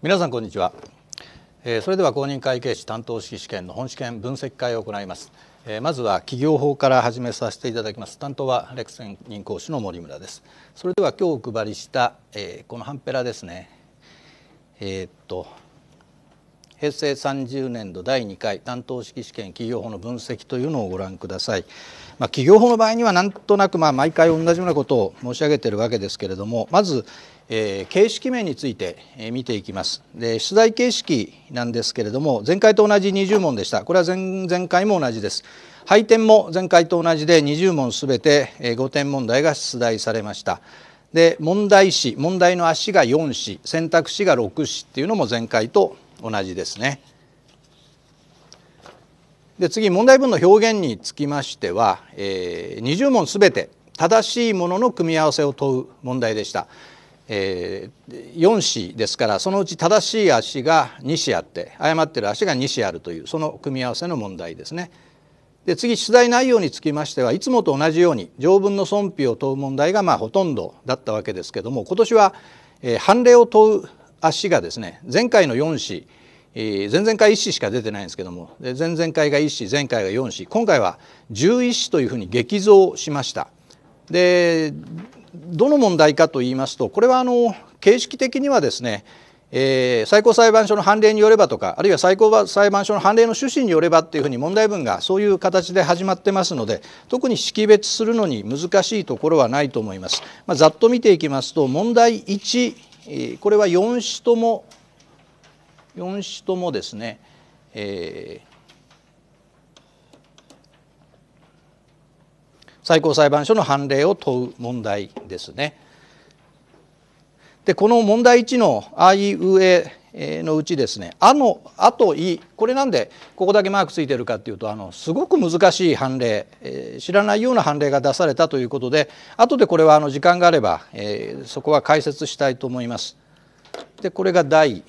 皆さんこんにちは、えー、それでは公認会計士担当式試験の本試験分析会を行います、えー、まずは企業法から始めさせていただきます担当はレクセン任講師の森村ですそれでは今日お配りした、えー、このハンペラですねえー、っと平成30年度第2回担当式試験企業法の分析というのをご覧ください、まあ、企業法の場合にはなんとなくまあ毎回同じようなことを申し上げているわけですけれどもまずえー、形式面について、え見ていきますで出題形式なんですけれども前回と同じ20問でしたこれは前前回も同じです配点も前回と同じで20問すべて、えー、5点問題が出題されましたで問題詞問題の足が4詞選択肢が6詞っていうのも前回と同じですねで次問題文の表現につきましては、えー、20問すべて正しいものの組み合わせを問う問題でした。えー、4子ですからそのうち正しい足が2子あって誤ってる足が2子あるというその組み合わせの問題ですね。で次取材内容につきましてはいつもと同じように条文の損否を問う問題がまあほとんどだったわけですけども今年は、えー、判例を問う足がですね前回の4子、えー、前々回1子しか出てないんですけども前々回が1子前回が4子今回は11子というふうに激増しました。でどの問題かと言いますとこれはあの形式的にはですね、えー、最高裁判所の判例によればとかあるいは最高裁判所の判例の趣旨によればっていうふうに問題文がそういう形で始まってますので特に識別するのに難しいところはないと思います。まあ、ざっと見ていきますと問題1これは4種とも4種ともですね、え最高裁判所の判例を問う問題ですね。でこの問題1の「あいうえ」のうちですね「あ」の「あ」と「い」これなんでここだけマークついてるかっていうとあのすごく難しい判例、えー、知らないような判例が出されたということで後でこれはあの時間があれば、えー、そこは解説したいと思います。でこれが第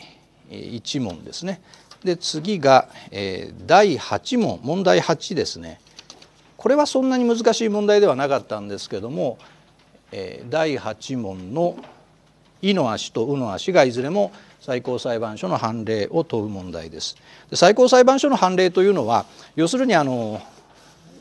1問ですね。で次が、えー、第8問問題8ですね。これはそんなに難しい問題ではなかったんですけども、えー、第8問の「い」の足と「う」の足がいずれも最高裁判所の判例を問う問題です。で最高裁判所の判例というのは要するにあの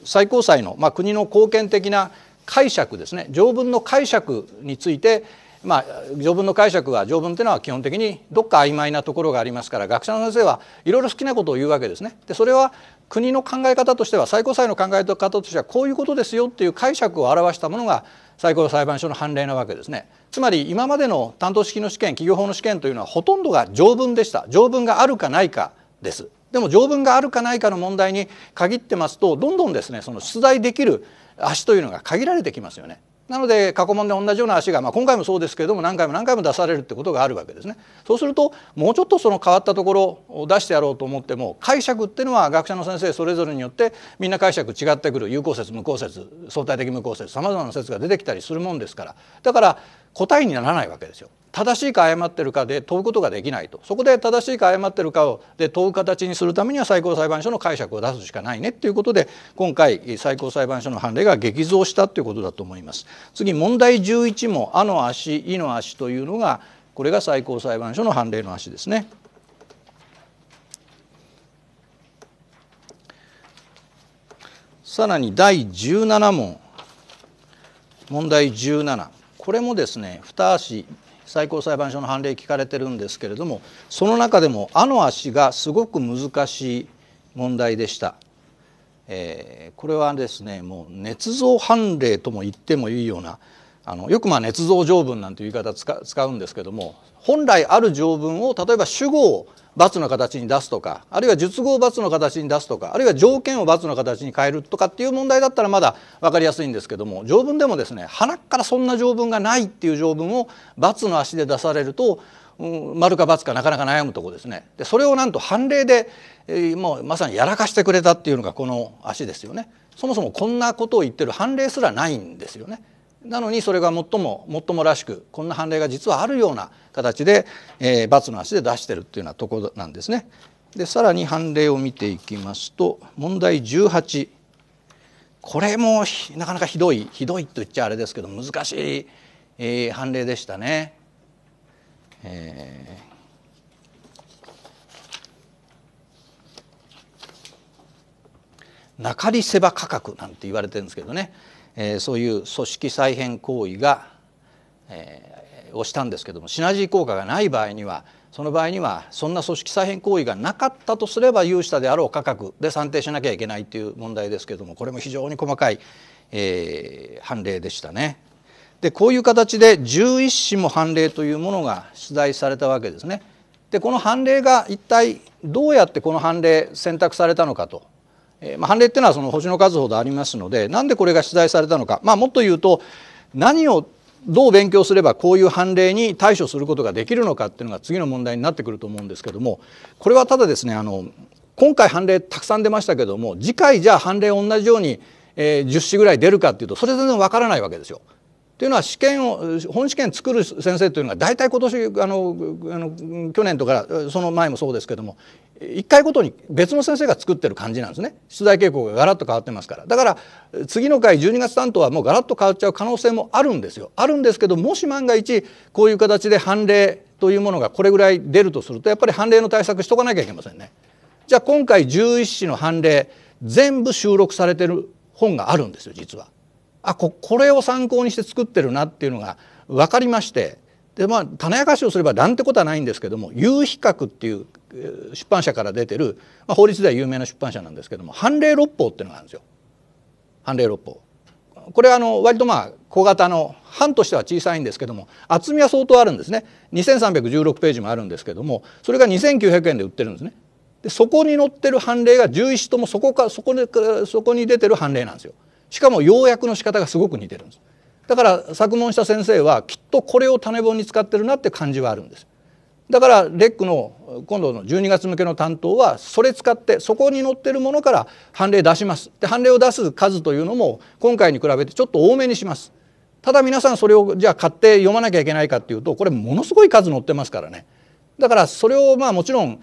最高裁の、まあ、国の貢献的な解釈ですね条文の解釈についてまあ、条文の解釈は条文というのは基本的にどっか曖昧なところがありますから学者の先生はいろいろ好きなことを言うわけですね。でそれは国の考え方としては最高裁の考え方としてはこういうことですよっていう解釈を表したものが最高裁判所の判例なわけですねつまり今までの担当式の試験企業法の試験というのはほとんどが条文でした条文があるかないかですでも条文があるかないかの問題に限ってますとどんどんですねその出題できる足というのが限られてきますよねなので過去問で同じような足が、まあ、今回もそうですけれども何回も何回も出されるってことがあるわけですね。そうするともうちょっとその変わったところを出してやろうと思っても解釈っていうのは学者の先生それぞれによってみんな解釈違ってくる有効説無効説相対的無効説さまざまな説が出てきたりするもんですからだから答えにならないわけですよ。正しいか誤ってるかで問うことができないとそこで正しいか誤ってるかをで問う形にするためには最高裁判所の解釈を出すしかないねっていうことで今回最高裁判所の判例が激増したということだと思います。次問題11も「あの足」「いの足」というのがこれが最高裁判所の判例の足ですね。さらに第17問問題17これもですね二足最高裁判所の判例聞かれてるんですけれどもその中でも「あの足」がすごく難しい問題でした。えー、これはですねもう捏造判例とも言ってもいいようなあのよくまあ捏造条文なんていう言い方使うんですけども本来ある条文を例えば主語を罰の形に出すとかあるいは述語を罰の形に出すとかあるいは条件を罰の形に変えるとかっていう問題だったらまだ分かりやすいんですけども条文でもですね鼻からそんな条文がないっていう条文を罰の足で出されると丸か×かなかなか悩むとこですねでそれをなんと判例で、えー、もうまさにやらかしてくれたっていうのがこの足ですよねそもそもこんなことを言ってる判例すらないんですよね。なのにそれが最も最もらしくこんな判例が実はあるような形で、えー、罰の足で出してるっていうようなところなんですね。でさらに判例を見ていきますと問題18これもなかなかひどいひどいと言っちゃあれですけど難しい、えー、判例でしたね。えー中里セバ価格なんて言われてるんですけどねえそういう組織再編行為が、えー、をしたんですけどもシナジー効果がない場合にはその場合にはそんな組織再編行為がなかったとすれば有したであろう価格で算定しなきゃいけないという問題ですけどもこれも非常に細かい、えー、判例でしたね。でこういう形で11子も判例というものが出題されたわけですね。でこの判例が一体どうやってこの判例選択されたのかとえまあ、判例っていうのはその星の数ほどありますのでなんでこれが出題されたのか、まあ、もっと言うと何をどう勉強すればこういう判例に対処することができるのかっていうのが次の問題になってくると思うんですけどもこれはただですねあの今回判例たくさん出ましたけども次回じゃあ判例同じように、え10種ぐらい出るかっていうとそれ全然わからないわけですよ。というのは試験を本試験作る先生というのが大体今年あの去年とかその前もそうですけども1回ごとに別の先生が作ってる感じなんですね出題傾向がガラッと変わってますからだから次の回12月担当はもうガラッと変わっちゃう可能性もあるんですよあるんですけどもし万が一こういう形で判例というものがこれぐらい出るとするとやっぱり判例の対策しとかなきゃいけませんね。じゃあ今回11紙の判例全部収録されてる本があるんですよ実は。あここれを参考にして作ってるなっていうのが分かりましてでまあ種明かしをすればなんてことはないんですけども「有比較」っていう出版社から出てる、まあ、法律では有名な出版社なんですけども判例六法っていうのがあるんですよ。判例六法これはあの割とまあ小型の版としては小さいんですけども厚みは相当あるんですね2316ページもあるんですけどもそれが2900円で売ってるんですねでそこに載ってる判例が11ともそこかそこにそこに出てる判例なんですよしかも要約の仕方がすごく似てるんですだから作文した先生はきっとこれを種本に使ってるなって感じはあるんですだからレックの今度の12月向けの担当はそれ使ってそこに載ってるものから判例出しますで判例を出す数というのも今回に比べてちょっと多めにしますただ皆さんそれをじゃあ買って読まなきゃいけないかっていうとこれものすごい数載ってますからねだからそれをまあもちろん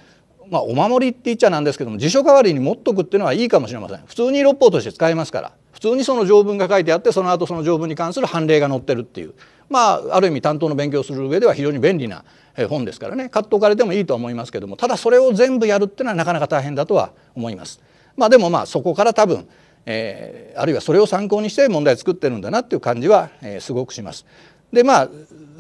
まあお守りって言っちゃなんですけども辞書代わりに持っとくっていうのはいいかもしれません普通に六法として使えますから普通にその条文が書いてあってその後その条文に関する判例が載ってるっていうまあある意味担当の勉強する上では非常に便利な本ですからね買っておかれてもいいとは思いますけどもただそれを全部やるっていうのはなかなか大変だとは思います。まあ、でもまあそこから多分えー、あるいはそれを参考にして問題作ってるんだなっていう感じは、えー、すごくします。でまあ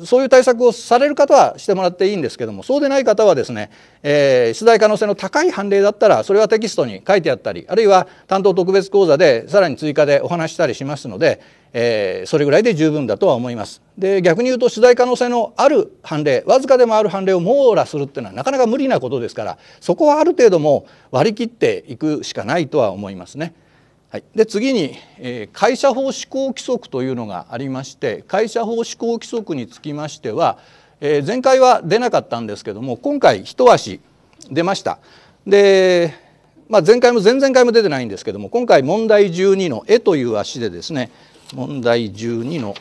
そういう対策をされる方はしてもらっていいんですけどもそうでない方はですね、えー、出題可能性の高い判例だったらそれはテキストに書いてあったりあるいは担当特別講座でさらに追加でお話したりしますので、えー、それぐらいで十分だとは思います。で逆に言うと取材可能性のある判例わずかでもある判例を網羅するっていうのはなかなか無理なことですからそこはある程度も割り切っていくしかないとは思いますね。はい、で次に、えー、会社法施行規則というのがありまして会社法施行規則につきましては、えー、前回は出なかったんですけども今回一足出ました。で、まあ、前回も前々回も出てないんですけども今回問題12の「絵という足でですね問題12の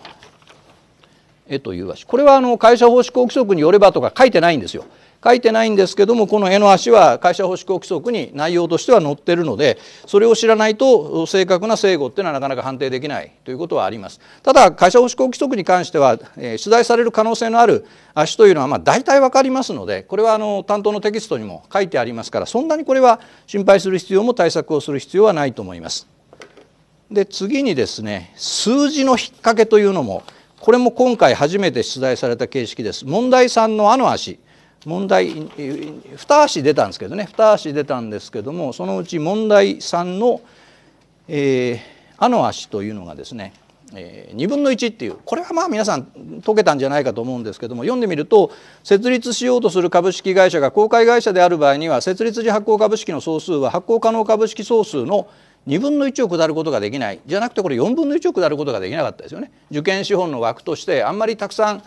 「絵という足これはあの会社法施行規則によればとか書いてないんですよ。書いてないんですけどもこの絵の足は会社法施行規則に内容としては載ってるのでそれを知らないと正確な正誤っていうのはなかなか判定できないということはあります。ただ会社法施行規則に関しては、えー、取材される可能性のある足というのはまあ大体わかりますのでこれはあの担当のテキストにも書いてありますからそんなにこれは心配する必要も対策をする必要はないと思います。で次にですね数字の引っ掛けというのもこれも今回初めて出題された形式です。問題3の「あの足」問題2足出たんですけどね2足出たんですけどもそのうち問題3の、えー、あの足というのがですね、えー、2分の1っていうこれはまあ皆さん解けたんじゃないかと思うんですけども読んでみると設立しようとする株式会社が公開会社である場合には設立時発行株式の総数は発行可能株式総数の2分の1を下ることができないじゃなくてこれ4分の1を下ることができなかったですよね。受験資本の枠としてあんまりたくさん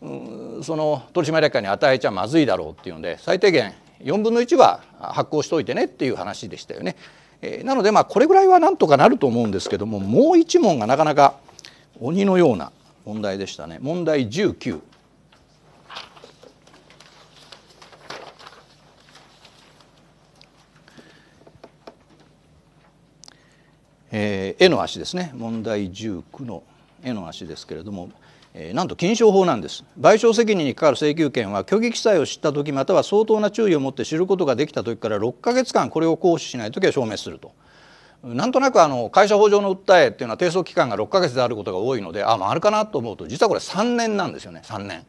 その取締役会に与えちゃまずいだろうっていうので最低限4分の1は発行しておいてねっていう話でしたよね。えー、なのでまあこれぐらいはなんとかなると思うんですけどももう一問がなかなか鬼のような問題でしたね。問題19えー、絵の足ですね問題19の絵の足ですけれどもなんと禁証法なんです賠償責任にかかる請求権は虚偽記載を知った時または相当な注意を持って知ることができた時から6ヶ月間これを行使しない時は証明するとなんとなくあの会社法上の訴えっていうのは提訴期間が6ヶ月であることが多いのでああるかなと思うと実はこれ3年なんですよね3年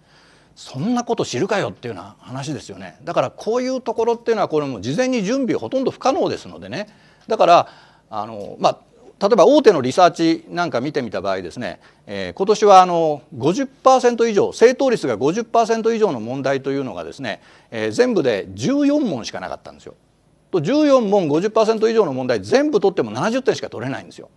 そんなこと知るかよっていうような話ですよねだからこういうところっていうのはこれも事前に準備ほとんど不可能ですのでねだからあのまあ例えば大手のリサーチなんか見てみた場合ですね、えー、今年はあの50%以上正答率が50%以上の問題というのがですね、えー、全部で14問しかなかったんですよ。と14問50%以上の問題全部取っても70点しか取れないんですよ。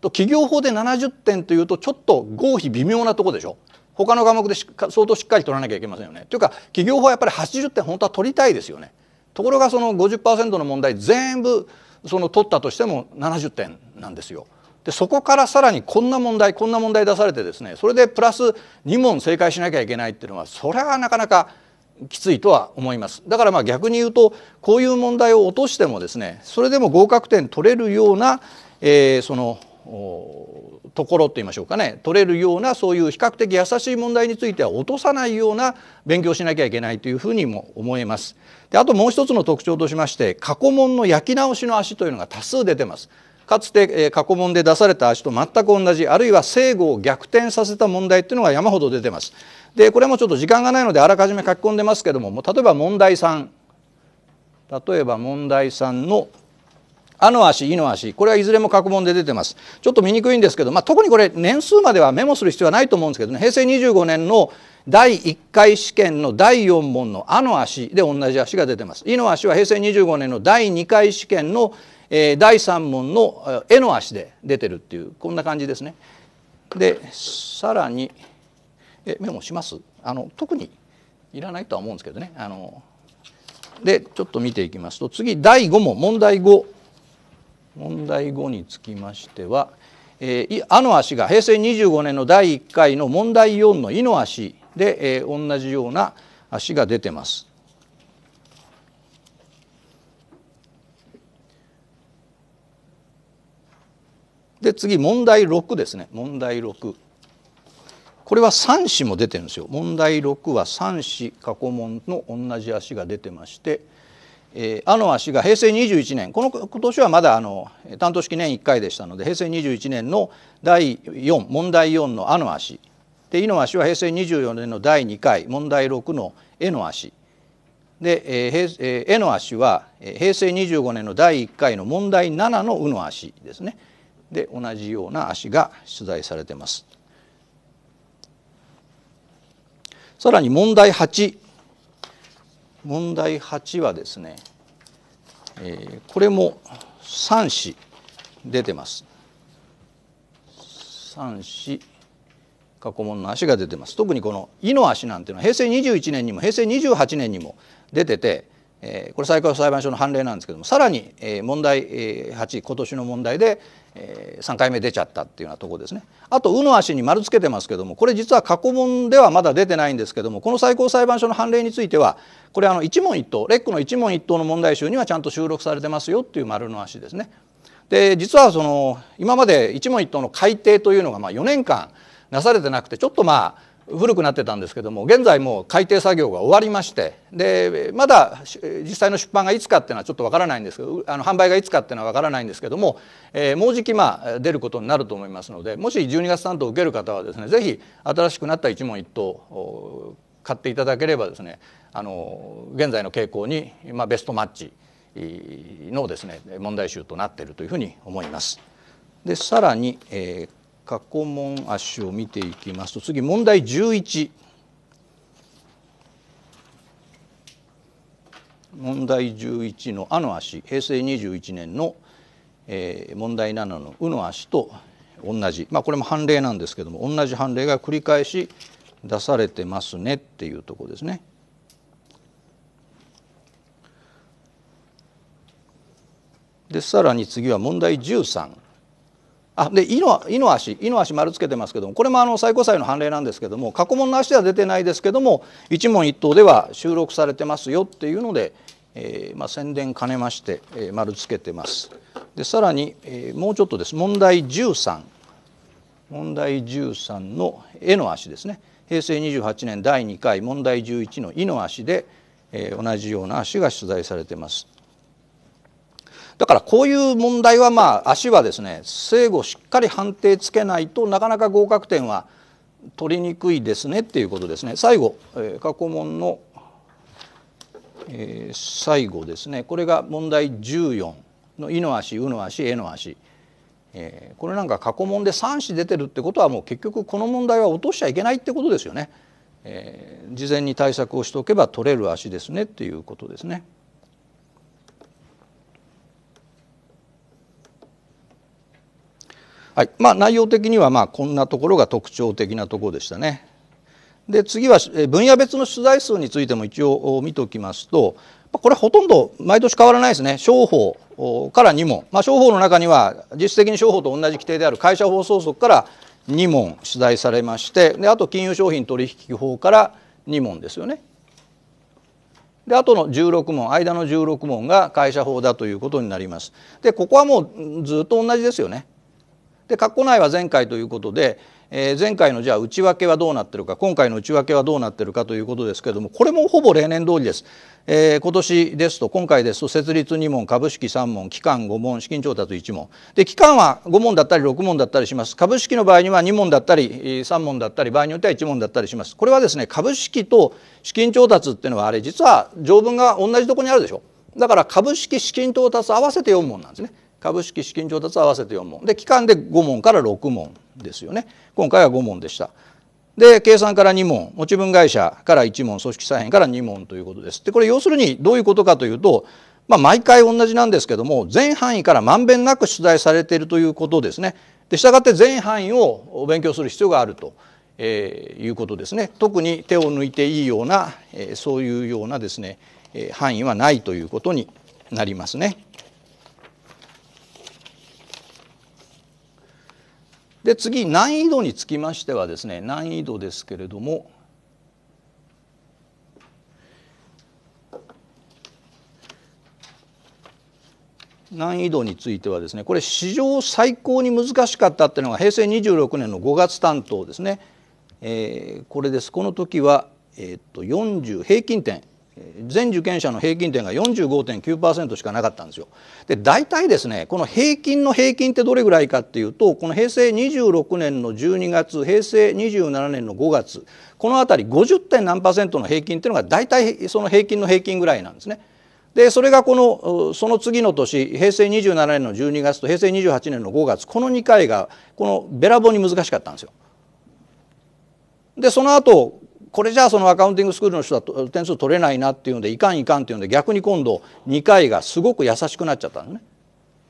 と企業法で70点というとちょっと合否微妙なとこでしょ。他の科目で相当しっかり取らなきゃいけませんよね。というか企業法はやっぱり80点本当は取りたいですよね。ところがその50%の問題全部その取ったとしても70点なんですよ。でそこからさらにこんな問題こんな問題出されてですねそれでプラス2問正解しなきゃいけないっていうのはそれはなかなかきついとは思いますだからまあ逆に言うとこういう問題を落としてもですねそれでも合格点取れるような、えー、そのところといいましょうかね取れるようなそういう比較的優しい問題については落とさないような勉強しなきゃいけないというふうにも思えます。であともう一つの特徴としまして過去問の焼き直しの足というのが多数出てます。かつて過去問で出された足と全く同じあるいは正誤を逆転させた問題っていうのが山ほど出てます。でこれもちょっと時間がないのであらかじめ書き込んでますけどももう例えば問題3例えば問題3の「あ」の足「い」の足これはいずれも過去問で出てますちょっと見にくいんですけど、まあ、特にこれ年数まではメモする必要はないと思うんですけどね平成25年の第1回試験の第4問の「あ」の足で同じ足が出てます。いの足は平成25年の第2回試験の、えー、第3問の「え」の足で出てるっていうこんな感じですね。でさらにえメモしますあの特にいらないとは思うんですけどね。あのでちょっと見ていきますと次第5問問題5問題5につきましては「えー、あの足が平成25年の第1回の問題4の「いの足」で、えー、同じような足が出てます。で次問題6ですね問題6。これは3子も出てるんですよ問題6は3子過去問の同じ足が出てまして、えー、あの足が平成21年この今年はまだあの担当式年1回でしたので平成21年の第4問題4のあの足で「い」の足は平成24年の第2回問題6の「えの足」で「ええの足は」平成25年の第1回の問題7の「う」の足ですね。で同じような足が出題されてます。さらに問題8問題8はですね、えー、これも3子出てます。3子過去問の足が出てます特にこの「い」の足なんていうのは平成21年にも平成28年にも出てて、えー、これ最高裁判所の判例なんですけどもさらに、え問題、え8今年の問題で、え3回目出ちゃったっていうようなとこですねあと「う」の足に丸つけてますけどもこれ実は過去問ではまだ出てないんですけどもこの最高裁判所の判例についてはこれあの一問一答レックの一問一答の問題集にはちゃんと収録されてますよっていう丸の足ですね。で実はその今まで一問一答の改定というのがまあ4年間なされてなくてちょっとまあ古くなってたんですけども現在もう改訂作業が終わりましてでまだ実際の出版がいつかっていうのはちょっとわからないんですけどあの販売がいつかっていうのはわからないんですけども、えー、もうじきまあ出ることになると思いますのでもし12月担当を受ける方はですね是非新しくなった一問一答買っていただければですねあの現在の傾向に、まあ、ベストマッチのですね問題集となっているというふうに思います。でさらに、えー過去問足を見ていきますと次問題11問題11の「あ」の足平成21年の、えー、問題7の「う」の足と同じ、まあ、これも判例なんですけども同じ判例が繰り返し出されてますねっていうとこですね。でさらに次は問題13。あで「い」の「い」の足「い」の足丸つけてますけどもこれもあの最高裁の判例なんですけども過去問の足では出てないですけども一問一答では収録されてますよっていうので、えー、まあ、宣伝兼ねまして、えー、丸つけてます。でさらに、えー、もうちょっとです問題13問題13の「絵の足」ですね平成28年第2回問題11の「い」の足で、え同じような足が取材されてます。だからこういう問題はまあ足はですね正誤しっかり判定つけないとなかなか合格点は取りにくいですねっていうことですね。最後、えー、過去問の、えー、最後ですねこれが問題14の「いの足」「うの足」「えの足」えー、これなんか過去問で3子出てるってことはもう結局この問題は落としちゃいけないってことですよね。えー、事前に対策をしておけば取れる足ですねっていうことですね。はいまあ、内容的にはまあこんなところが特徴的なところでしたね。で次は分野別の取材数についても一応見ておきますとこれほとんど毎年変わらないですね商法から2問、まあ、商法の中には実質的に商法と同じ規定である会社法総則から2問取材されましてであと金融商品取引法から2問ですよね。であとの16問間の16問が会社法だということになります。でここはもうずっと同じですよね。で括弧内は前回ということで、えー、前回のじゃあ内訳はどうなってるか今回の内訳はどうなってるかということですけれどもこれもほぼ例年通りです。えー、今年ですと今回ですと設立2問株式3問期間5問資金調達1問で期間は5問だったり6問だったりします株式の場合には2問だったり3問だったり場合によっては1問だったりしますこれはですね株式と資金調達っていうのはあれ実は条文が同じところにあるでしょだから株式資金調達合わせて4問なんですね株式資金調達合わせて4問で期間で5問から6問ですよね今回は5問でしたで計算から2問持ち分会社から1問組織再編から2問ということですでこれ要するにどういうことかというとまあ、毎回同じなんですけども全範囲からまんべんなく出題されているということですね。でしたがって全範囲を勉強する必要があると、えー、いうことですね。特に手を抜いていいような、えー、そういうようなですね、えー、範囲はないということになりますね。で次難易度につきましてはですね難易度ですけれども難易度についてはですねこれ史上最高に難しかったっていうのが平成26年の5月担当ですね、えー、これですこの時は、えー、っと40平均点全受験者の平均点が45.9%しかなかったんですよ。で大体ですねこの平均の平均ってどれぐらいかっていうとこの平成26年の12月平成27年の5月この辺り50点何の平均っていうのが大体その平均の平均ぐらいなんですね。でそれがこのその次の年平成27年の12月と平成28年の5月この2回がこのべらぼうに難しかったんですよ。でその後これじゃあそのアカウンティングスクールの人は点数取れないなっていうのでいかんいかんっていうので逆に今度2回がすごく優しくなっちゃったのね。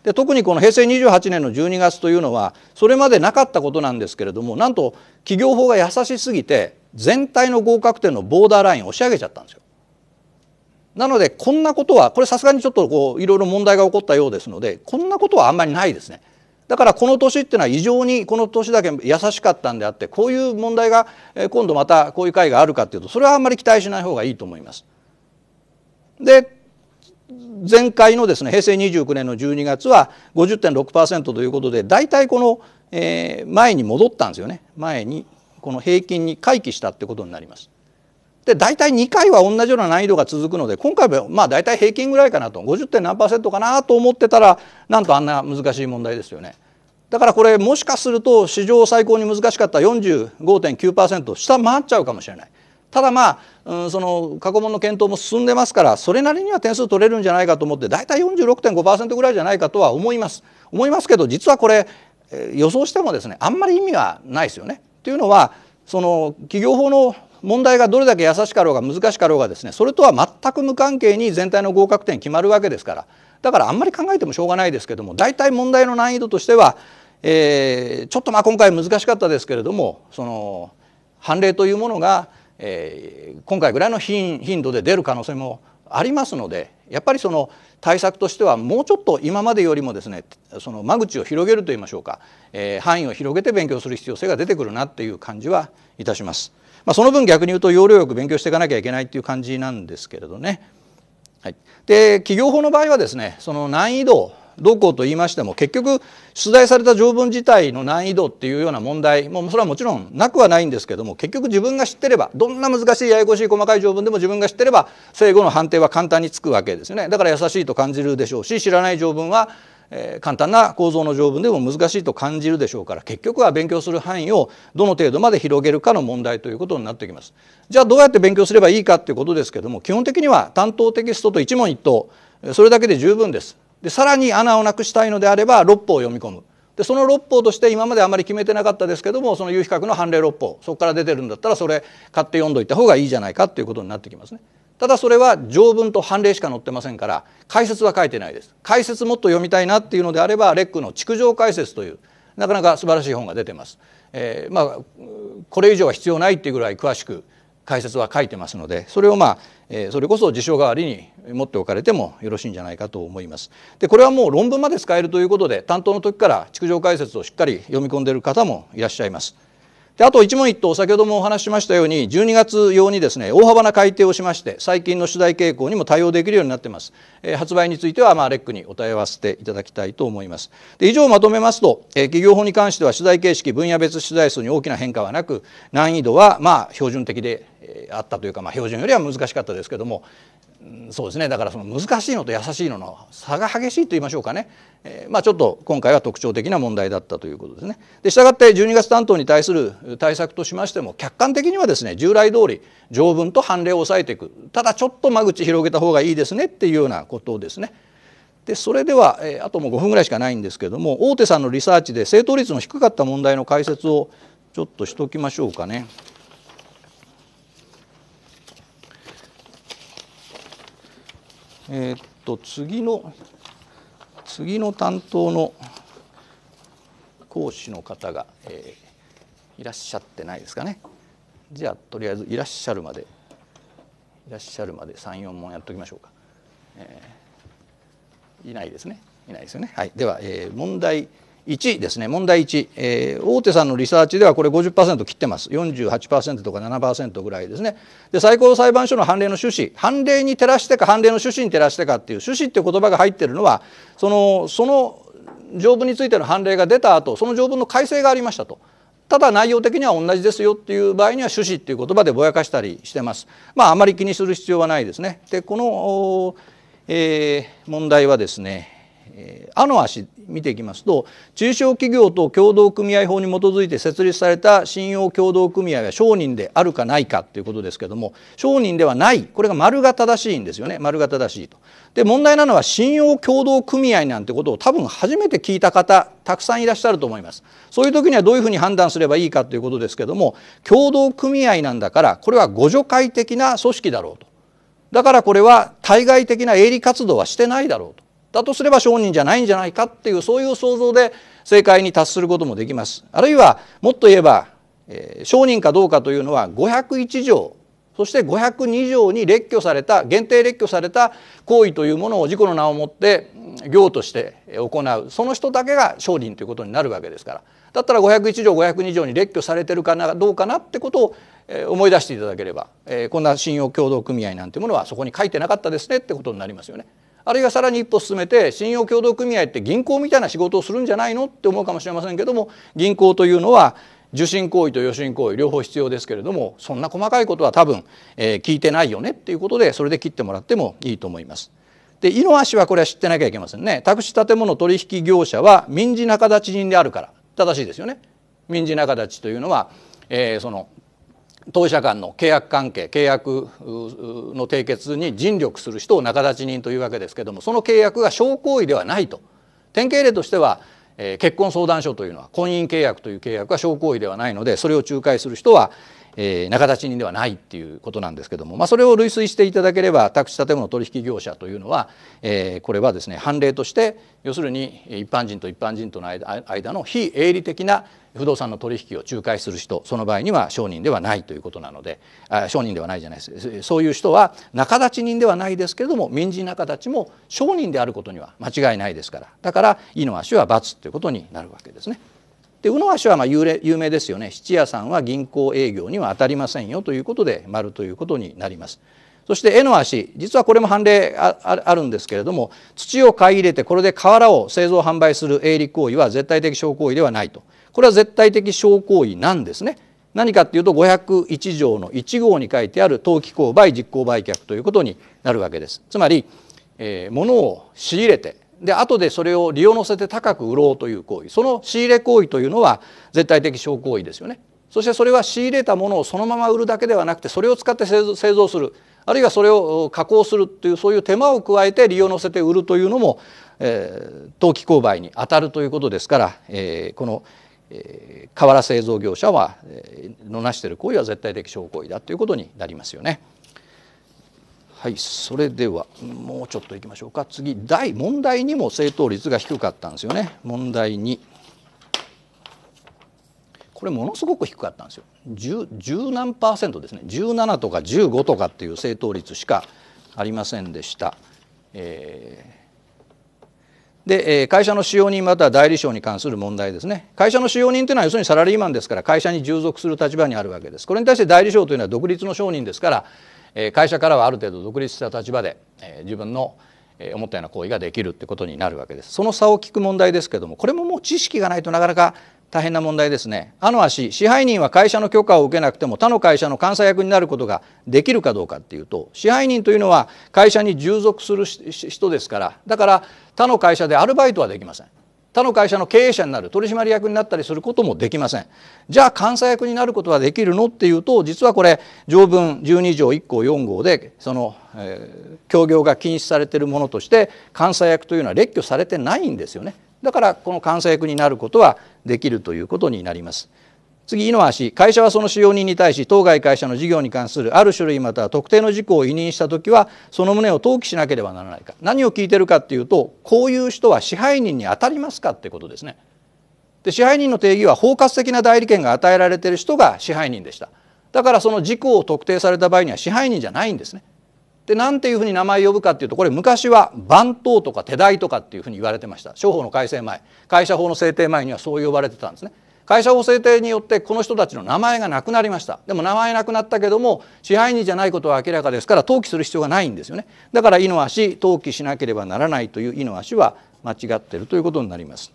で特にこの平成28年の12月というのはそれまでなかったことなんですけれどもなんと企業法が優しすぎて全体の合格点のボーダーラインを押し上げちゃったんですよ。なのでこんなことはこれさすがにちょっとこういろいろ問題が起こったようですのでこんなことはあんまりないですね。だからこの年っていうのは異常にこの年だけ優しかったんであってこういう問題が今度またこういう会があるかっていうとそれはあんまり期待しない方がいいと思います。で前回のですね平成29年の12月は50.6%ということで大体この、え前に戻ったんですよね前にこの平均に回帰したってことになります。で大体2回は同じような難易度が続くので今回はまあ大体平均ぐらいかなと 50. 何かなと思ってたらなんとあんな難しい問題ですよね。だからこれもしかすると史上最高に難しかった45.9%下回っちゃうかもしれない。ただまあ、うん、その過去問の検討も進んでますからそれなりには点数取れるんじゃないかと思って大体46.5%ぐらいじゃないかとは思います思いますけど実はこれ予想してもですねあんまり意味はないですよね。というのはその企業法の問題がどれだけ優しかろうが難しかろうがですねそれとは全く無関係に全体の合格点決まるわけですからだからあんまり考えてもしょうがないですけども大体問題の難易度としてはえー、ちょっとまあ今回難しかったですけれどもその判例というものが、えー、今回ぐらいの頻度で出る可能性もありますのでやっぱりその対策としてはもうちょっと今までよりもですねその間口を広げるといいましょうか、えー、範囲を広げて勉強する必要性が出てくるなっていう感じはいたします。まあ、その分逆に言うと要領よく勉強していかなきゃいけないっていう感じなんですけれどね。はい、で企業法の場合はですねその難易度どうこうと言いましても結局出題された条文自体の難易度っていうような問題もそれはもちろんなくはないんですけども結局自分が知ってればどんな難しいややこしい細かい条文でも自分が知ってれば正誤の判定は簡単につくわけですよねだから優しいと感じるでしょうし知らない条文はえ簡単な構造の条文でも難しいと感じるでしょうから結局は勉強する範囲をどの程度まで広げるかの問題ということになってきます。じゃあどうやって勉強すればいいかっていうことですけども基本的には担当テキストと一問一答それだけで十分です。でさらに穴をなくしたいのであれば六法を読み込むでその六法として今まであまり決めてなかったですけどもその有比較の判例六法そこから出てるんだったらそれ買って読んどいた方がいいじゃないかということになってきますね。ただそれは条文と判例しか載ってませんから解説は書いてないです。解説もっと読みたいなっていうのであればレックの「築城解説」というなかなか素晴らしい本が出てます。えー、まあこれ以上は必要ないっていうぐらい詳しく解説は書いてますのでそれをまあ、えそれこそ辞書代わりに持っておかれてもよろしいんじゃないかと思います。でこれはもう論文まで使えるということで担当の時から築城解説をしっかり読み込んでいる方もいらっしゃいます。であと一問一答先ほどもお話ししましたように12月用にですね大幅な改定をしまして最近の取材傾向にも対応できるようになってます、え発売についてはまあレックにお問い合わせていただきたいと思いますで以上まとめますと、え企業法に関しては取材形式分野別取材数に大きな変化はなく難易度はまあ標準的でえあったというか、まあ、標準よりは難しかったですけども、ん、そうですねだからその難しいのと優しいのの差が激しいと言いましょうかね、えー、まあ、ちょっと今回は特徴的な問題だったということですね。でしたがって12月担当に対する対策としましても客観的にはですね従来通り条文と判例を抑えていくただちょっと間口広げた方がいいですねっていうようなことですね。でそれでは、えあともう5分ぐらいしかないんですけども大手さんのリサーチで正答率の低かった問題の解説をちょっとしときましょうかね。えー、っと次の次の担当の講師の方が、えー、いらっしゃってないですかねじゃあとりあえずいらっしゃるまでいらっしゃるまで34問やっておきましょうか、えー、いないですねいないですよねはいでは、えー、問題1ですね問題1、えー、大手さんのリサーチではこれ50%切ってます48%とか7%ぐらいですねで最高裁判所の判例の趣旨判例に照らしてか判例の趣旨に照らしてかっていう趣旨っていう言葉が入ってるのはそのその条文についての判例が出た後その条文の改正がありましたと。ただ内容的には同じですよっていう場合には趣旨っていう言葉でぼやかしたりしてます。まああまり気にする必要はないですね。でこの、えー、問題はですねえあの足見ていきますと中小企業と協同組合法に基づいて設立された信用協同組合は商人であるかないかということですけども商人ではないこれが丸が正しいんですよね丸が正しいと。で問題なのは信用協同組合なんてことを多分初めて聞いた方たくさんいらっしゃると思います。そういう時にはどういうふうに判断すればいいかということですけども協同組合なんだからこれは互助会的な組織だろうと。だからこれは対外的な営利活動はしてないだろうと。だとすれば商人じゃないんじゃないかっていうそういう想像で正解に達することもできます。あるいはもっと言えば、えー、商人かどうかというのは501条そして502条に列挙された限定列挙された行為というものを事故の名をもって行として行うその人だけが商人ということになるわけですからだったら501条502条に列挙されてるかなどうかなってことを思い出していただければこんな信用協同組合なんてものはそこに書いてなかったですねってことになりますよね。あるいはさらに一歩進めて信用共同組合って銀行みたいな仕事をするんじゃないのって思うかもしれませんけども銀行というのは受信行為と予信行為両方必要ですけれどもそんな細かいことは多分、えー、聞いてないよねっていうことでそれで切ってもらってもいいと思います。で井の足はこれは知ってなきゃいけませんね。宅地建物取引業者は民事仲立ち人であるから正しいですよね。民事仲立ちというのは、えー、その当社間の契約関係契約の締結に尽力する人を仲立ち人というわけですけどもその契約が商行為ではないと典型例としては、え結婚相談所というのは婚姻契約という契約は商行為ではないのでそれを仲介する人は、えー、仲立ち人ではないっていうことなんですけども、まあ、それを類推していただければ宅地建物取引業者というのは、えー、これはですね判例として要するに一般人と一般人との間の非営利的な不動産の取引を仲介する人その場合には商人ではないということなのであ商人ではないじゃないですそういう人は仲立ち人ではないですけれども民事仲立ちも商人であることには間違いないですからだから「意の足は「罰ということになるわけですね。で宇野橋はまあ有名ですよね質屋さんは銀行営業には当たりませんよということで丸ということになります。そして絵の足実はこれも判例あるんですけれども土を買い入れてこれで瓦を製造販売する営利行為は絶対的商行為ではないとこれは絶対的商行為なんですね。何かっていうと501条の1号に書いてある登記購買実行売却ということになるわけです。つまり、えー、物を仕入れてで後でそれを利用乗せて高く売ろうという行為その仕入れ行為というのは絶対的商行為ですよねそしてそれは仕入れたものをそのまま売るだけではなくてそれを使って製造するあるいはそれを加工するというそういう手間を加えて利用乗せて売るというのも、えー、投機購買にあたるということですから、えー、この、えー、瓦製造業者は、えー、のなしている行為は絶対的商行為だということになりますよね。はいそれではもうちょっといきましょうか次第問題にも正答率が低かったんですよね問題にこれものすごく低かったんですよ10何パーセントですね17とか15とかっていう正答率しかありませんでした。えーで会社の使用人または代理商に関する問題ですね会社の使用人というのは要するにサラリーマンですから会社に従属する立場にあるわけですこれに対して代理商というのは独立の商人ですから会社からはある程度独立した立場で自分の思ったような行為ができるってことになるわけですその差を聞く問題ですけどもこれももう知識がないとなかなか大変な問題ですねあの足支配人は会社の許可を受けなくても他の会社の監査役になることができるかどうかっていうと支配人というのは会社に従属する人ですからだから他の会社でアルバイトはできません他の会社の経営者になる取締役になったりすることもできませんじゃあ監査役になることはできるのっていうと実はこれ条文12条1項4号でその、えー、協業が禁止されているものとして監査役というのは列挙されてないんですよねだからこの監査役になることはできるということになります。次イノア氏会社はその使用人に対し当該会社の事業に関するある種類または特定の事項を委任した時はその旨を登記しなければならないか何を聞いてるかっていうとこういう人は支配人に当たりますかってことですね。で支配人の定義は包括的な代理権が与えられている人が支配人でした。だからその事項を特定された場合には支配人じゃないんですね。で何ていうふうに名前呼ぶかっていうとこれ昔は番頭とか手代とかっていうふうに言われてました商法の改正前会社法の制定前にはそう呼ばれてたんですね。会社法制定によってこの人たちの名前がなくなりましたでも名前なくなったけども支配人じゃないことは明らかですから登記する必要がないんですよねだから「イの足」登記しなければならないという「イの足」は間違っているということになります。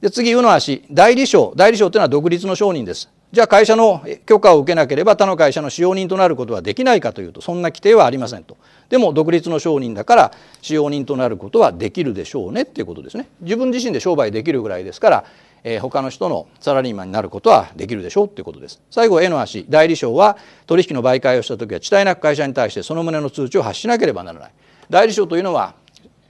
で次「う」の足代理商代理商というのは独立の商人です。じゃあ会社の許可を受けなければ他の会社の使用人となることはできないかというとそんな規定はありませんとでも独立の商人だから使用人となることはできるでしょうねっていうことですね自分自身で商売できるぐらいですからえー、他の人のサラリーマンになることはできるでしょうということです。最後 A の足代理商は取引の媒介をした時は遅滞なく会社に対してその旨の通知を発しなければならない。代理商というのは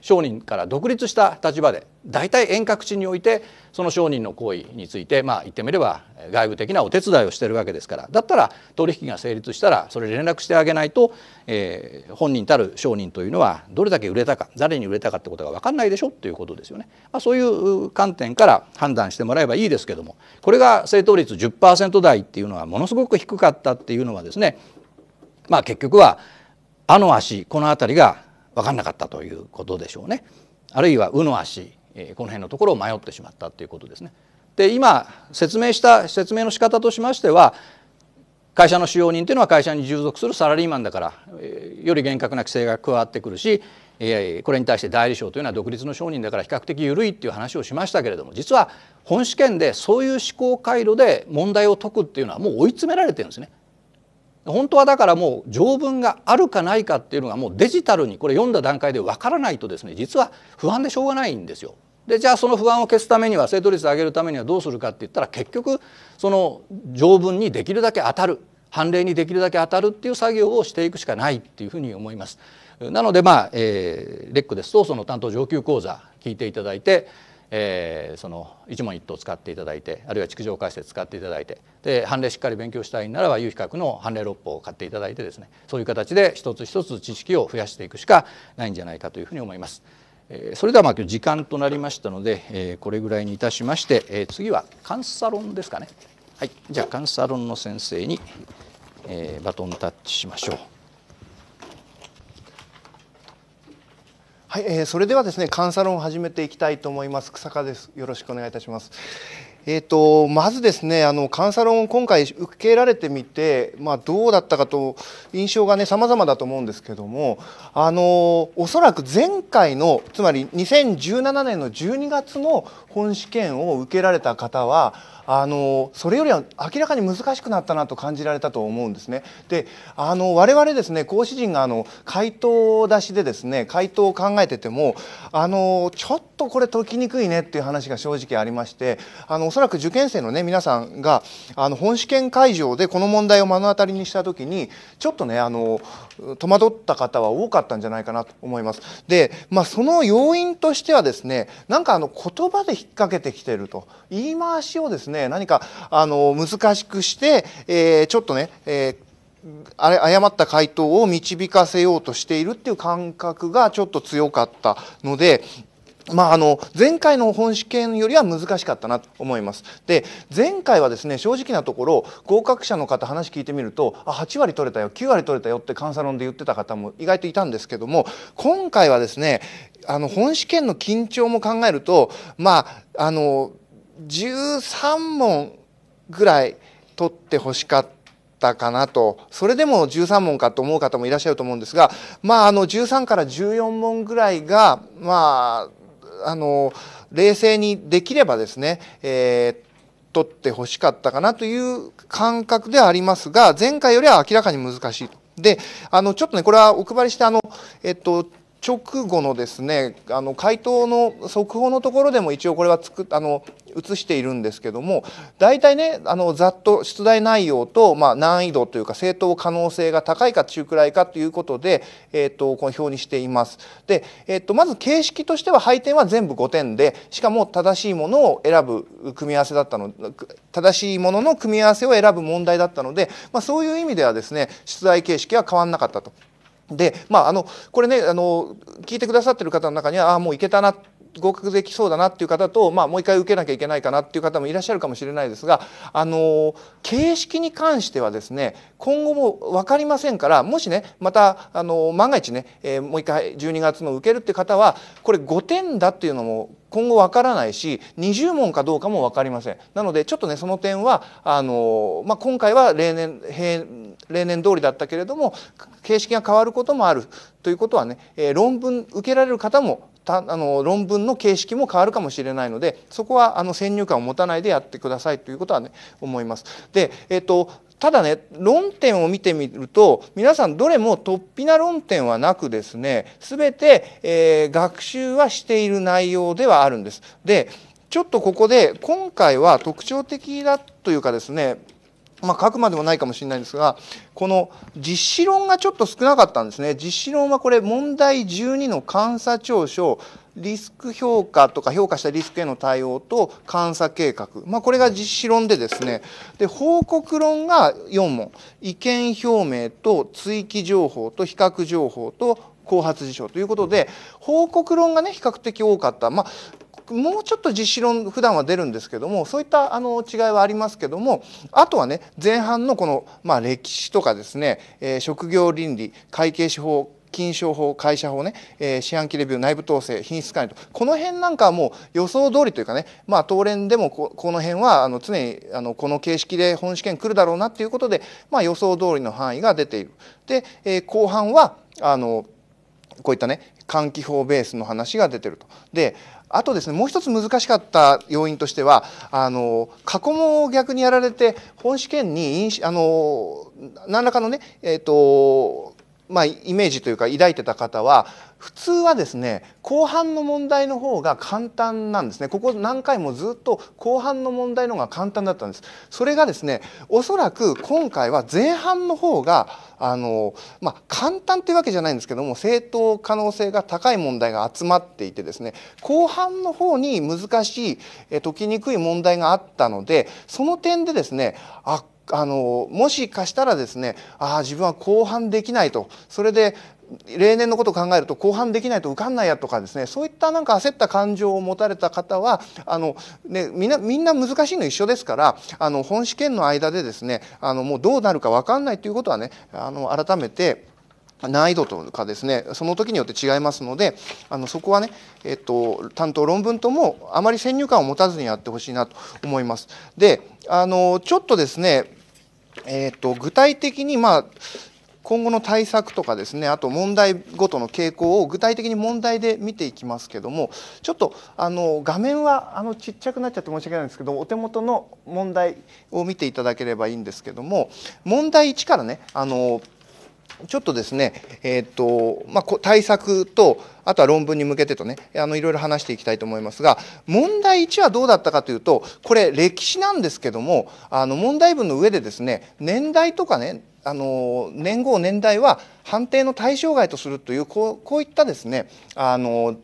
商人から独立した立場で大体遠隔地においてその商人の行為についてまあ言ってみれば外部的なお手伝いをしてるわけですからだったら取引が成立したらそれ連絡してあげないと、えー、本人たる商人というのはどれだけ売れたか誰に売れたかってことが分かんないでしょっていうことですよね、まあ、そういう観点から判断してもらえばいいですけどもこれが正答率10%台っていうのはものすごく低かったっていうのはですねまあ結局はあの足この辺りが分かんなかったということでしょうね。あるいは「う」の足この辺のところを迷ってしまったということですね。で今説明した説明の仕方としましては会社の使用人というのは会社に従属するサラリーマンだからより厳格な規制が加わってくるしこれに対して代理商というのは独立の商人だから比較的緩いっていう話をしましたけれども実は本試験でそういう思考回路で問題を解くっていうのはもう追い詰められてるんですね。本当はだからもう条文があるかないかっていうのがもうデジタルにこれ読んだ段階でわからないとですね実は不安でしょうがないんですよ。でじゃあその不安を消すためには正答率を上げるためにはどうするかって言ったら結局その条文にできるだけ当たる判例にできるだけ当たるっていう作業をしていくしかないっていうふうに思います。なのでまあ、えー、レックですとその担当上級講座聞いていただいて、えー、その一問一答使っていただいてあるいは築城解説使っていただいてで判例しっかり勉強したいならば有比較の判例六法を買っていただいてですねそういう形で一つ一つ知識を増やしていくしかないんじゃないかというふうに思います。えー、それではまあ今日時間となりましたので、えー、これぐらいにいたしまして、えー、次は監査論ですかね。はい、じゃあ監査論の先生に、えー、バトンタッチしましょう。はい、えー、それではですね、監査論を始めていきたいと思います。草加です。よろしくお願いいたします。えーと、まずですねあの監査論を今回受けられてみて、まあ、どうだったかと印象がね様々だと思うんですけどもあのおそらく前回のつまり2017年の12月の本試験を受けられた方はあのそれよりは明らかに難しくなったなと感じられたと思うんですね。であの我々ですね講師陣があの回答出しでですね回答を考えててもあのちょっとこれ解きにくいねっていう話が正直ありましてあのおそらく受験生のね皆さんがあの本試験会場でこの問題を目の当たりにした時にちょっとねあの戸惑った方は多かったんじゃないかなと思います。で、まあ、その要因としてはですねなんかあの言葉で引っ掛けてきてると言い回しをですね何かあの難しくして、えー、ちょっとね、えーあれ誤った回答を導かせようとしているっていう感覚がちょっと強かったのでまあ、あの前回の本試験よりは難しかったなと思います。で前回はですね正直なところ合格者の方話聞いてみるとあ8割取れたよ9割取れたよって監査論で言ってた方も意外といたんですけども今回はですねあの本試験の緊張も考えるとまああの13問ぐらい取ってほしかった。かなとそれでも13問かと思う方もいらっしゃると思うんですがまああの13から14問ぐらいがまああの冷静にできればですね、えー取って欲しかったかなという感覚ではありますが、前回よりは明らかに難しいと。で、あの、ちょっとね、これはお配りして、あの、えっと、直後のですねあの回答の速報のところでも一応これはつくあの写しているんですけども大体ねあのざっと出題内容と、まあ、難易度というか正答可能性が高いか中くらいかということで、えーと、この表にしています。で、えーと、とまず形式としては配点は全部5点でしかも正しいものを選ぶ組み合わせだったの正しいものの組み合わせを選ぶ問題だったので、まあ、そういう意味ではですね出題形式は変わらなかったと。で、まあ、あのこれねあの聞いてくださってる方の中にはああもういけたな合格できそうだなっていう方と、まあ、もう一回受けなきゃいけないかなっていう方もいらっしゃるかもしれないですがあの形式に関してはですね今後も分かりませんからもしねまたあの万が一ね、えー、もう一回12月の受けるって方はこれ5点だっていうのも今後わからないし20問かどうかも分かりませんなのでちょっとねその点はあの、まあ、今回は例年平例年通りだったけれども形式が変わることもあるということはね、えー、論文受けられる方もたあの論文の形式も変わるかもしれないのでそこはあの先入観を持たないでやってくださいということはね思います。で、えっとただね論点を見てみると皆さんどれも突飛な論点はなくですね全て、えー、学習はしている内容ではあるんです。でちょっとここで今回は特徴的だというかですねまあ、書くまでもないかもしれないんですがこの実施論がちょっと少なかったんですね実施論はこれ問題12の監査調書リスク評価とか評価したリスクへの対応と監査計画、まあ、これが実施論でですねで報告論が4問意見表明と追記情報と比較情報と後発事象ということで報告論がね比較的多かった、まあ、もうちょっと実施論普段は出るんですけどもそういったあの違いはありますけどもあとはね前半のこの、まあ、歴史とかですね、えー、職業倫理会計士法金賞法会社法ね、えー、四半期レビュー内部統制品質管理とこの辺なんかはもう予想通りというかねまあ当連でもこの辺はあの常にあのこの形式で本試験来るだろうなっていうことで、まあ、予想通りの範囲が出ている。で、えー、後半はあのこういったね換気法ベースの話が出てると。であとですねもう一つ難しかった要因としてはあの過去も逆にやられて本試験にあの何らかのねえっ、ー、とまあ、イメージというか抱いてた方は普通はですね後半の問題の方が簡単なんですねここ何回もずっと後半の問題の方が簡単だったんですそれがですねおそらく今回は前半の方があの、まあ、簡単というわけじゃないんですけども正当可能性が高い問題が集まっていてですね後半の方に難しい解きにくい問題があったのでその点でですねああのもしかしたらですねああ自分は後半できないとそれで例年のことを考えると後半できないと受かんないやとかですねそういったなんか焦った感情を持たれた方はあの、ね、みんなみんな難しいの一緒ですからあの本試験の間でですねあのもうどうなるか分かんないということはねあの改めて難易度とかですねその時によって違いますのであのそこはね、えっと、担当論文ともあまり先入観を持たずにやってほしいなと思います。であのちょっとですねえーと、と具体的に、まあ、今後の対策とかですねあと問題ごとの傾向を具体的に問題で見ていきますけどもちょっとあの画面はあのちっちゃくなっちゃって申し訳ないんですけどお手元の問題を見ていただければいいんですけども問題1からねあのちょっとですね、えーとまあ、対策と、あとは論文に向けてとね、あのいろいろ話していきたいと思いますが、問題1はどうだったかというと、これ、歴史なんですけども、あの問題文の上でですね、年代とかね、あの年号、年代は判定の対象外とするという、こうこういったですね、あの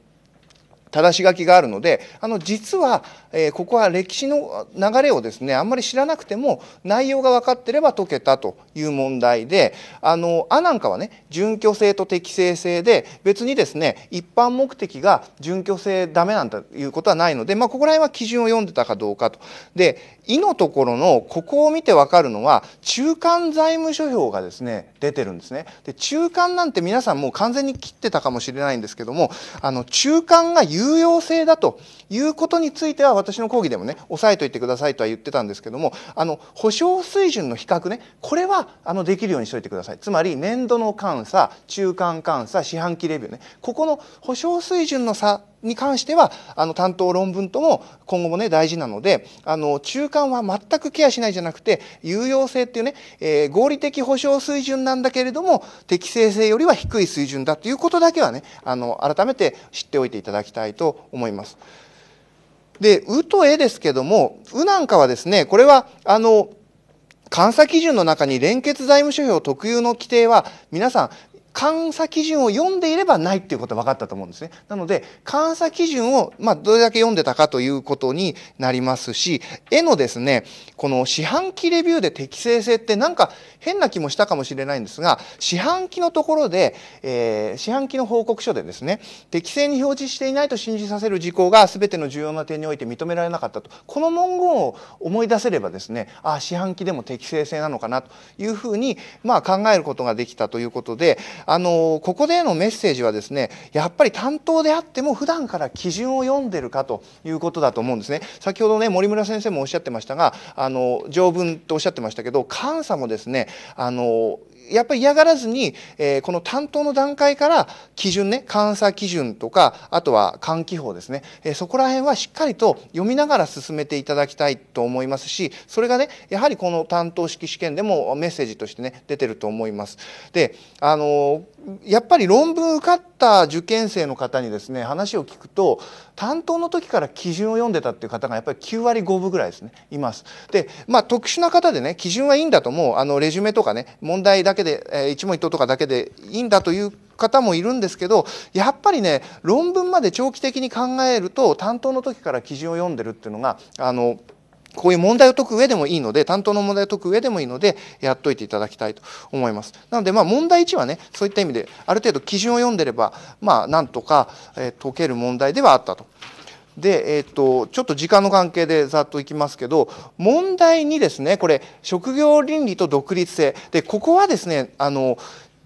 正し書きがあるのであの実は、えー、ここは歴史の流れをですねあんまり知らなくても内容が分かってれば解けたという問題であのあなんかはね準拠性と適正性で別にですね一般目的が準拠性ダメなんだということはないので、まあ、ここら辺は基準を読んでたかどうかと。で「い」のところのここを見て分かるのは中間財務諸表がですね出てるんですね。で中間なんて皆さんもう完全に切ってたかもしれないんですけどもあの中間が有有用性だということについては私の講義でもね押さえといてくださいとは言ってたんですけどもあの保証水準の比較ねこれはあのできるようにしておいてくださいつまり年度の監査中間監査四半期レビューねここの保証水準の差に関してはあの担当論文とも今後もね大事なのであの中間は全くケアしないじゃなくて有用性っていうね、えー、合理的保障水準なんだけれども適正性よりは低い水準だということだけはねあの改めて知っておいていただきたいと思います。で「う」と「え」ですけども「う」なんかはですねこれはあの監査基準の中に連結財務諸表特有の規定は皆さん監査基準を読んでいればないっていうことは分かったと思うんですね。なので、監査基準を、まあ、どれだけ読んでたかということになりますし、絵のですね、この四半期レビューで適正性ってなんか変な気もしたかもしれないんですが、四半期のところで、えー、四半期の報告書でですね、適正に表示していないと信じさせる事項が全ての重要な点において認められなかったと。この文言を思い出せればですね、ああ、四半期でも適正性なのかなというふうに、まあ、考えることができたということで、あのここでのメッセージはですねやっぱり担当であっても普段から基準を読んでるかということだと思うんですね先ほどね森村先生もおっしゃってましたがあの条文とおっしゃってましたけど監査もですねあのやっぱり嫌がらずに、えー、この担当の段階から基準ね監査基準とかあとは換気法ですね、えー、そこら辺はしっかりと読みながら進めていただきたいと思いますしそれがねやはりこの担当式試験でもメッセージとしてね出てると思います。であのやっぱり論文受かった受験生の方にですね話を聞くと担当の時から基準を読んでたっていう方がやっぱり9割5分ぐらいですねいます。でまあ特殊な方でね基準はいいんだと思うあのレジュメとかね問題だけで、えー、一問一答とかだけでいいんだという方もいるんですけどやっぱりね論文まで長期的に考えると担当の時から基準を読んでるっていうのがあのこういう問題を解く上でもいいので、担当の問題を解く上でもいいので、やっといていただきたいと思います。なので、まあ、問題1はね、そういった意味で、ある程度基準を読んでれば、まあ、なんとか、え解ける問題ではあったと。で、えー、っと、ちょっと時間の関係でざっといきますけど、問題2ですね、これ、職業倫理と独立性。で、ここはですね、あの、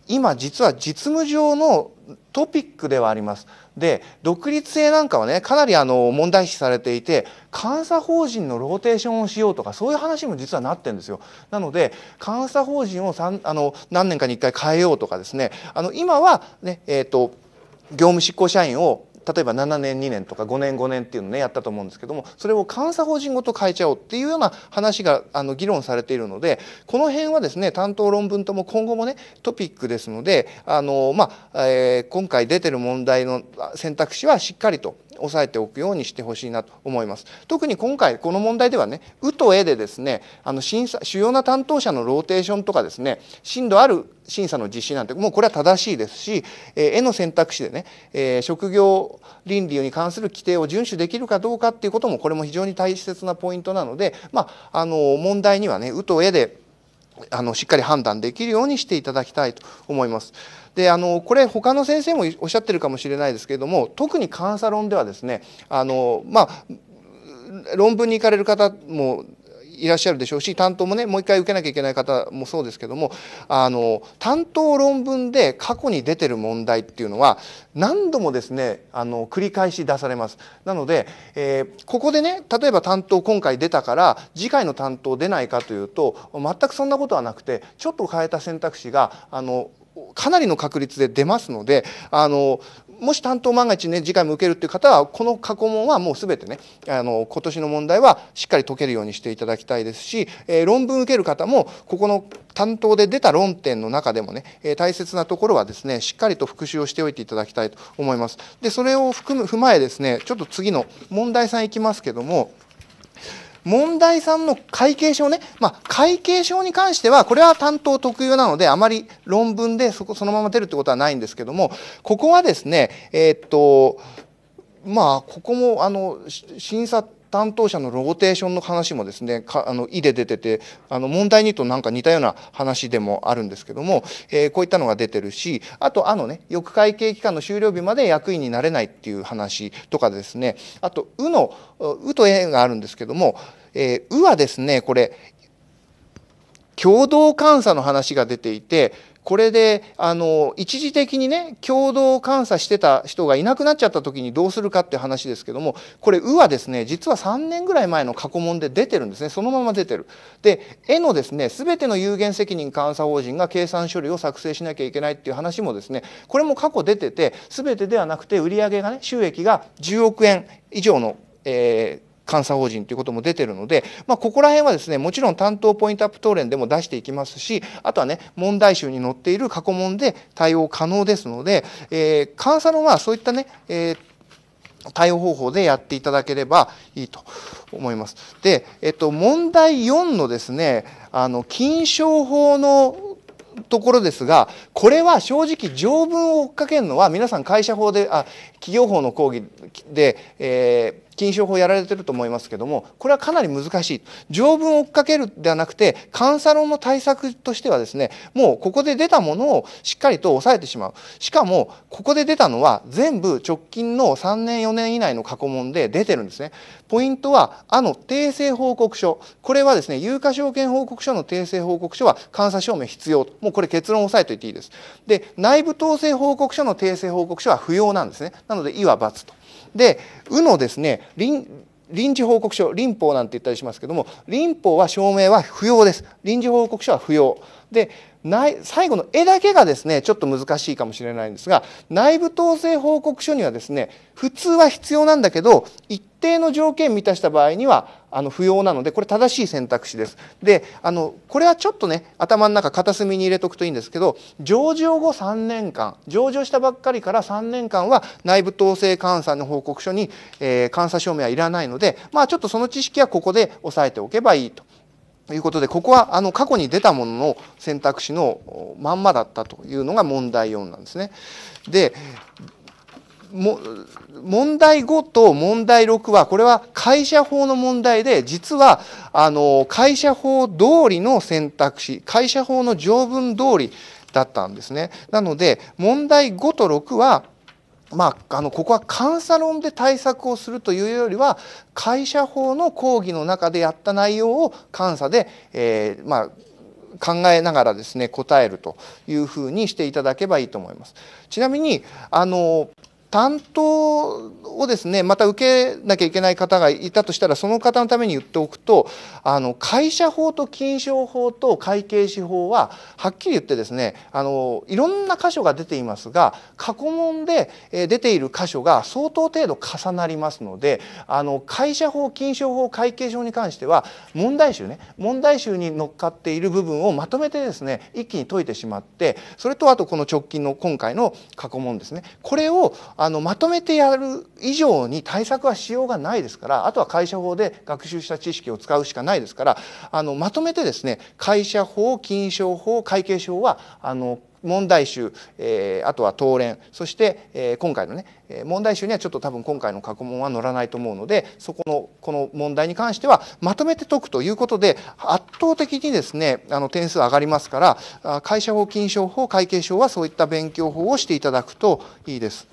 今実は実務上のトピックではあります。で独立性なんかはねかなりあの問題視されていて監査法人のローテーションをしようとかそういう話も実はなってるんですよ。なので監査法人をあの何年かに1回変えようとかですねあの今はねえっ、ー、と業務執行社員を例えば7年2年とか5年5年っていうのねやったと思うんですけどもそれを監査法人ごと変えちゃおうっていうような話があの議論されているのでこの辺はですね担当論文とも今後もねトピックですのであの、まあえー、今回出てる問題の選択肢はしっかりと押さえておくようにしてほしいなと思います。特に今回この問題ではね「う」と「え」でですねあの審査主要な担当者のローテーションとかですね深度ある審査の実施なんてもうこれは正しいですし「えの選択肢でね、え職業倫理に関する規定を遵守できるかどうかっていうこともこれも非常に大切なポイントなので、まあ、あの問題にはね「う」と「え」であのしっかり判断できるようにしていただきたいと思います。であのこれ他の先生もおっしゃってるかもしれないですけれども特に監査論ではですねあのまあ論文に行かれる方もいらっしゃるでしょうし担当もねもう一回受けなきゃいけない方もそうですけどもあの担当論文で過去に出てる問題っていうのは何度もですねあの繰り返し出されます。なので、えー、ここでね例えば担当今回出たから次回の担当出ないかというと全くそんなことはなくてちょっと変えた選択肢があのかなりの確率で出ますのであのもし担当万が一ね次回も受けるっていう方はこの過去問はもう全てねあの今年の問題はしっかり解けるようにしていただきたいですし、えー、論文受ける方もここの担当で出た論点の中でもね、えー、大切なところはですねしっかりと復習をしておいていただきたいと思います。でそれを含む踏まえですねちょっと次の問題さんいきますけども。問題3の会計書ね、まあ、会計書に関してはこれは担当特有なのであまり論文でそこそのまま出るってことはないんですけどもここはですねえー、っとまあここもあの審査担当者のローテーションの話もですねかあの「い」で出ててあの問題にとなんか似たような話でもあるんですけども、えー、こういったのが出てるしあと「あ」のね翌会計期間の終了日まで役員になれないっていう話とかですねあと「う」の「う」と「え」があるんですけども「えー、う」はですねこれ共同監査の話が出ていてこれであの一時的にね共同監査してた人がいなくなっちゃった時にどうするかって話ですけどもこれ「う」はですね実は3年ぐらい前の過去問で出てるんですねそのまま出てる。で「え」のですね全ての有限責任監査法人が計算書類を作成しなきゃいけないっていう話もですねこれも過去出てて全てではなくて売上がね収益が10億円以上のえ監査法人ということも出てるので、まあ、ここら辺はですねもちろん担当ポイントアップ答弁でも出していきますしあとはね問題集に載っている過去問で対応可能ですので、えー、監査のまあそういったね、えー対応方法でやっていただければいいと思います。で、えっと、問題4のですね、あの、金賞法のところですが、これは正直条文を追っかけるのは皆さん会社法で、あ、企業法の講義で、えー禁止法やられてると思いますけどもこれはかなり難しい条文を追っかけるではなくて監査論の対策としてはですねもうここで出たものをしっかりと抑えてしまうしかもここで出たのは全部直近の3年4年以内の過去問で出てるんですねポイントはあの訂正報告書これはですね有価証券報告書の訂正報告書は監査証明必要もうこれ結論を押さえておいていいですで内部統制報告書の訂正報告書は不要なんですねなのでいわ×と。で右のですね臨時報告書、臨法なんて言ったりしますけども、臨法は証明は不要です。臨時報告書は不要。で内最後の絵だけがですねちょっと難しいかもしれないんですが内部統制報告書にはですね普通は必要なんだけど一定の条件満たした場合にはあの不要なのでこれ正しい選択肢です。であのこれはちょっとね頭の中片隅に入れとくといいんですけど上場後3年間上場したばっかりから3年間は内部統制監査の報告書に、えー、監査証明はいらないのでまあちょっとその知識はここで押さえておけばいいとということでここはあの過去に出たものの選択肢のまんまだったというのが問題4なんですね。で問題5と問題6はこれは会社法の問題で実はあの会社法通りの選択肢会社法の条文通りだったんですね。なので問題5と6はまあ、あのここは監査論で対策をするというよりは会社法の講義の中でやった内容を監査で、えー、まあ考えながらですね答えるというふうにしていただけばいいと思います。ちなみにあの担当をですねまた受けなきゃいけない方がいたとしたらその方のために言っておくとあの会社法と金賞法と会計士法ははっきり言ってですねあのいろんな箇所が出ていますが過去問で出ている箇所が相当程度重なりますのであの会社法金賞法会計士法に関しては問題集ね問題集に乗っかっている部分をまとめてですね一気に解いてしまってそれとあとこの直近の今回の過去問ですねこれをあのまとめてやる以上に対策はしようがないですからあとは会社法で学習した知識を使うしかないですからあのまとめてですね会社法金賞法会計賞はあの問題集、えー、あとは答練そして、えー、今回のね問題集にはちょっと多分今回の過去問は載らないと思うのでそこのこの問題に関してはまとめて解くということで圧倒的にですねあの点数上がりますから会社法金賞法会計賞はそういった勉強法をしていただくといいです。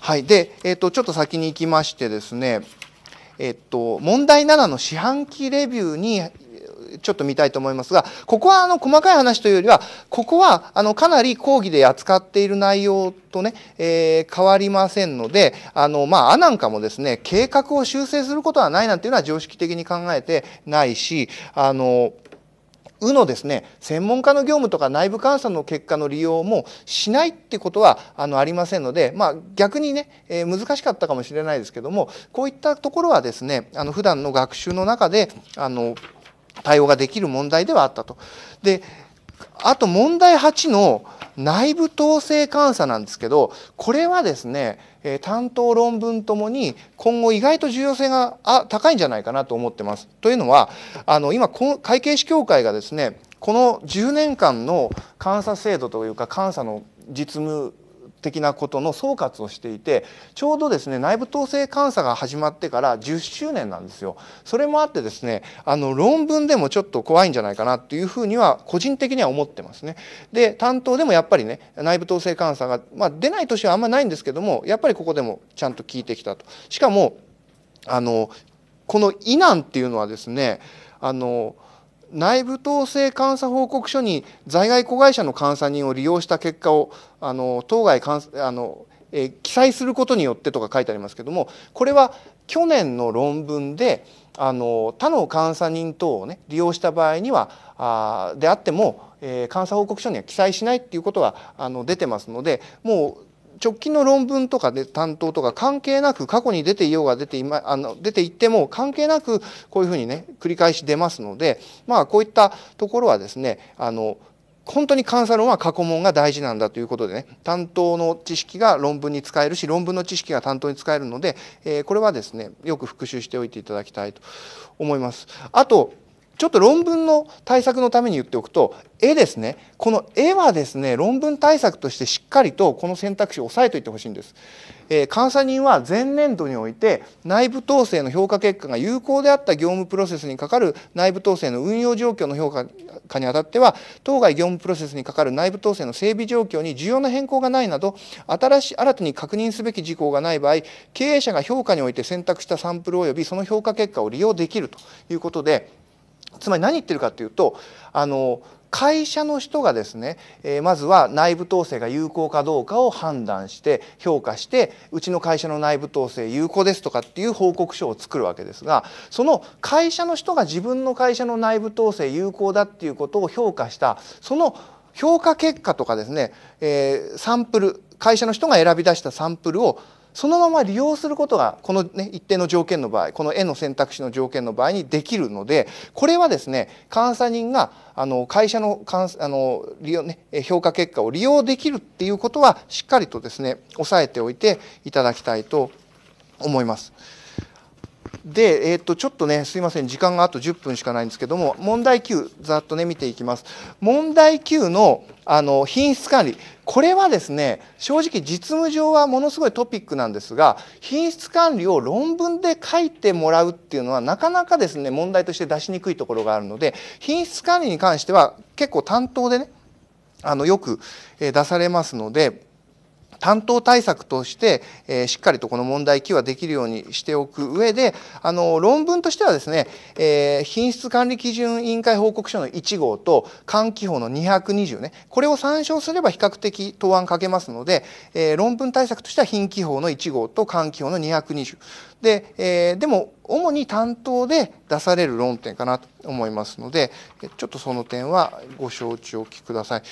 はいで、えーと、ちょっと先に行きましてですね、えーと、問題7の四半期レビューにちょっと見たいと思いますがここはあの細かい話というよりはここはあのかなり講義で扱っている内容とね、えー、変わりませんのであの、まあ、なんかもですね計画を修正することはないなんていうのは常識的に考えてないしあのうのですね専門家の業務とか内部監査の結果の利用もしないってことはあのありませんので、まあ、逆にね、えー、難しかったかもしれないですけどもこういったところはですねあの普段の学習の中であの対応ができる問題ではあったと。であと問題8の内部統制監査なんですけどこれはですね担当論文ともに今後意外と重要性が高いんじゃないかなと思ってます。というのはあの今会計士協会がですねこの10年間の監査制度というか監査の実務的なことの総括をしていてちょうどですね内部統制監査が始まってから10周年なんですよ。それもあってですねあの論文でもちょっと怖いんじゃないかなっていうふうには個人的には思ってますね。で担当でもやっぱりね内部統制監査が、まあ、出ない年はあんまないんですけどもやっぱりここでもちゃんと聞いてきたと。しかもあのこの「イナン」っていうのはですねあの内部統制監査報告書に在外子会社の監査人を利用した結果をあの当該監あの、えー、記載することによってとか書いてありますけどもこれは去年の論文であの他の監査人等を、ね、利用した場合にはあであっても、えー、監査報告書には記載しないっていうことはあの出てますのでもう直近の論文とかで担当とか関係なく過去に出ていようが出てい、ま、あの出ていっても関係なくこういうふうにね繰り返し出ますのでまあこういったところはですねあの本当に監査論は過去問が大事なんだということでね担当の知識が論文に使えるし論文の知識が担当に使えるので、えー、これはですねよく復習しておいていただきたいと思います。あとちょっと論文の対策のために言っておくと絵ですねこの絵はですね論文対策としてしっかりとこの選択肢を押さえておいてほしいんです、えー、監査人は前年度において内部統制の評価結果が有効であった業務プロセスにかかる内部統制の運用状況の評価かにあたっては当該業務プロセスにかかる内部統制の整備状況に重要な変更がないなど新し新たに確認すべき事項がない場合経営者が評価において選択したサンプルおよびその評価結果を利用できるということでつまり何言ってるかというとあの会社の人がですね、えー、まずは内部統制が有効かどうかを判断して評価してうちの会社の内部統制有効ですとかっていう報告書を作るわけですがその会社の人が自分の会社の内部統制有効だっていうことを評価したその評価結果とかですね、えー、サンプル会社の人が選び出したサンプルをそのまま利用することがこの、ね、一定の条件の場合この絵の選択肢の条件の場合にできるのでこれはですね監査人があの会社のあの利用、ね、評価結果を利用できるっていうことはしっかりとですね押さえておいていただきたいと思います。で、えー、っとちょっとねすいません時間があと10分しかないんですけども問題9ざっとね見ていきます。問題9のあの品質管理これはですね正直実務上はものすごいトピックなんですが品質管理を論文で書いてもらうっていうのはなかなかですね問題として出しにくいところがあるので品質管理に関しては結構担当でねあのよく出されますので担当対策として、えー、しっかりとこの問題期はできるようにしておく上であの論文としてはですね、えー、品質管理基準委員会報告書の1号と換気法の220ねこれを参照すれば比較的答案書けますので、えー、論文対策としては品気法の1号と換気法の220で、えー、でも主に担当で出される論点かなと思いますのでちょっとその点はご承知おきください。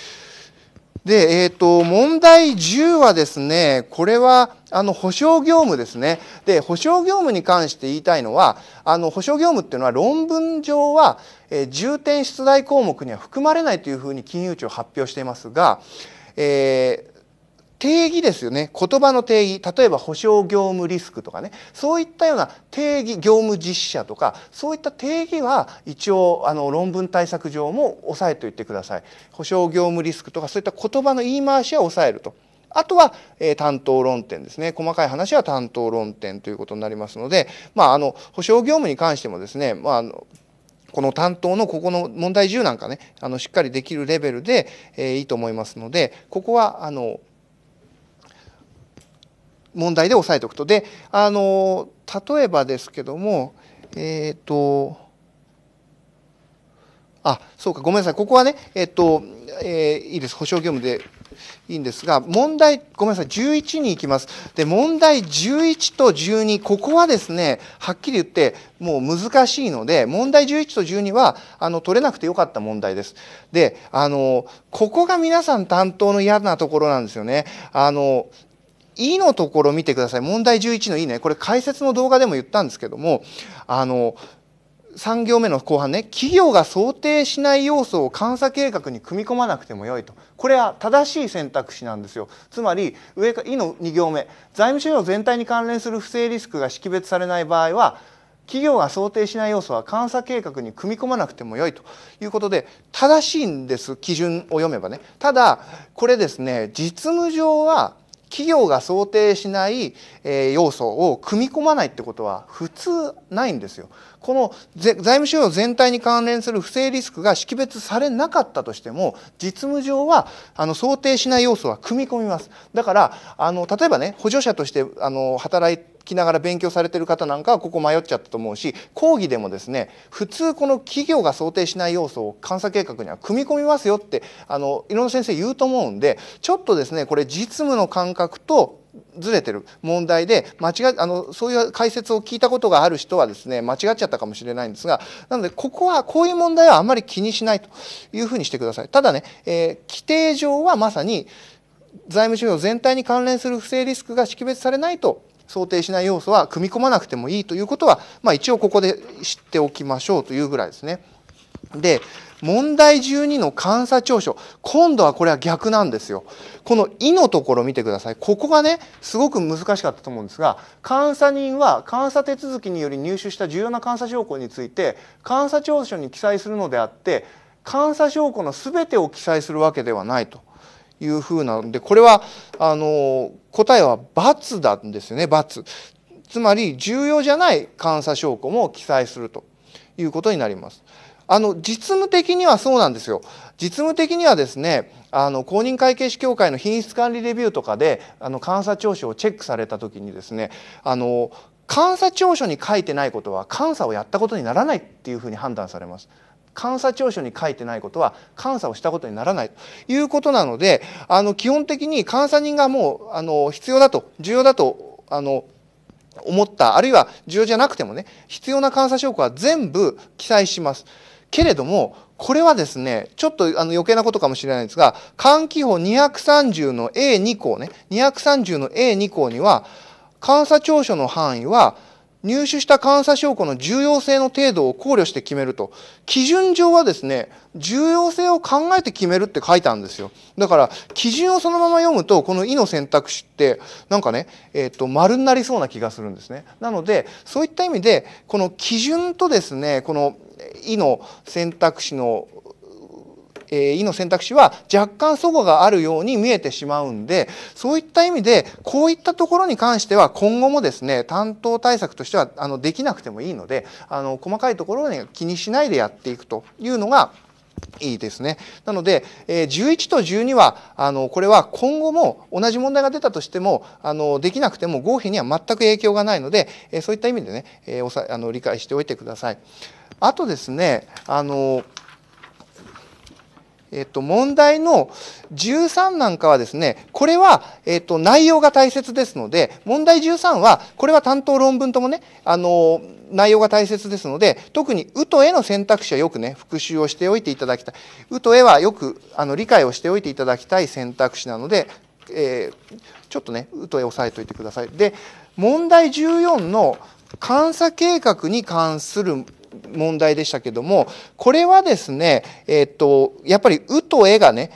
で、えっ、ー、と、問題10はですね、これは、あの、保証業務ですね。で、保証業務に関して言いたいのは、あの、保証業務っていうのは論文上は、えー、重点出題項目には含まれないというふうに金融庁発表していますが、えー、定義ですよね言葉の定義例えば保証業務リスクとかねそういったような定義業務実施とかそういった定義は一応あの論文対策上も押さえておいてください保証業務リスクとかそういった言葉の言い回しは抑えると。あとは、えー、担当論点ですね。細かい話は担当論点ということになりますので、まあ、あの、保証業務に関してもですね、まあ、あの、この担当のここの問題10なんかね、あの、しっかりできるレベルで、えー、いいと思いますので、ここは、あの、問題で押さえておくと。で、あの、例えばですけども、えっ、ー、と、あ、そうか、ごめんなさい。ここはね、えっ、ー、と、えー、いいです。保証業務でいいんですが、問題、ごめんなさい。11に行きます。で、問題11と12、ここはですね、はっきり言って、もう難しいので、問題11と12は、あの、取れなくてよかった問題です。で、あの、ここが皆さん担当の嫌なところなんですよね。あの、E のところ見てください問題11の E ねこれ解説の動画でも言ったんですけどもあの3行目の後半ね企業が想定しない要素を監査計画に組み込まなくてもよいとこれは正しい選択肢なんですよつまり上か E の2行目財務省全体に関連する不正リスクが識別されない場合は企業が想定しない要素は監査計画に組み込まなくてもよいということで正しいんです基準を読めばねただこれですね実務上は企業が想定しない、要素を組み込まないってことは普通ないんですよ。この財務収容全体に関連する不正リスクが識別されなかったとしても実務上はあの想定しない要素は組み込みます。だからあの例えばね補助者としてあの働きながら勉強されてる方なんかはここ迷っちゃったと思うし講義でもですね普通この企業が想定しない要素を監査計画には組み込みますよってあのいろんな先生言うと思うんでちょっとですねこれ実務の感覚とずれてる問題で間違あのそういう解説を聞いたことがある人はですね間違っちゃったかもしれないんですがなのでここはこういう問題はあんまり気にしないというふうにしてください。ただね、えー、規定上はまさに財務諸表全体に関連する不正リスクが識別されないと想定しない要素は組み込まなくてもいいということは、まあ、一応ここで知っておきましょうというぐらいですね。で問題12の監査調書今度はこれは逆なんですよこの「い」のところ見てくださいここがねすごく難しかったと思うんですが監査人は監査手続きにより入手した重要な監査証拠について監査調書に記載するのであって監査証拠の全てを記載するわけではないと。いうふうなのでこれはあの答えは×なんですよね×つまり重要じゃない監査証拠も記載するということになります。あの実務的にはそうなんですよ。実務的にはですねあの公認会計士協会の品質管理レビューとかであの監査調書をチェックされた時にですねあの監査調書に書いてないことは監査をやったことにならないっていうふうに判断されます。監査調書に書いてないことは監査をしたことにならないということなのであの基本的に監査人がもうあの必要だと重要だとあの思ったあるいは重要じゃなくてもね必要な監査証拠は全部記載します。けれどもこれはですねちょっとあの余計なことかもしれないですが換気法230の A2 項ね230の A2 項には監査調書の範囲は入手した監査証拠の重要性の程度を考慮して決めると基準上はですね重要性を考えて決めるって書いたんですよだから基準をそのまま読むとこの「い」の選択肢ってなんかね、えーと丸になりそうな気がするんですねなのでそういった意味でこの基準とですねこの意の選択肢のえの選択肢は若干齟齬があるように見えてしまうんでそういった意味でこういったところに関しては今後もですね担当対策としてはあのできなくてもいいのであの細かいところね、気にしないでやっていくというのがいいですね。なので、え11と12はあのこれは今後も同じ問題が出たとしてもあのできなくても合否には全く影響がないので、えそういった意味でね、えおさあの理解しておいてください。あとですねあのえっと、問題の13なんかはですね、これは、えっと、内容が大切ですので、問題13は、これは担当論文ともね、あの、内容が大切ですので、特に、うとへの選択肢はよくね、復習をしておいていただきたい。うとへはよく、あの、理解をしておいていただきたい選択肢なので、えー、ちょっとね、うとへ押さえといてください。で、問題14の監査計画に関する問題でしたけどもこれはですね、えー、っとやっぱり「う」と「え」がね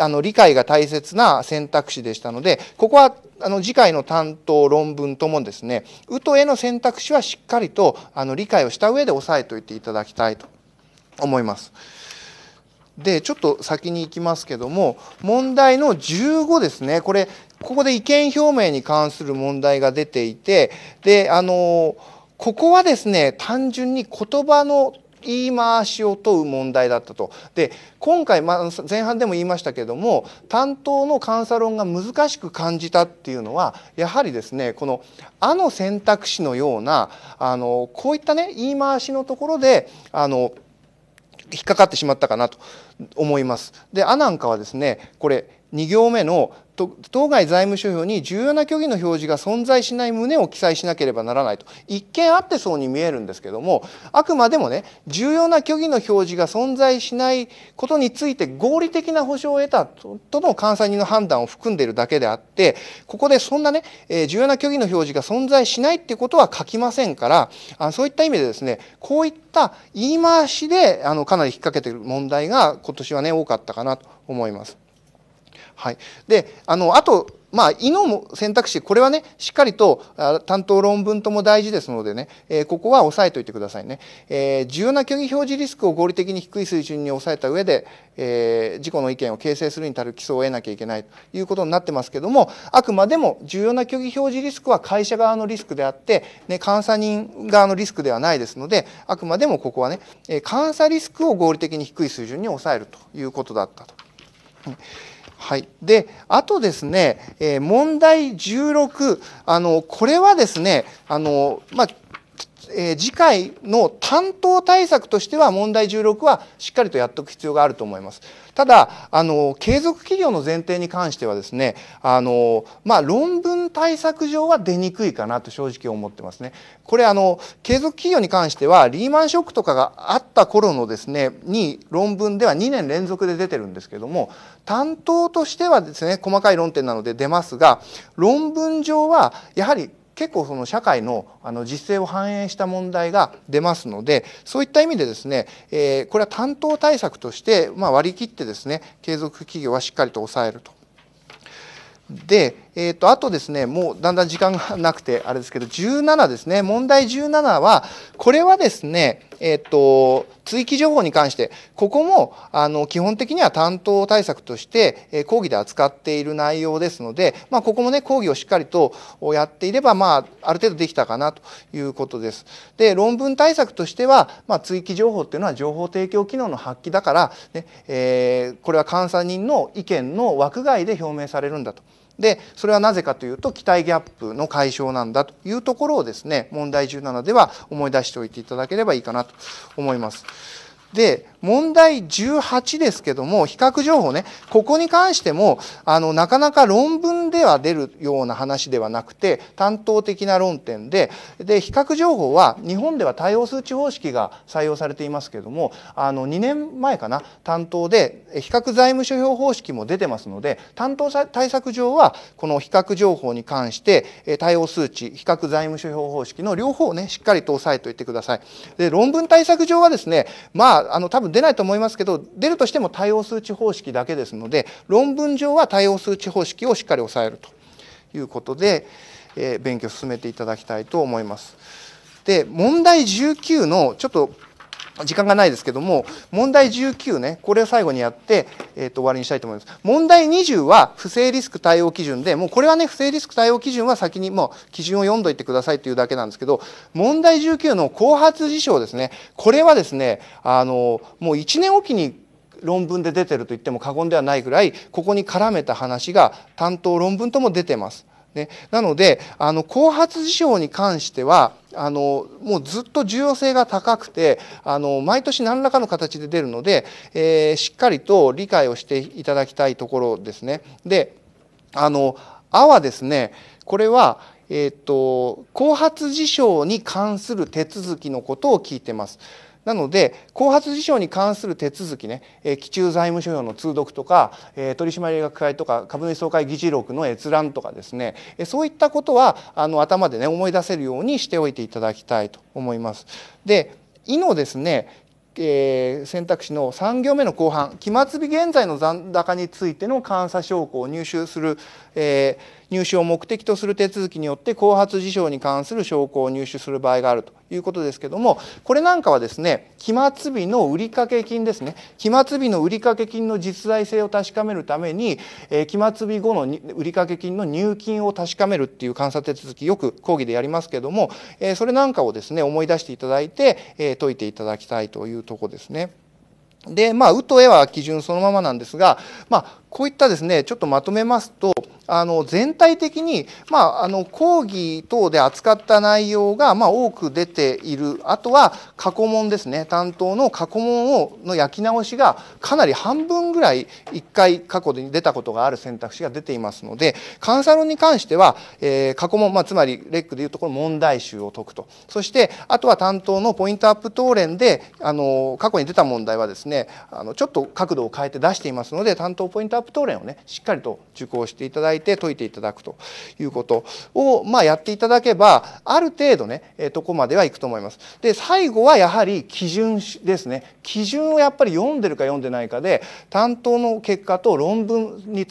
あの理解が大切な選択肢でしたのでここはあの次回の担当論文ともですね「う」と「え」の選択肢はしっかりとあの理解をした上で押さえておいていただきたいと思います。でちょっと先に行きますけども問題の15ですねこれここで意見表明に関する問題が出ていてであのーここはですね単純に言葉の言い回しを問う問題だったと。で今回、まあ、前半でも言いましたけども担当の監査論が難しく感じたっていうのはやはりですねこの「あ」の選択肢のようなあのこういったね言い回しのところであの引っかかってしまったかなと思います。で「あ」なんかはですねこれ2行目の当該財務諸表に重要な虚偽の表示が存在しない旨を記載しなければならないと一見あってそうに見えるんですけどもあくまでもね重要な虚偽の表示が存在しないことについて合理的な保障を得たとの監査人の判断を含んでいるだけであってここでそんなね、え重要な虚偽の表示が存在しないっていうことは書きませんからあそういった意味でですねこういった言い回しであのかなり引っ掛けてる問題が今年はね多かったかなと思います。はい、であのあとまあ、意の選択肢、これはね、しっかりと担当論文とも大事ですのでね、えー、ここは押さえておいてくださいね、えー、重要な虚偽表示リスクを合理的に低い水準に抑えた上で、えー、自己の意見を形成するに足る基礎を得なきゃいけないということになってますけども、あくまでも重要な虚偽表示リスクは会社側のリスクであって、ね、監査人側のリスクではないですので、あくまでもここはね、監査リスクを合理的に低い水準に抑えるということだったと。うんはい、であとですね、えー、問題16あのこれはですねあの、まあえー、次回の担当対策としては問題16はしっかりとやっておく必要があると思います。ただあの継続企業の前提に関してはですねあの、まあ、論文対策上は出にくいかなと正直思ってますね。これあの継続企業に関してはリーマンショックとかがあった頃のですねに論文では2年連続で出てるんですけども担当としてはですね細かい論点なので出ますが論文上はやはり結構その社会のあの実勢を反映した問題が出ますのでそういった意味でですね、えー、これは担当対策として、まあ、割り切ってですね継続企業はしっかりと抑えると。でえーと、あとですねもうだんだん時間がなくてあれですけど17ですね問題17はこれはですねえっ、ー、と追記情報に関してここもあの基本的には担当対策として、えー、講義で扱っている内容ですので、まあ、ここもね講義をしっかりとやっていれば、まあ、ある程度できたかなということです。で論文対策としては、まあ、追記情報っていうのは情報提供機能の発揮だからね、ねえー、これは監査人の意見の枠外で表明されるんだと。でそれはなぜかというと期待ギャップの解消なんだというところをですね問題17では思い出しておいていただければいいかなと思います。で問題18ですけども比較情報ねここに関してもあのなかなか論文では出るような話ではなくて担当的な論点でで比較情報は日本では対応数値方式が採用されていますけどもあの2年前かな担当で比較財務諸表方式も出てますので担当対策上はこの比較情報に関して対応数値比較財務諸表方式の両方をねしっかりと押さえておいてください。で論文対策上はですねまああの多分出ないと思いますけど出るとしても対応数値方式だけですので論文上は対応数値方式をしっかり押さえるということで、えー、勉強進めていただきたいと思います。で問題19のちょっと時間がないですけども問題19ねこれを最後にやって、えー、と終わりにしたいと思います問題20は不正リスク対応基準でもうこれはね不正リスク対応基準は先にもう基準を読んどいてくださいというだけなんですけど問題19の後発事象ですねこれはですねあのもう1年おきに論文で出てると言っても過言ではないぐらいここに絡めた話が担当論文とも出てます。ね、なのであの後発事象に関してはあのもうずっと重要性が高くてあの毎年何らかの形で出るので、えー、しっかりと理解をしていただきたいところですね。であの「あ」はですねこれはえーと、後発事象に関する手続きのことを聞いてます。なので後発事象に関する手続きね、えー、基中財務諸表の通読とか、えー、取締役会とか株主総会議事録の閲覧とかですね、えー、そういったことはあの頭でね思い出せるようにしておいていただきたいと思います。で「い」のですねえー、選択肢の3行目の後半期末日現在の残高についての監査証拠を入手する、えー、入手を目的とする手続きによって後発事象に関する証拠を入手する場合があるということですけどもこれなんかはですね期末日の売掛金ですね期末日の売掛金の実在性を確かめるために、えー、期末日後の売掛金の入金を確かめるっていう監査手続きよく講義でやりますけども、えー、それなんかをですね思い出していただいて、えー、解いていただきたいというとこですね。でまあ「う」と「え」は基準そのままなんですが、まあ、こういったですねちょっとまとめますとあの全体的に、まあ、あの講義等で扱った内容が、まあ、多く出ているあとは過去問ですね担当の過去問をの焼き直しがかなり半分ぐらい1回過去に出たことがある選択肢が出ていますので監査論に関しては、えー、過去問、まあ、つまりレックでいうところ問題集を解くとそしてあとは担当のポイントアップ答練であの過去に出た問題はですねあのちょっと角度を変えて出していますので担当ポイントアップ答練をねしっかりと受講していただいていて解いていただくということを、まあ、やっていただければある程度ね、えとこまではいくと思います。で最後はやはり基準ですね基準をやっぱり読んでるか読んでないかで担当の結果と論文に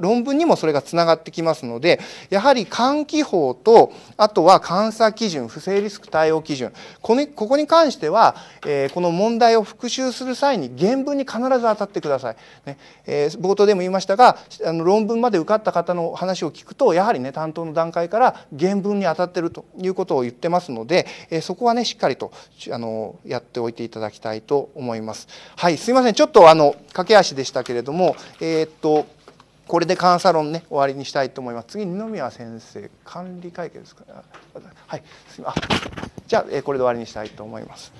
論文にもそれがつながってきますのでやはり換気法とあとは監査基準不正リスク対応基準ここに関しては、えこの問題を復習する際に原文に必ず当たってください。ねえ冒頭でも言いましたがあの論文まで受かった方の話を聞くとやはりね担当の段階から原文に当たってるということを言ってますので、えそこはねしっかりとあのやっておいていただきたいと思います。はいすいませんちょっとあの駆け足でしたけれどもえー、っとこれで監査論ね終わりにしたいと思います。次二宮先生管理会計ですか、ね。はいすいません。じゃあ、えこれで終わりにしたいと思います。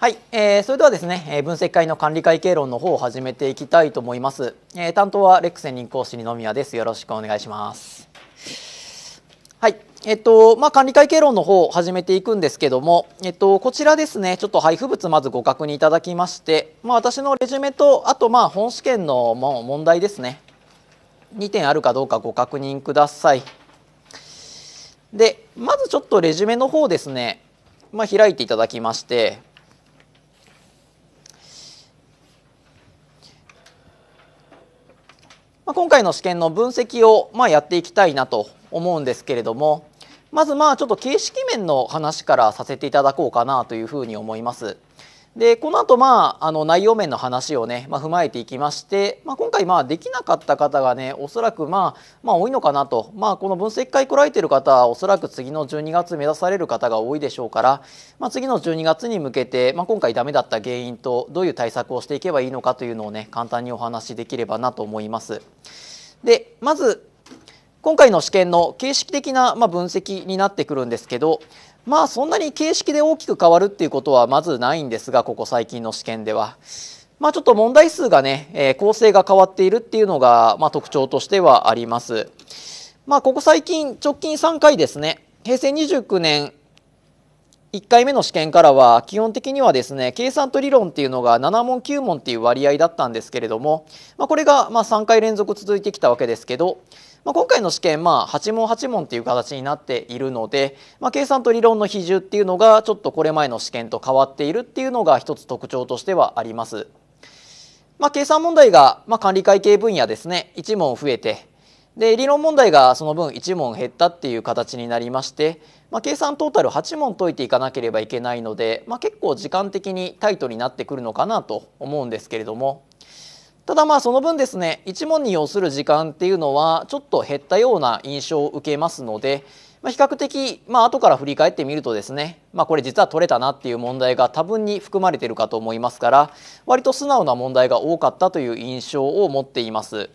はい、えー、それではですね、えー、分析会の管理会計論の方を始めていきたいと思います、えー、担当はレックス専任講師二宮ですよろしくお願いしますはいえっとまあ、管理会計論の方を始めていくんですけども、えっと、こちらですねちょっと配布物まずご確認いただきまして、まあ、私のレジュメとあとまあ本試験の問題ですね2点あるかどうかご確認くださいでまずちょっとレジュメの方ですね、まあ、開いていただきましてまあ、今回の試験の分析をまやっていきたいなと思うんですけれどもまずまあちょっと形式面の話からさせていただこうかなというふうに思います。でこの後、まああの内容面の話をね、まあ、踏まえていきまして、まあ、今回まあできなかった方がねおそらくまあまあ多いのかなと、まあ、この分析会来られてる方はおそらく次の12月目指される方が多いでしょうから、まあ、次の12月に向けて、まあ、今回ダメだった原因とどういう対策をしていけばいいのかというのをね簡単にお話しできればなと思います。でまず今回の試験の形式的な、ま分析になってくるんですけどまあそんなに形式で大きく変わるっていうことはまずないんですがここ最近の試験では。まあ、ちょっと問題数がね、えー、構成が変わっているっていうのが、まあ、特徴としてはあります。まあ、ここ最近直近3回ですね平成29年1回目の試験からは基本的にはですね計算と理論っていうのが7問9問っていう割合だったんですけれども、まあ、これがま3回連続続いてきたわけですけど、まあ、今回の試験まあ8問8問っていう形になっているので、まあ、計算と理論の比重っていうのがちょっとこれ前の試験と変わっているっていうのが一つ特徴としてはあります。ま計算問題が、ま管理会計分野ですね1問増えてで理論問題がその分1問減ったっていう形になりまして、まあ、計算トータル8問解いていかなければいけないので、まあ、結構時間的にタイトになってくるのかなと思うんですけれどもただまあその分ですね1問に要する時間っていうのはちょっと減ったような印象を受けますので、まあ、比較的、まあ後から振り返ってみるとですね、まあ、これ実は取れたなっていう問題が多分に含まれてるかと思いますから割と素直な問題が多かったという印象を持っています。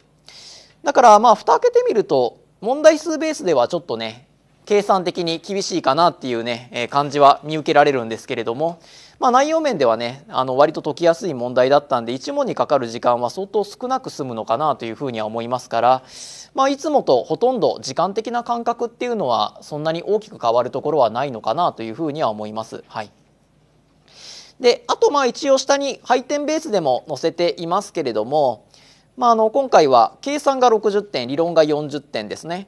だからまあ蓋開けてみると問題数ベースではちょっとね計算的に厳しいかなっていうね、えー、感じは見受けられるんですけれども、まあ、内容面ではねあの割と解きやすい問題だったんで1問にかかる時間は相当少なく済むのかなというふうには思いますから、まあ、いつもとほとんど時間的な感覚っていうのはそんなに大きく変わるところはないのかなというふうには思います。はいであとまあ一応下に配点ベースでも載せていますけれどもまあ、あの今回は計算が60点理論が40点ですね。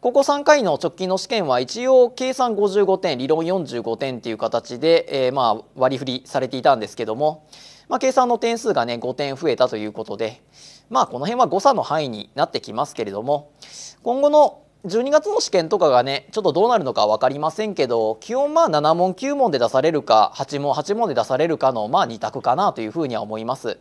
ここ3回の直近の試験は一応計算55点理論45点っていう形で、えー、まあ割り振りされていたんですけども、まあ、計算の点数がね5点増えたということで、まあ、この辺は誤差の範囲になってきますけれども今後の12月の試験とかがねちょっとどうなるのか分かりませんけど基本まあ7問9問で出されるか8問8問で出されるかのまあ2択かなというふうには思います。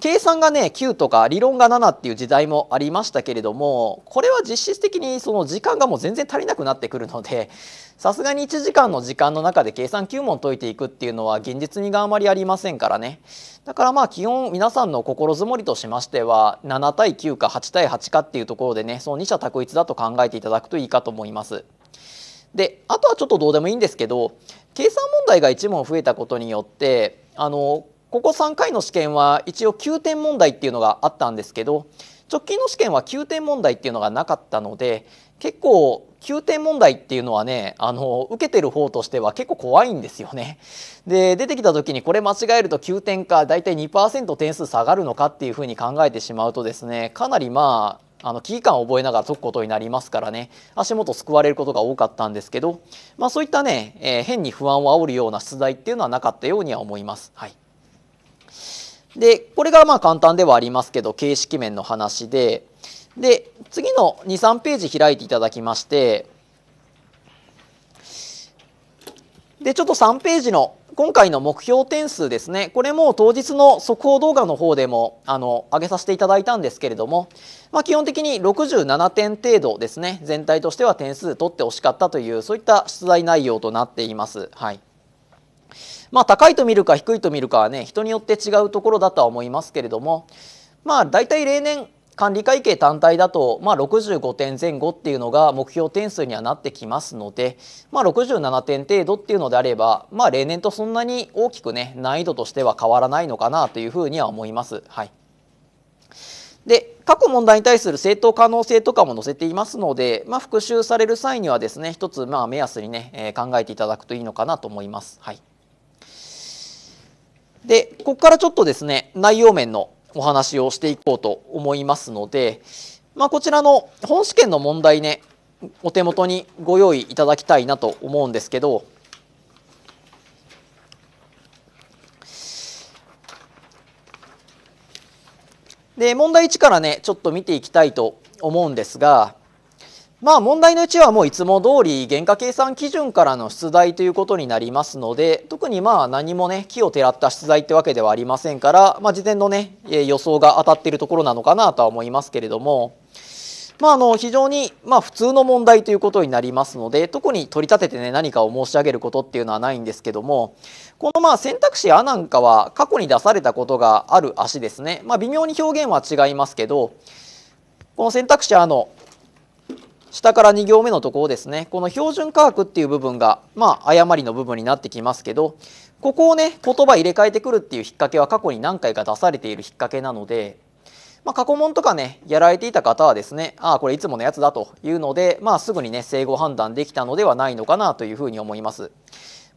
計算がね9とか理論が7っていう時代もありましたけれどもこれは実質的にその時間がもう全然足りなくなってくるのでさすがに1時間の時間の中で計算9問解いていくっていうのは現実味があまりありませんからねだからまあ基本皆さんの心づもりとしましては7対9か8対8かっていうところでねその二者択一だと考えていただくといいかと思います。であとはちょっとどうでもいいんですけど計算問題が1問増えたことによってあのここ3回の試験は一応9点問題っていうのがあったんですけど直近の試験は9点問題っていうのがなかったので結構9点問題っていうのはねあの受けてる方としては結構怖いんですよね。で出てきた時にこれ間違えると9点か大体2%点数下がるのかっていうふうに考えてしまうとですねかなりまああの危機感を覚えながら解くことになりますからね足元救われることが多かったんですけど、まあ、そういったね、えー、変に不安を煽るような出題っていうのはなかったようには思います。はいでこれがまあ簡単ではありますけど形式面の話でで次の23ページ開いていただきましてでちょっと3ページの今回の目標点数ですねこれも当日の速報動画の方でもあの上げさせていただいたんですけれども、まあ、基本的に67点程度ですね全体としては点数取ってほしかったというそういった出題内容となっています。はいまあ高いと見るか低いと見るかはね人によって違うところだとは思いますけれどもまあ大体例年管理会計単体だと、まあ、65点前後っていうのが目標点数にはなってきますので、まあ、67点程度っていうのであれば、まあ、例年とそんなに大きくね難易度としては変わらないのかなというふうには思います。はい、で過去問題に対する正当可能性とかも載せていますので、まあ、復習される際にはですね一つまあ目安にね、えー、考えていただくといいのかなと思います。はいでここからちょっとですね内容面のお話をしていこうと思いますので、まあ、こちらの本試験の問題ねお手元にご用意いただきたいなと思うんですけどで問題1からねちょっと見ていきたいと思うんですがまあ問題のうちはもういつも通り原価計算基準からの出題ということになりますので特にまあ何もね木をてらった出題ってわけではありませんから、まあ、事前のね予想が当たっているところなのかなとは思いますけれども。まあ、あの非常にまあ普通の問題ということになりますので特に取り立ててね何かを申し上げることっていうのはないんですけどもこのまあ選択肢「あ」なんかは過去に出されたことがある足ですね、まあ、微妙に表現は違いますけどこの選択肢「あ」の下から2行目のところですねこの標準価格っていう部分がまあ誤りの部分になってきますけどここをね言葉入れ替えてくるっていう引っ掛けは過去に何回か出されている引っ掛けなので、まあ、過去問とかねやられていた方はですねああこれいつものやつだというので、まあ、すぐにね整合判断できたのではないのかなというふうに思います。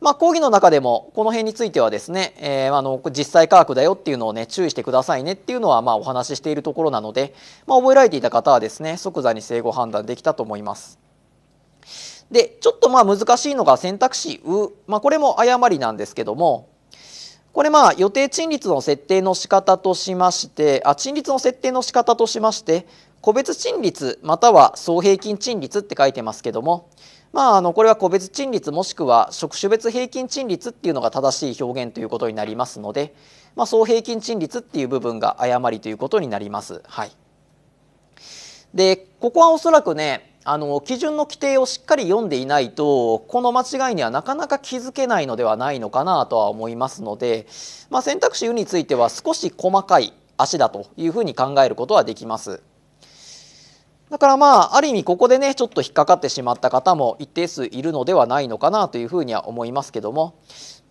まあ、講義の中でもこの辺についてはですね、えー、あの実際科学だよっていうのをね注意してくださいねっていうのはまあお話ししているところなので、まあ、覚えられていた方はですね即座に正誤判断できたと思います。でちょっとまあ難しいのが選択肢「う」まあ、これも誤りなんですけどもこれまあ予定賃率の設定の仕方としましてあ賃率の設定の仕方としまして個別賃率または総平均賃率って書いてますけどもまあ、あのこれは個別賃率もしくは職種別平均賃率っていうのが正しい表現ということになりますので、まあ、総平均賃率っていう部分が誤りということになります。はい、でここはおそらくねあの基準の規定をしっかり読んでいないとこの間違いにはなかなか気づけないのではないのかなとは思いますので、まあ、選択肢については少し細かい足だというふうに考えることはできます。だからまあある意味ここでねちょっと引っかかってしまった方も一定数いるのではないのかなというふうには思いますけども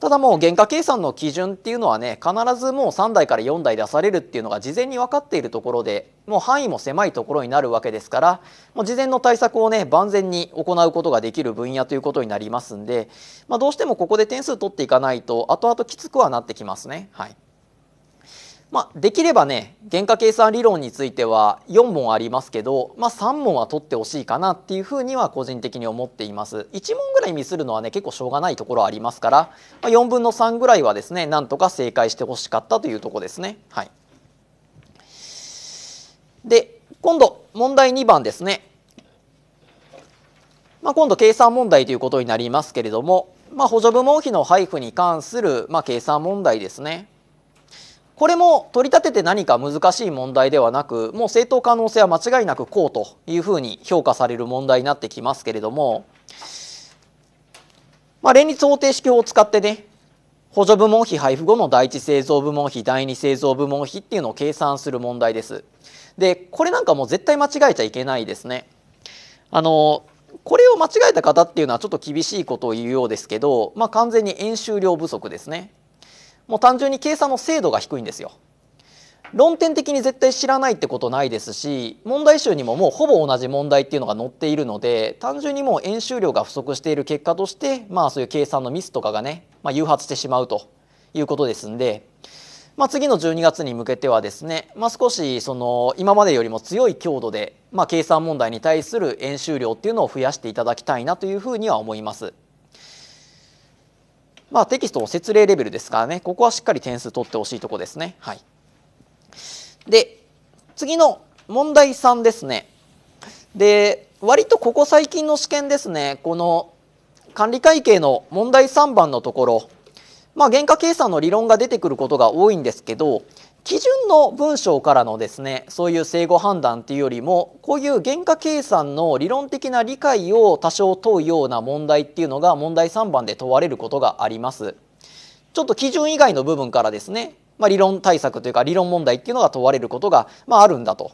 ただもう原価計算の基準っていうのはね必ずもう3台から4台出されるっていうのが事前に分かっているところでもう範囲も狭いところになるわけですからもう事前の対策をね万全に行うことができる分野ということになりますんで、まあ、どうしてもここで点数取っていかないと後々きつくはなってきますね。はいまあ、できればね原価計算理論については4問ありますけど、まあ、3問は取ってほしいかなっていうふうには個人的に思っています1問ぐらいミスるのはね結構しょうがないところありますから、まあ、4分の3ぐらいはですねなんとか正解してほしかったというとこですねはいで今度問題2番ですね、まあ、今度計算問題ということになりますけれども、まあ、補助部門費の配布に関する、まあ、計算問題ですねこれも取り立てて何か難しい問題ではなくもう正当可能性は間違いなくこうというふうに評価される問題になってきますけれども、まあ、連立方程式法を使ってね補助部門費配布後の第一製造部門費第二製造部門費っていうのを計算する問題です。でこれなんかもう絶対間違えちゃいけないですね。あのこれを間違えた方っていうのはちょっと厳しいことを言うようですけど、まあ、完全に円周量不足ですね。もう単純に計算の精度が低いんですよ。論点的に絶対知らないってことないですし問題集にももうほぼ同じ問題っていうのが載っているので単純にもう演習量が不足している結果としてまあそういう計算のミスとかがね、まあ、誘発してしまうということですんで、まあ、次の12月に向けてはですね、まあ、少しその今までよりも強い強度で、まあ、計算問題に対する演習量っていうのを増やしていただきたいなというふうには思います。まあ、テキストを説明レベルですからねここはしっかり点数取ってほしいとこですね。はい、で次の問題3ですね。で割とここ最近の試験ですねこの管理会計の問題3番のところまあ原価計算の理論が出てくることが多いんですけど基準の文章からのですねそういう正誤判断っていうよりもこういう原価計算の理論的な理解を多少問うような問題っていうのが問題3番で問われることがあります。ちょっと基準以外の部分からですね、まあ、理論対策というか理論問題っていうのが問われることが、まあ、あるんだと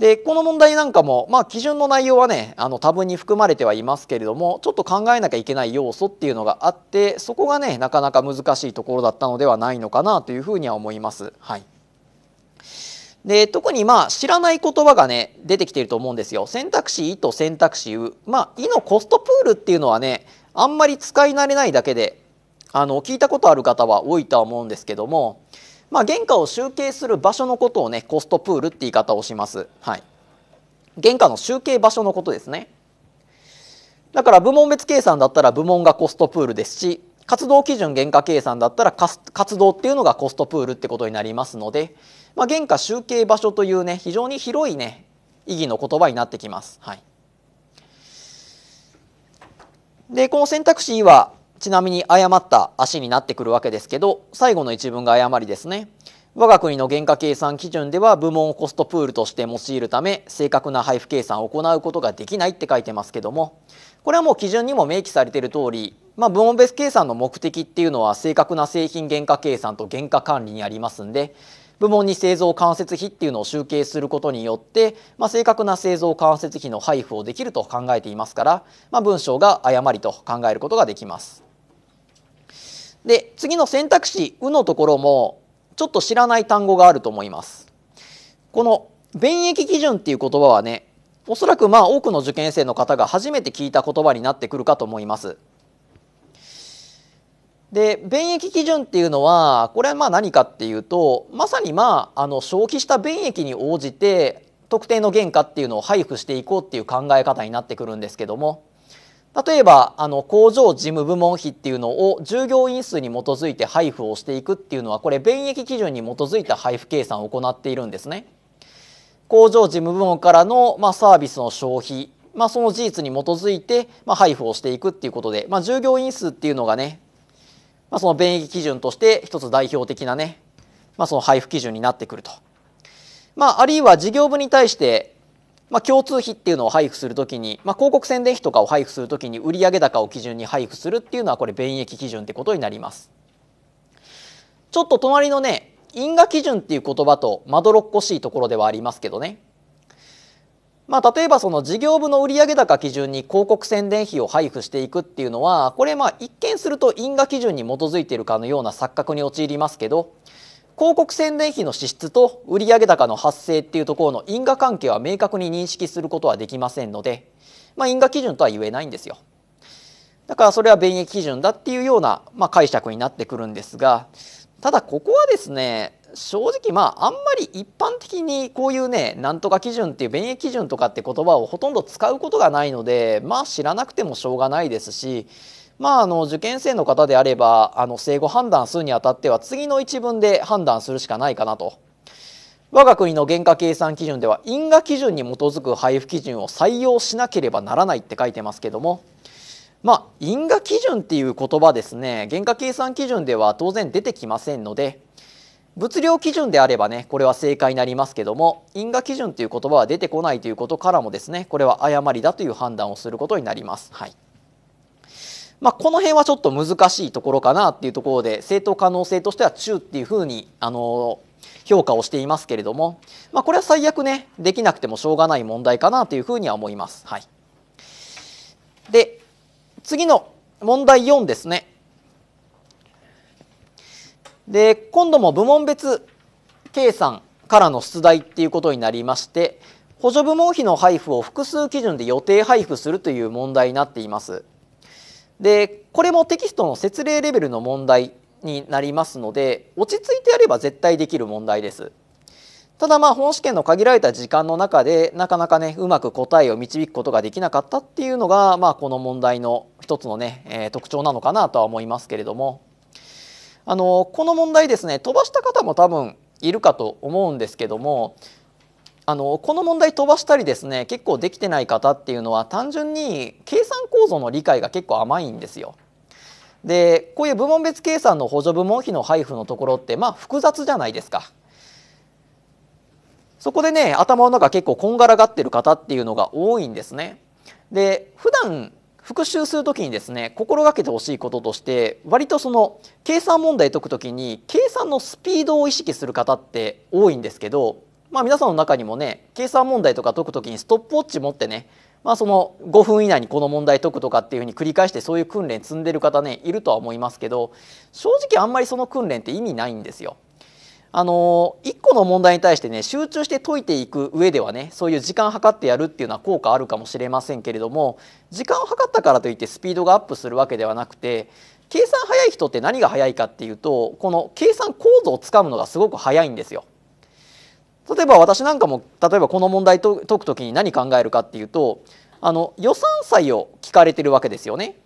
でこの問題なんかも、まあ、基準の内容はねあの多分に含まれてはいますけれどもちょっと考えなきゃいけない要素っていうのがあってそこがねなかなか難しいところだったのではないのかなというふうには思います。はいで特にまあ知らない言葉がね出てきていると思うんですよ。選択肢「い」と選択肢「う」まあ「い」のコストプールっていうのはねあんまり使い慣れないだけであの聞いたことある方は多いとは思うんですけどもまあ、原価を集計する場所のことをねコストプールって言い方をします、はい、原価の集計場所のことですねだから部門別計算だったら部門がコストプールですし活動基準原価計算だったら活動っていうのがコストプールってことになりますので、まあ、原価集計場所というね非常に広いね意義の言葉になってきます。はい、でこの選択肢はちなみに誤った足になってくるわけですけど最後の一文が誤りですね我が国の原価計算基準では部門をコストプールとして用いるため正確な配布計算を行うことができないって書いてますけどもこれはもう基準にも明記されている通り、まあ、部門別計算の目的っていうのは正確な製品原価計算と原価管理にありますんで部門に製造間接費っていうのを集計することによって、まあ、正確な製造間接費の配布をできると考えていますから、まあ、文章が誤りと考えることができます。で次の選択肢「う」のところもちょっと知らない単語があると思います。この便益基準っていう言葉はねおそらくまあ多くの受験生の方が初めて聞いた言葉になってくるかと思います。で便益基準っていうのはこれはまあ何かっていうとまさにまああの消費した便益に応じて特定の原価っていうのを配布していこうっていう考え方になってくるんですけども例えばあの工場事務部門費っていうのを従業員数に基づいて配布をしていくっていうのはこれ便益基準に基づいた配布計算を行っているんですね。工場事務部門からの、まあ、サービスの消費、まあ、その事実に基づいて、まあ、配布をしていくっていうことで、まあ、従業員数っていうのがね、まあ、その便益基準として一つ代表的なね、まあ、その配布基準になってくると。まあ、あるいは事業部に対してまあ、共通費っていうのを配布するときに、まあ、広告宣伝費とかを配布するときに売上高を基準に配布するっていうのはこれ便益基準ってことになります。ちょっと隣のね因果基準っていう言葉とまどろっこしいところではありますけどね、まあ、例えばその事業部の売上高基準に広告宣伝費を配布していくっていうのはこれまあ一見すると因果基準に基づいているかのような錯覚に陥りますけど広告宣伝費の支出と売上高の発生っていうところの因果関係は明確に認識することはできませんので、まあ、因果基準とは言えないんですよ。だからそれは便益基準だっていうような、まあ、解釈になってくるんですがただここはですね正直まああんまり一般的にこういうねなんとか基準っていう便益基準とかって言葉をほとんど使うことがないのでまあ知らなくてもしょうがないですしまあ、あの受験生の方であればあの生後判断するにあたっては次の一文で判断するしかないかなと。我が国の原価計算基準では因果基準に基づく配布基準を採用しなければならないって書いてますけどもまあ因果基準っていう言葉ですね原価計算基準では当然出てきませんので物量基準であればねこれは正解になりますけども因果基準という言葉は出てこないということからもですねこれは誤りだという判断をすることになります。はいまあ、この辺はちょっと難しいところかなっていうところで正当可能性としては中っていうふうにあの評価をしていますけれども、まあ、これは最悪ねできなくてもしょうがない問題かなというふうには思います。はい、で次の問題4ですね。で今度も部門別計算からの出題っていうことになりまして補助部門費の配布を複数基準で予定配布するという問題になっています。でこれもテキストの説明レベルの問題になりますので落ち着いてやれば絶対できる問題です。ただまあ本試験の限られた時間の中でなかなかねうまく答えを導くことができなかったっていうのがまあこの問題の一つのね、えー、特徴なのかなとは思いますけれどもあのこの問題ですね飛ばした方も多分いるかと思うんですけどもあのこの問題飛ばしたりですね結構できてない方っていうのは単純に計算構造の理解が結構甘いんですよ。でこういう部門別計算の補助部門費の配布のところってまあ複雑じゃないですか。そこでね頭の中結構こんがらがってる方っていうのが多いんですね。で普段復習する時にですね心がけてほしいこととして割とその計算問題解く時に計算のスピードを意識する方って多いんですけどまあ、皆さんの中にもね計算問題とか解く時にストップウォッチ持ってね、まあ、その5分以内にこの問題解くとかっていうふうに繰り返してそういう訓練積んでる方ねいるとは思いますけど正直あんまりその訓練って意味ないんですよ。あの1個の問題に対してね集中して解いていく上ではねそういう時間を計ってやるっていうのは効果あるかもしれませんけれども時間を計ったからといってスピードがアップするわけではなくて計算早い人って何が早いかっていうとこの計算構造をつかむのがすごく早いんですよ。例えば私なんかも例えばこの問題解く時に何考えるかっていうとあの予算債を聞かれてるわけですよね。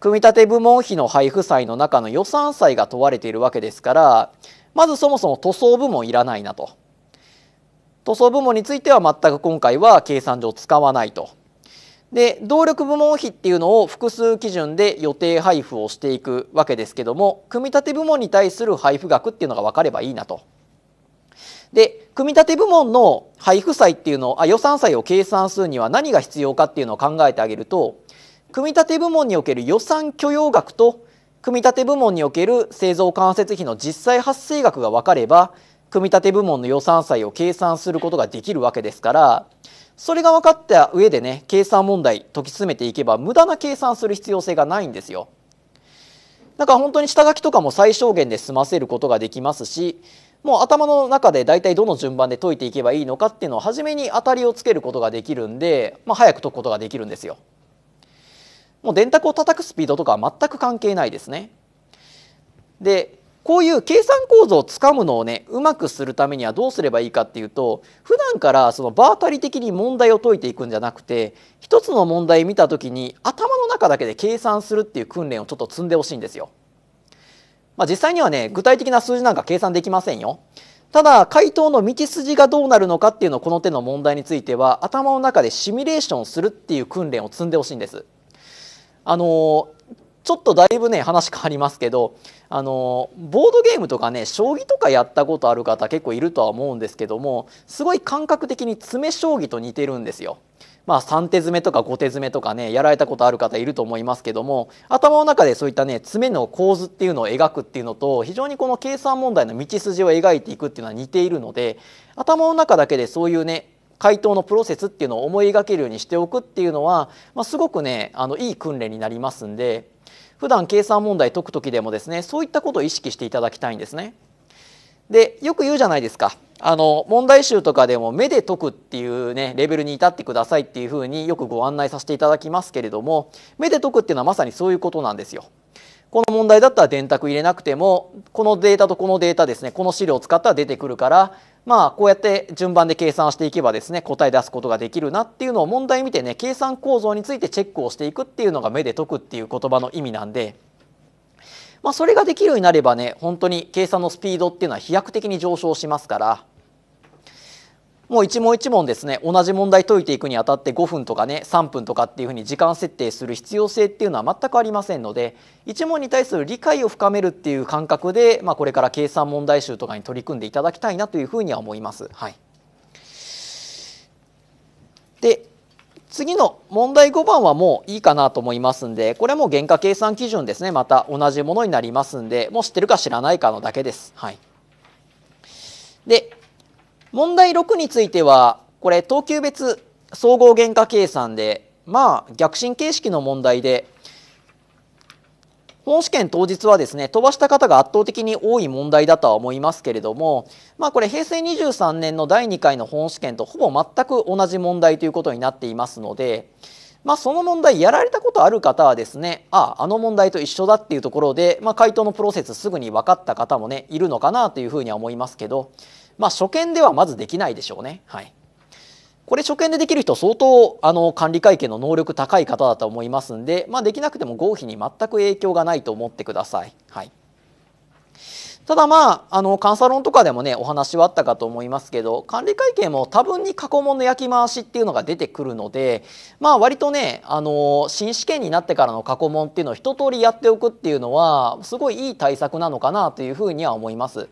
組立部門費の配布債の中の予算債が問われているわけですからまずそもそも塗装部門いらないなと塗装部門については全く今回は計算上使わないと。で動力部門費っていうのを複数基準で予定配布をしていくわけですけども組み立て部門に対する配布額っていうのが分かればいいなと。で組立て部門の配布債っていうのあ予算債を計算するには何が必要かっていうのを考えてあげると組み立て部門における予算許容額と組み立て部門における製造間接費の実際発生額が分かれば組み立て部門の予算債を計算することができるわけですからそれが分かった上でね計算問題解き進めていけば無駄な計算する必要性がないんですよ。だから本当に下書きとかも最小限で済ませることができますしもう頭の中で大体どの順番で解いていけばいいのかっていうのを初めに当たりをつけることができるんで、まあ、早く解くことができるんですよ。もう電卓を叩くスピードとかは全く関係ないですね。でこういう計算構造をつかむのをねうまくするためにはどうすればいいかっていうと普段からその場当たり的に問題を解いていくんじゃなくて一つの問題見た時に頭の中だけで計算するっていう訓練をちょっと積んでほしいんですよ。まあ、実際にはね具体的な数字なんか計算できませんよ。ただ回答の道筋がどうなるのかっていうのをこの手の問題については頭の中でシミュレーションするっていう訓練を積んでほしいんです。あのちょっとだいぶね話変わりますけどあのボードゲームとかね将棋とかやったことある方結構いるとは思うんですけどもすごい感覚的に詰将棋と似てるんですよ。まあ、3手詰めとか5手詰めとかねやられたことある方いると思いますけども頭の中でそういったね詰めの構図っていうのを描くっていうのと非常にこの計算問題の道筋を描いていくっていうのは似ているので頭の中だけでそういうね回答のプロセスっていうのを思い描けるようにしておくっていうのは、まあ、すごくねあのいい訓練になりますんで普段計算問題解く時でもですねそういったことを意識していただきたいんですね。でよく言うじゃないですかあの問題集とかでも目で解くっていうねレベルに至ってくださいっていうふうによくご案内させていただきますけれども目で解くっていうのはまさにそういうことなんですよ。この問題だったら電卓入れなくてもこのデータとこのデータですねこの資料を使ったら出てくるからまあこうやって順番で計算していけばですね答え出すことができるなっていうのを問題見てね計算構造についてチェックをしていくっていうのが目で解くっていう言葉の意味なんで。まあ、それができるようになればね本当に計算のスピードっていうのは飛躍的に上昇しますからもう一問一問ですね同じ問題解いていくにあたって5分とかね3分とかっていうふうに時間設定する必要性っていうのは全くありませんので一問に対する理解を深めるっていう感覚で、まあ、これから計算問題集とかに取り組んでいただきたいなというふうには思います。はい、で次の問題5番はもういいかなと思いますんでこれはもう原価計算基準ですねまた同じものになりますんでもう知ってるか知らないかのだけです。はい、で問題6についてはこれ等級別総合原価計算でまあ逆進形式の問題で本試験当日はですね飛ばした方が圧倒的に多い問題だとは思いますけれどもまあこれ平成23年の第2回の本試験とほぼ全く同じ問題ということになっていますのでまあその問題やられたことある方はですねあああの問題と一緒だっていうところで、まあ、回答のプロセスすぐに分かった方もねいるのかなというふうには思いますけどまあ、初見ではまずできないでしょうね。はいこれ初見でできる人相当あの管理会計の能力高い方だと思いますんで、まあ、できなくても合否に全く影響がないと思ってください。はい、ただまああの監査論とかでもねお話はあったかと思いますけど管理会計も多分に過去問の焼き回しっていうのが出てくるのでまあ割とねあの新試験になってからの過去問っていうのを一通りやっておくっていうのはすごいいい対策なのかなというふうには思います。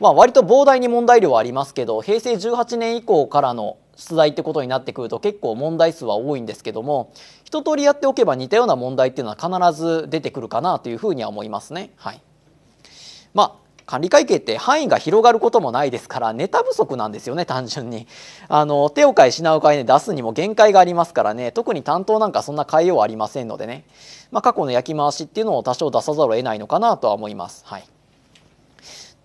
まあ、割と膨大に問題量はありますけど平成18年以降からの出題ってことになってくると結構問題数は多いんですけども一通りやっておけば似たような問題っていうのは必ず出てくるかなというふうには思いますね。はいまあ管理会計って範囲が広がることもないですからネタ不足なんですよね単純にあの手を変え品を変え、ね、出すにも限界がありますからね特に担当なんかそんな変えようはありませんのでね、まあ、過去の焼き回しっていうのを多少出さざるを得ないのかなとは思います。はい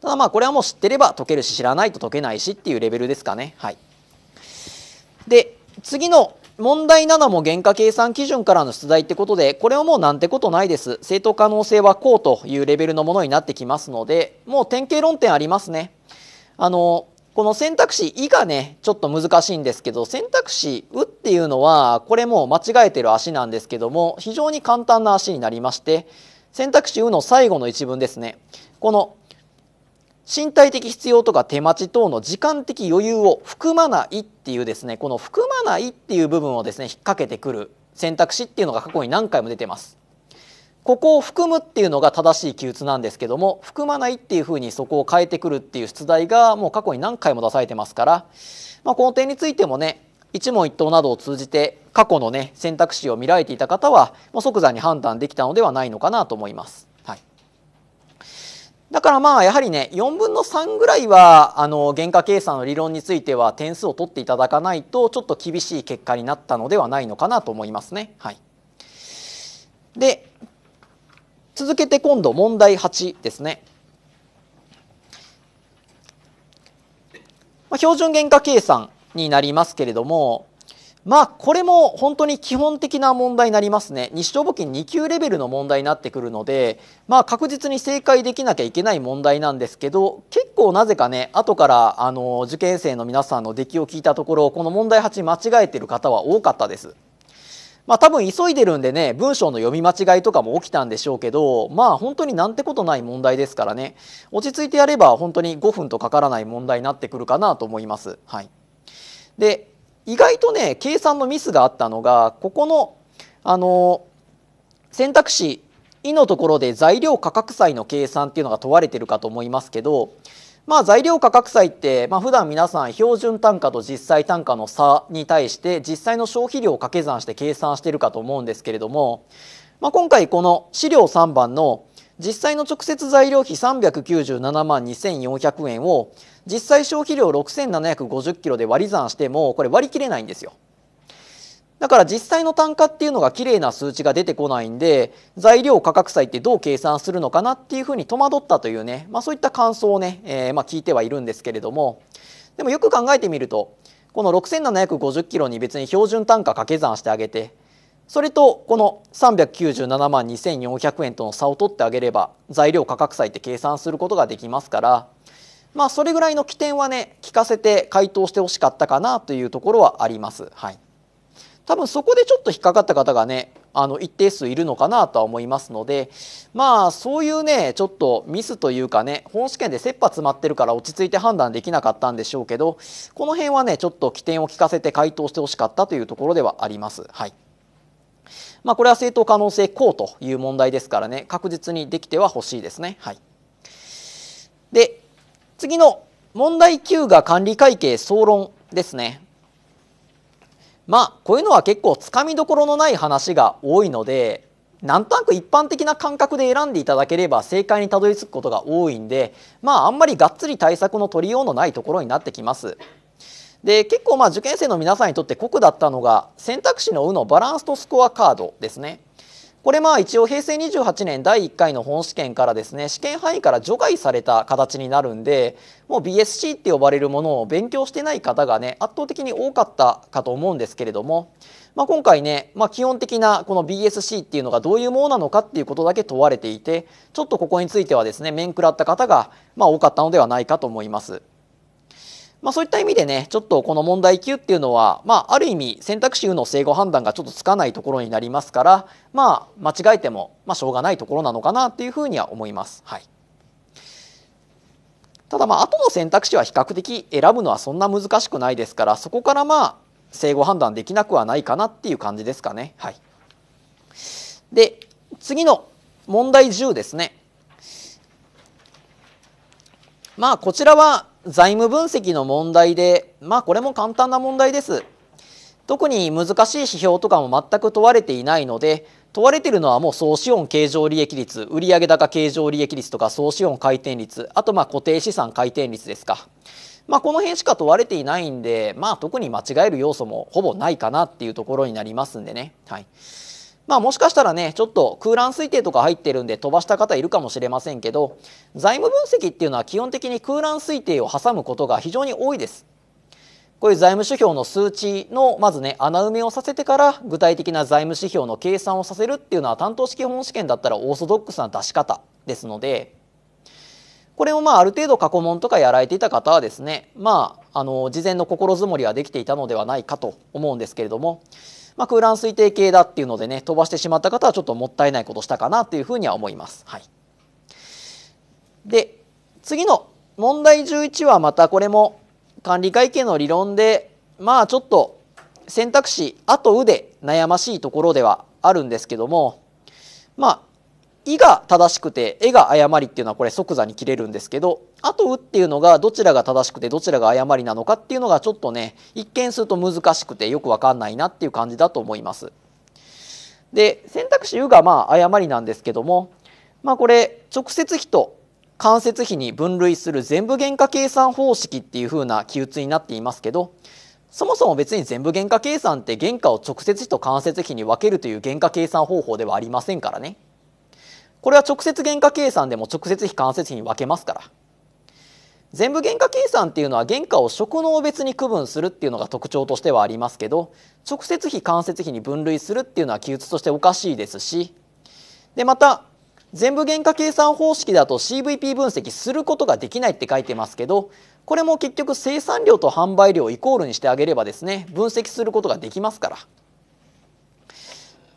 ただまあこれはもう知ってれば解けるし知らないと解けないしっていうレベルですかね。はい、で次の問題7も原価計算基準からの出題ってことでこれはもうなんてことないです正当可能性はこうというレベルのものになってきますのでもう典型論点ありますね。あのこの選択肢「い」がねちょっと難しいんですけど選択肢「う」っていうのはこれもう間違えてる足なんですけども非常に簡単な足になりまして選択肢「う」の最後の一文ですねこの身体的必要とか手待ち等の時間的余裕を含まないっていうですねこの含まないっていう部分をですね引っ掛けてくる選択肢っていうのが過去に何回も出てます。ここを含むっていうのが正しい記述なんですけども含まないっていうふうにそこを変えてくるっていう出題がもう過去に何回も出されてますから、まあ、この点についてもね一問一答などを通じて過去のね選択肢を見られていた方はもう即座に判断できたのではないのかなと思います。だからまあやはりね4分の3ぐらいはあの原価計算の理論については点数を取っていただかないとちょっと厳しい結果になったのではないのかなと思いますね。はい、で続けて今度問題8ですね。まあ、標準原価計算になりますけれどもまあこれも本当に基本的な問題になりますね日照募金2級レベルの問題になってくるのでまあ確実に正解できなきゃいけない問題なんですけど結構なぜかね後からあの受験生の皆さんの出来を聞いたところこの問題8間違えてる方は多かったです。まあ多分急いでるんでね文章の読み間違いとかも起きたんでしょうけどまあ本当になんてことない問題ですからね落ち着いてやれば本当に5分とかからない問題になってくるかなと思います。はい、で意外とね計算のミスがあったのがここのあの選択肢「い」のところで材料価格債の計算っていうのが問われてるかと思いますけどまあ、材料価格債って、まあ、普段皆さん標準単価と実際単価の差に対して実際の消費量を掛け算して計算してるかと思うんですけれども、まあ、今回この資料3番の実際の直接材料費397万2400円を実際消費量6750キロで割り算してもこれ割り切れないんですよだから実際の単価っていうのが綺麗な数値が出てこないんで材料価格差ってどう計算するのかなっていうふうに戸惑ったというね、まあ、そういった感想をね、えー、まあ聞いてはいるんですけれどもでもよく考えてみるとこの6750キロに別に標準単価掛け算してあげてそれとこの397万2400円との差を取ってあげれば材料価格差って計算することができますからまあそれぐらいの起点はね聞かせて回答してほしかったかなというところはあります。はい、多分そこでちょっと引っかかった方がねあの一定数いるのかなとは思いますのでまあそういうねちょっとミスというかね本試験で切羽詰まってるから落ち着いて判断できなかったんでしょうけどこの辺はねちょっと起点を聞かせて回答してほしかったというところではあります。はいまあ、これは正当可能性項という問題ですからね確実にできてはほしいですね。はい、で、次の問題9が管理会計総論ですね。まあこういうのは結構つかみどころのない話が多いのでなんとなく一般的な感覚で選んでいただければ正解にたどり着くことが多いんでまああんまりがっつり対策の取りようのないところになってきます。で結構まあ受験生の皆さんにとって酷だったのが選択肢の「う」のバランスとスコアカードですね。これまあ一応平成28年第1回の本試験からですね試験範囲から除外された形になるんでもう BSC って呼ばれるものを勉強してない方がね圧倒的に多かったかと思うんですけれども、まあ、今回ね、まあ、基本的なこの BSC っていうのがどういうものなのかっていうことだけ問われていてちょっとここについてはですね面食らった方がま多かったのではないかと思います。まあ、そういった意味でねちょっとこの問題9っていうのは、まあ、ある意味選択肢の整合判断がちょっとつかないところになりますから、まあ、間違えても、まあ、しょうがないところなのかなっていうふうには思います。はいただまあ後の選択肢は比較的選ぶのはそんな難しくないですからそこからまあ整合判断できなくはないかなっていう感じですかね。はい、で次の問題10ですね。まあこちらは財務分析の問題で、まあこれも簡単な問題です。特に難しい指標とかも全く問われていないので、問われているのはもう総資本経常利益率、売上高経常利益率とか総資本回転率、あとまあ固定資産回転率ですか。まあ、この辺しか問われていないんで、まあ、特に間違える要素もほぼないかなっていうところになりますんでね。はい。まあもしかしたらね、ちょっと空欄推定とか入ってるんで飛ばした方いるかもしれませんけど、財務分析っていうのは基本的に空欄推定を挟むことが非常に多いです。こういう財務指標の数値のまずね穴埋めをさせてから具体的な財務指標の計算をさせるっていうのは担当式本試験だったらオーソドックスな出し方ですのでこれをまあある程度過去問とかやられていた方はですねまああの事前の心づもりはできていたのではないかと思うんですけれどもまあ、空欄推定系だっていうのでね飛ばしてしまった方はちょっともったいないことしたかなというふうには思います。はい、で次の問題11はまたこれも管理会計の理論でまあちょっと選択肢「あとう」で悩ましいところではあるんですけどもまあ「い」が正しくて「え」が誤りっていうのはこれ即座に切れるんですけど「あと「う」っていうのがどちらが正しくてどちらが誤りなのかっていうのがちょっとね一見すると難しくてよくわかんないなっていう感じだと思います。で選択肢「う」がまあ誤りなんですけどもまあこれ直接比と間接比に分類する全部原価計算方式っていう風な記述になっていますけどそもそも別に全部原価計算って原価を直接比と間接比に分けるという原価計算方法ではありませんからね。これは直接原価計算でも直接費間接費に分けますから全部原価計算っていうのは原価を職能別に区分するっていうのが特徴としてはありますけど直接費間接費に分類するっていうのは記述としておかしいですしでまた全部原価計算方式だと CVP 分析することができないって書いてますけどこれも結局生産量と販売量をイコールにしてあげればですね分析することができますから。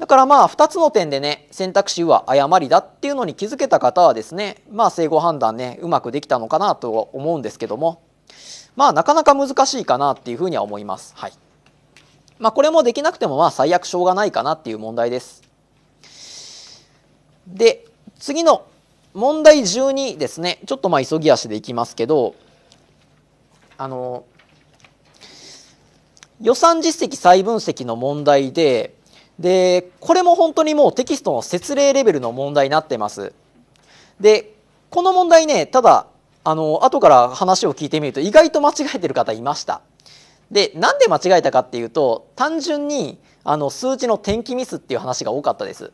だからまあ2つの点でね選択肢は誤りだっていうのに気づけた方はですねまあ整合判断ねうまくできたのかなと思うんですけどもまあなかなか難しいかなっていうふうには思います。はいまあ、これもできなくてもまあ最悪しょうがないかなっていう問題です。で次の問題12ですねちょっとまあ急ぎ足でいきますけどあの予算実績再分析の問題ででこれも本当にもうテキストの説明レベルの問題になってますでこの問題ねただあの後から話を聞いてみると意外と間違えてる方いましたでなんで間違えたかっていうと単純にあの数字の転記ミスっていう話が多かったです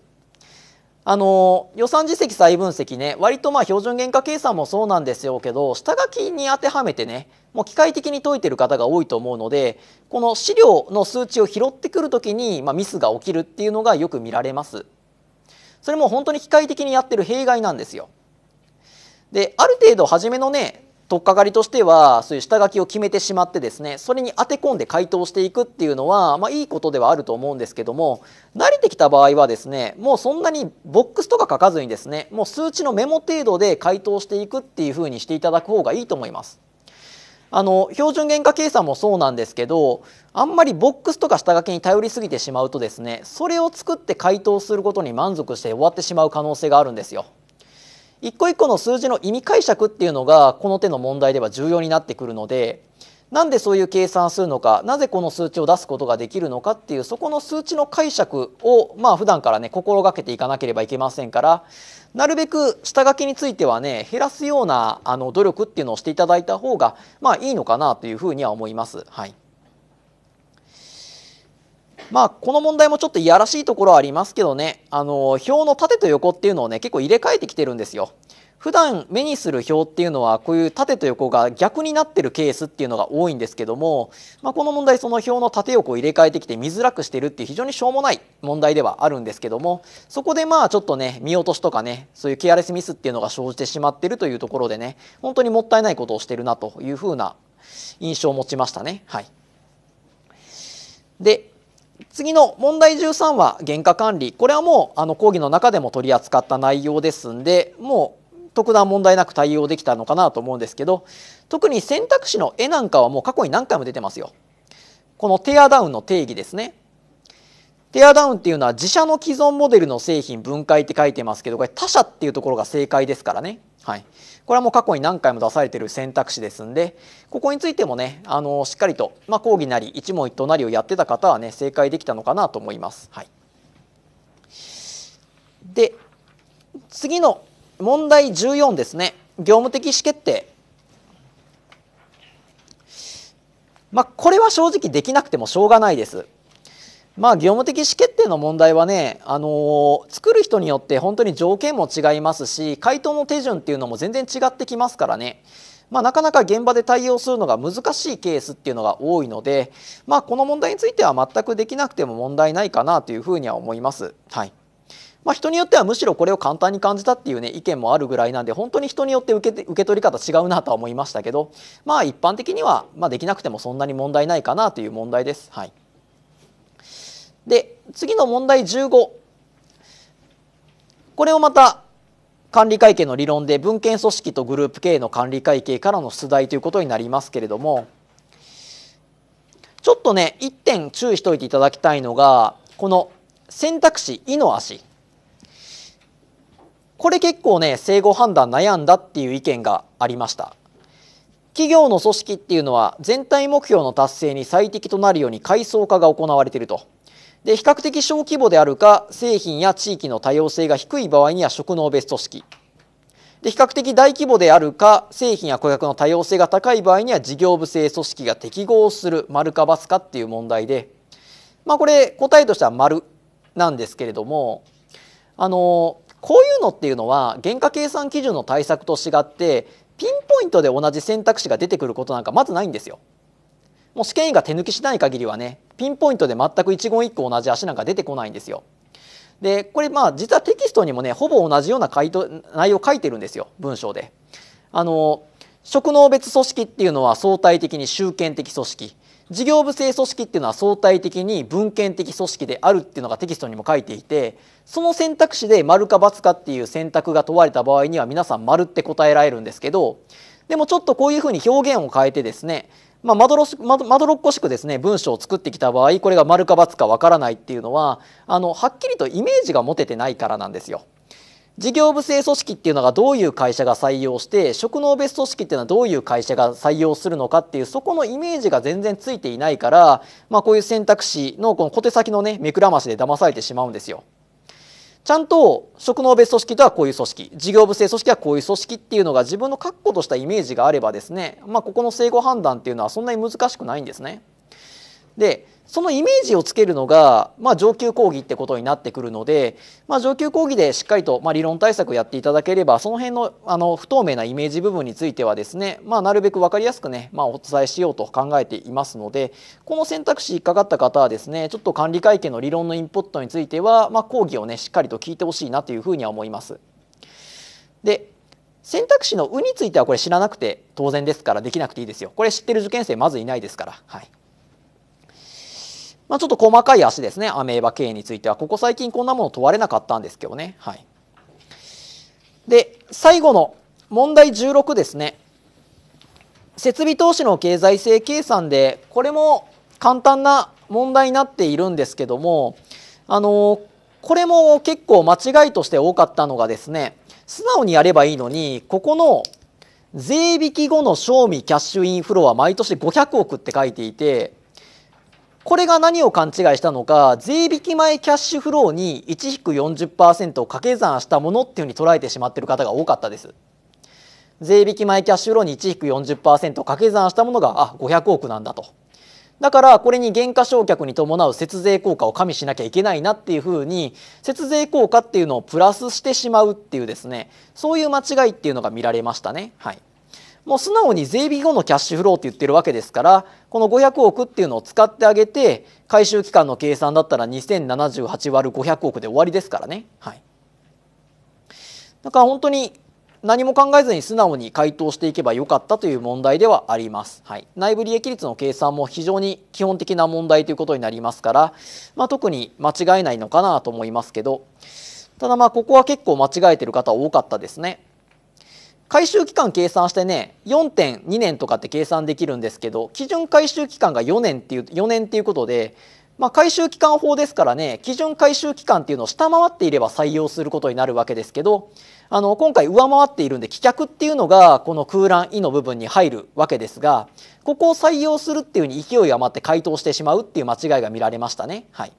あの予算実績再分析ね割とまあ標準原価計算もそうなんですよけど下書きに当てはめてねもう機械的に解いてる方が多いと思うのでこの資料の数値を拾ってくる時に、まあ、ミスが起きるっていうのがよく見られます。それも本当に機械的にやってる弊害なんですよ。である程度初めのね取っかかりとしてはそういう下書きを決めてしまってですねそれに当て込んで回答していくっていうのは、まあ、いいことではあると思うんですけども慣れてきた場合はですねもうそんなにボックスとか書かずにですねもう数値のメモ程度で回答していくっていうふうにしていただく方がいいと思います。あの標準原価計算もそうなんですけどあんまりボックスとか下書きに頼りすぎてしまうとですねそれを作って回答することに満足して終わってしまう可能性があるんですよ。一個一個の数字の意味解釈っていうのがこの手の問題では重要になってくるのでなんでそういう計算するのかなぜこの数値を出すことができるのかっていうそこの数値の解釈をまあ普段からね心がけていかなければいけませんからなるべく下書きについてはね減らすようなあの努力っていうのをしていただいた方がまあいいのかなというふうには思います。はいまあこの問題もちょっといやらしいところはありますけどねあの表の縦と横っていうのをね結構入れ替えてきてるんですよ。普段目にする表っていうのはこういう縦と横が逆になってるケースっていうのが多いんですけども、まあ、この問題その表の縦横を入れ替えてきて見づらくしてるっていう非常にしょうもない問題ではあるんですけどもそこでまあちょっとね見落としとかねそういうケアレスミスっていうのが生じてしまってるというところでね本当にもったいないことをしてるなというふうな印象を持ちましたね。はい、で次の問題13は原価管理これはもうあの講義の中でも取り扱った内容ですんでもう特段問題なく対応できたのかなと思うんですけど特に選択肢の絵なんかはもう過去に何回も出てますよ。このテアダウンの定義ですねテアダウンっていうのは自社の既存モデルの製品分解って書いてますけどこれ他社っていうところが正解ですからね。はい、これはもう過去に何回も出されてる選択肢ですんでここについてもねあのしっかりと、まあ、講義なり一問一答なりをやってた方はね正解できたのかなと思います。はい、で次の問題14ですね業務的意思決定。まあ、これは正直できなくてもしょうがないです。まあ、業務的意思決定の問題はね、あのー、作る人によって本当に条件も違いますし回答の手順っていうのも全然違ってきますからね、まあ、なかなか現場で対応するのが難しいケースっていうのが多いので、まあ、この問題については全くできなくても問題ないかなというふうには思います。はいまあ、人によってはむしろこれを簡単に感じたっていうね意見もあるぐらいなんで本当に人によって受け受け取り方違うなとは思いましたけどまあ一般的には、まできなくてもそんなに問題ないかなという問題です。はいで次の問題15これをまた管理会計の理論で文献組織とグループ経営の管理会計からの出題ということになりますけれどもちょっとね1点注意しておいていただきたいのがこの選択肢「い」の足これ結構ね整合判断悩んだっていう意見がありました企業の組織っていうのは全体目標の達成に最適となるように階層化が行われているとで比較的小規模であるか製品や地域の多様性が低い場合には職能別組織で比較的大規模であるか製品や顧客の多様性が高い場合には事業部制組織が適合する丸か×かっていう問題で、まあ、これ答えとしては丸なんですけれどもあのこういうのっていうのは原価計算基準の対策と違ってピンポイントで同じ選択肢が出てくることなんかまずないんですよ。もう試験員が手抜きしない限りはねピンポイントで全く一言一句同じ足なんか出てこないんですよ。でこれまあ実はテキストにもねほぼ同じような回答内容書いてるんですよ文章で。あの職能別組織っていうのは相対的に集権的組織事業部制組織っていうのは相対的に文献的組織であるっていうのがテキストにも書いていてその選択肢で丸か×かっていう選択が問われた場合には皆さん丸って答えられるんですけどでもちょっとこういうふうに表現を変えてですねまあ、まどろしまどろっこしくですね文章を作ってきた場合これが丸か×かわからないっていうのはあのはっきりとイメージが持ててないからなんですよ。事業部制組織っていうのがどういう会社が採用して職能別組織っていうのはどういう会社が採用するのかっていうそこのイメージが全然ついていないから、まあ、こういう選択肢のこの小手先のね目くらましで騙されてしまうんですよ。ちゃんと職能別組織とはこういう組織事業部制組織はこういう組織っていうのが自分の確固としたイメージがあればですね、まあ、ここの整合判断っていうのはそんなに難しくないんですね。でそのイメージをつけるのが、まあ、上級講義ってことになってくるので、まあ、上級講義でしっかりと、まあ、理論対策をやっていただければその辺のあの不透明なイメージ部分についてはですね、まあ、なるべく分かりやすくね、まあ、お伝えしようと考えていますのでこの選択肢引っかかった方はですねちょっと管理会計の理論のインポットについては、まあ、講義をねしっかりと聞いてほしいなというふうには思います。で選択肢の「う」についてはこれ知らなくて当然ですからできなくていいですよ。これ知ってる受験生まずいないですから。はいまあ、ちょっと細かい足ですね、アメーバ経営については。ここ最近こんなもの問われなかったんですけどね。はい。で、最後の問題16ですね。設備投資の経済性計算で、これも簡単な問題になっているんですけども、あの、これも結構間違いとして多かったのがですね、素直にやればいいのに、ここの税引き後の賞味キャッシュインフローは毎年500億って書いていて、これが何を勘違いしたのか税引き前キャッシュフローに1-40%を掛け算したものっていうふうに捉えてしまってる方が多かったです。税引き前キャッシュフローに1-40%掛け算したものがあ500億なんだと。だからこれに減価償却に伴う節税効果を加味しなきゃいけないなっていうふうに節税効果っていうのをプラスしてしまうっていうですねそういう間違いっていうのが見られましたね。はいもう素直に税引後のキャッシュフローって言ってるわけですからこの500億っていうのを使ってあげて回収期間の計算だったら2078割る500億で終わりですからね。はい、だから本当に何も考えずに素直に回答していけばよかったという問題ではあります。はい、内部利益率の計算も非常に基本的な問題ということになりますから、まあ、特に間違えないのかなと思いますけどただまあここは結構間違えてる方多かったですね。回収期間計算してね4.2年とかって計算できるんですけど基準回収期間が4年っていう4年っていうことで、まあ、回収期間法ですからね基準回収期間っていうのを下回っていれば採用することになるわけですけどあの今回上回っているんで棄却っていうのがこの空欄「い」の部分に入るわけですがここを採用するっていうふうに勢い余って回答してしまうっていう間違いが見られましたね。はい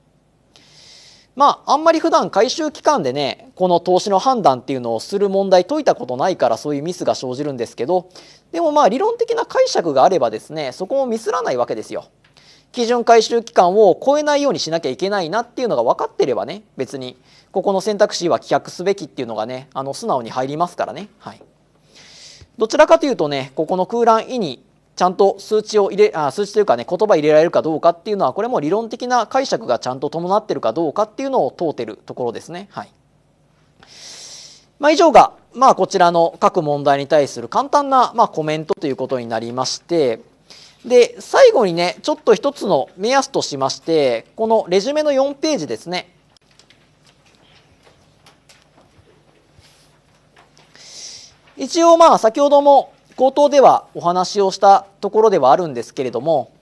まああんまり普段回収期間でねこの投資の判断っていうのをする問題解いたことないからそういうミスが生じるんですけどでもまあ理論的な解釈があればですねそこもミスらないわけですよ。基準回収期間を超えないようにしなきゃいけないなっていうのが分かってればね別にここの選択肢は棄却すべきっていうのがねあの素直に入りますからね。はいどちらかというとねここの空欄「にちゃんと数値を入れあ数値というかね言葉入れられるかどうかっていうのはこれも理論的な解釈がちゃんと伴ってるかどうかっていうのを問うてるところですね。はいまあ、以上が、まあ、こちらの各問題に対する簡単な、まあ、コメントということになりましてで最後にねちょっと一つの目安としましてこのレジュメの4ページですね一応まあ先ほども口頭ではお話をしたところではあるんですけれども、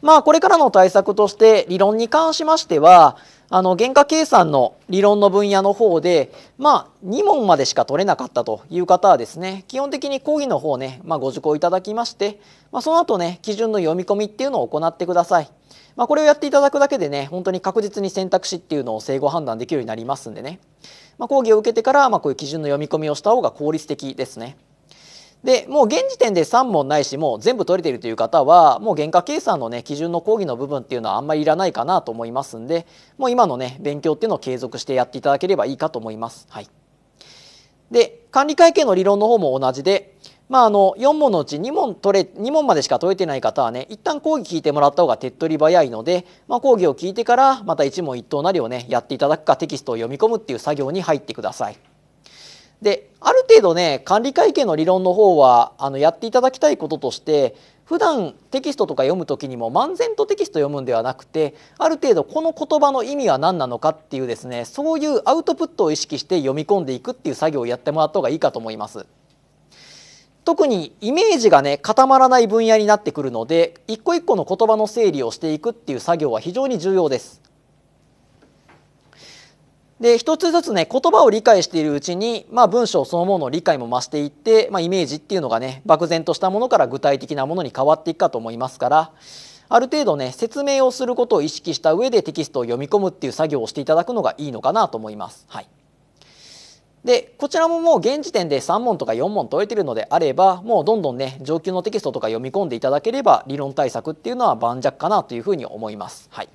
まあ、これからの対策として理論に関しましてはあの原価計算の理論の分野の方で、まあ、2問までしか取れなかったという方はですね基本的に講義の方ね、まあ、ご受講いただきまして、まあ、その後ね基準の読み込みっていうのを行ってください。まあ、これをやっていただくだけでね本当に確実に選択肢っていうのを正誤判断できるようになりますんでね、まあ、講義を受けてから、まあ、こういう基準の読み込みをした方が効率的ですね。でもう現時点で3問ないしもう全部取れているという方はもう原価計算のね基準の講義の部分っていうのはあんまりいらないかなと思いますんでもう今のね勉強っていうのを継続してやっていただければいいかと思います。はい、で管理会計の理論の方も同じで、まあ、あの4問のうち2問取れ2問までしか解いてない方はね一旦講義聞いてもらった方が手っ取り早いので、まあ、講義を聞いてからまた一問一答なりをねやっていただくかテキストを読み込むっていう作業に入ってください。である程度ね管理会計の理論の方はあのやっていただきたいこととして普段テキストとか読む時にも漫然とテキスト読むんではなくてある程度この言葉の意味は何なのかっていうですねそういうアウトプットを意識して読み込んでいくっていう作業をやってもらった方がいいかと思います。特にイメージがね固まらない分野になってくるので一個一個の言葉の整理をしていくっていう作業は非常に重要です。で一つずつね言葉を理解しているうちに、まあ、文章そのものの理解も増していって、まあ、イメージっていうのがね漠然としたものから具体的なものに変わっていくかと思いますからある程度ね説明をすることを意識した上でテキストを読み込むっていう作業をしていただくのがいいのかなと思います。はいでこちらももう現時点で3問とか4問解いてるのであればもうどんどんね上級のテキストとか読み込んでいただければ理論対策っていうのは盤石かなというふうに思います。はい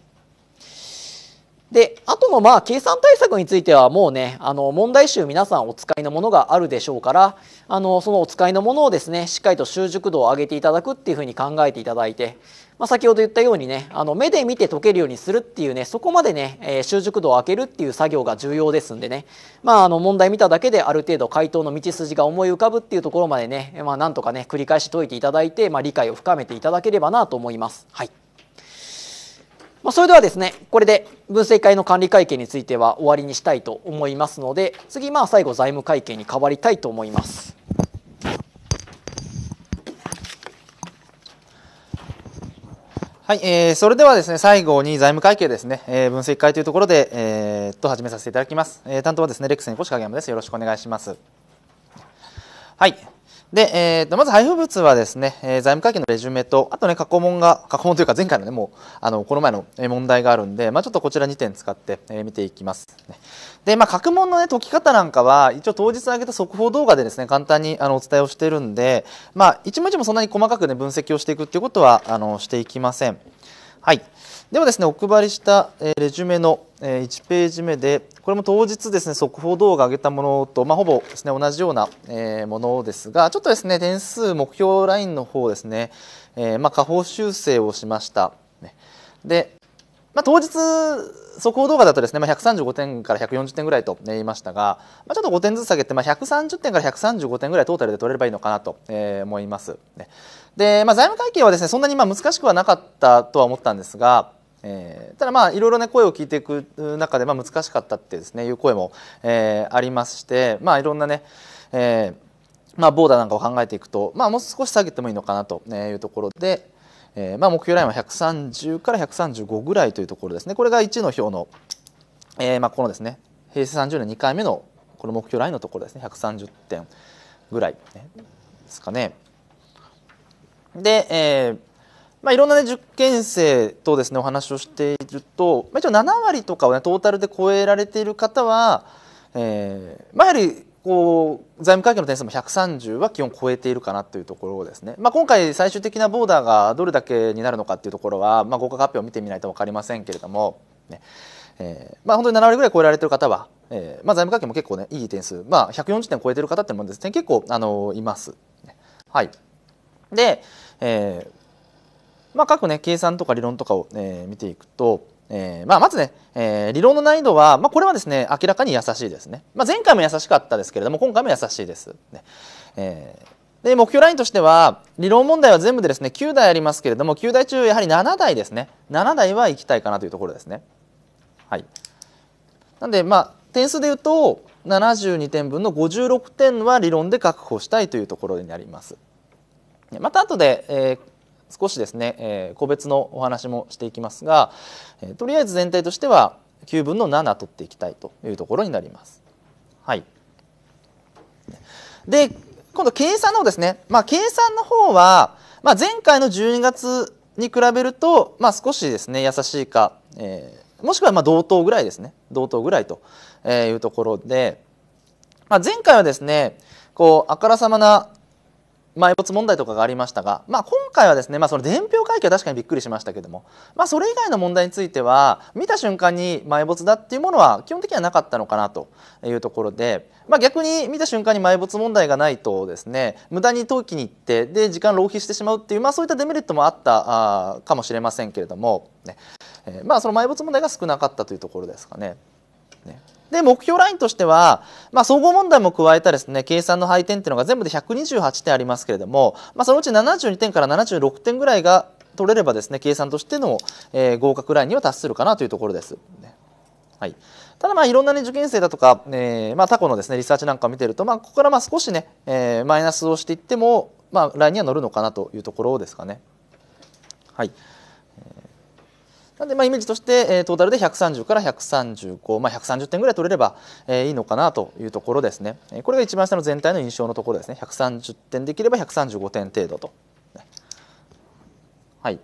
で、あとのまあ計算対策についてはもうね、あの問題集皆さんお使いのものがあるでしょうから、あのそのお使いのものをですね、しっかりと習熟度を上げていただくっていうふうに考えていただいて、まあ、先ほど言ったようにね、あの目で見て解けるようにするっていうね、そこまでね、えー、習熟度を上げるっていう作業が重要ですんでね、まああの問題見ただけである程度回答の道筋が思い浮かぶっていうところまでね、まあなんとかね、繰り返し解いていただいて、まあ理解を深めていただければなと思います。はい。まあ、それではですねこれで分析会の管理会計については終わりにしたいと思いますので次まあ最後財務会計に変わりたいと思います。はい、えー、それではですね最後に財務会計ですね、えー、分析会というところで、えー、と始めさせていただきます、えー、担当はですねレックスに越影山ですよろしくお願いしますはいで、えーと、まず配布物はですね、えー、財務会計のレジュメと、あとね、過去問が、過去問というか前回のね、もう、あの、この前の問題があるんで、まあ、ちょっとこちら2点使って、えー、見ていきます、で、まあ、過去問のね、解き方なんかは、一応当日上げた速報動画でですね、簡単にあのお伝えをしているんで、まあ、一文字もそんなに細かくね、分析をしていくということは、あの、していきません。はい。ではですねお配りした、レジュメの、1ページ目でこれも当日ですね速報動画を上げたものと、まあ、ほぼですね同じような、ものですがちょっとですね点数目標ラインの方ですね、えまあ、下方修正をしました。で、まあ、当日速報動画だとですね、まあ、135点から140点ぐらいと言いましたが、まあ、ちょっと5点ずつ下げて、まあ、130点から135点ぐらいトータルで取れればいいのかなと思います。で、まあ、財務会計はですねそんなにまあ難しくはなかったとは思ったんですが、えー、ただまあいろいろね声を聞いていく中でまあ難しかったってですねいう声も、えー、ありましてまあいろんなね、えー、まあボーダーなんかを考えていくとまあもう少し下げてもいいのかなというところで、えー、まあ目標ラインは130から135ぐらいというところですねこれが1の表の、えー、まあこのですね平成30年2回目のこの目標ラインのところですね130点ぐらい、ですかね。で、えーまあ、いろんな、ね、受験生とですねお話をしていると、まあ、一応7割とかを、ね、トータルで超えられている方は、えーまあ、やはりこう財務会計の点数も130は基本超えているかなというところですね、まあ、今回最終的なボーダーがどれだけになるのかというところは、まあ、合格発表を見てみないと分かりませんけれども、ねえーまあ、本当に7割ぐらい超えられている方は、えーまあ、財務会計も結構ねいい点数、まあ、140点超えている方っていうのもですね結構、あのー、います、はいでえーまあ、各ね計算とか理論とかを、えー、見ていくと、えーまあ、まずね、えー、理論の難易度は、まあ、これはですね明らかに優しいですね、まあ、前回も優しかったですけれども今回も優しいです、ねえー、で目標ラインとしては理論問題は全部でですね9台ありますけれども9台中やはり7台ですね7台は行きたいかなというところですねはいなんでまあ点数でいうと72点分の56点は理論で確保したいというところになりますまた後で、えー少しですね、え個別のお話もしていきますが、えとりあえず全体としては9分の7取っていきたいというところになります。はい、で今度計算の方ですね、まあ、計算の方は、まあ、前回の12月に比べると、まあ、少しですね優しいか、えー、もしくはま同等ぐらいですね同等ぐらいというところで、まあ、前回はですねこうあからさまな埋没問題とかがありましたが、まあ、今回はですね、まあ、その伝票会計は確かにびっくりしましたけども、まあ、それ以外の問題については見た瞬間に埋没だっていうものは基本的にはなかったのかなというところで、まあ、逆に見た瞬間に埋没問題がないとですね無駄に登記に行ってで時間浪費してしまうっていう、まあ、そういったデメリットもあったあかもしれませんけれどもね、ねえー、まあ、その埋没問題が少なかったというところですかねねで目標ラインとしては、まあ、総合問題も加えたですね計算の配点っていうのが全部で128点ありますけれども、まあ、そのうち72点から76点ぐらいが取れればですね計算としての、えー、合格ラインには達するかなというところです。はい、ただまあいろんな、ね、受験生だとか、えー、まあ、過去のですねリサーチなんかを見てると、まあ、ここからまあ少しね、えー、マイナスをしていっても、まあ、ラインには乗るのかなというところですかね。はい、なんでまあイメージとしてトータルで130から135、まあ、130点ぐらい取れればいいのかなというところですねこれが一番下の全体の印象のところですね130点できれば135点程度と。はい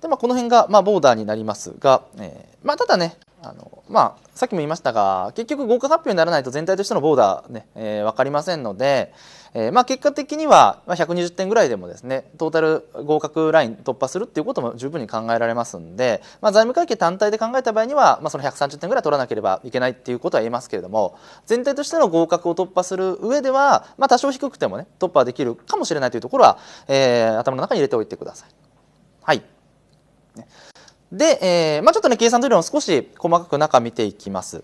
でまあ、この辺が、まあ、ボーダーになりますが、えーまあ、ただねあの、まあ、さっきも言いましたが結局合格発表にならないと全体としてのボーダーね、えー、分かりませんので、えーまあ、結果的には、まあ、120点ぐらいでもですねトータル合格ライン突破するっていうことも十分に考えられますんで、まあ、財務会計単体で考えた場合には、まあ、その130点ぐらい取らなければいけないっていうことは言えますけれども全体としての合格を突破する上では、まあ、多少低くてもね突破できるかもしれないというところは、えー、頭の中に入れておいてください。はいで、えーまあ、ちょっとね計算というのを少し細かく中見ていきます。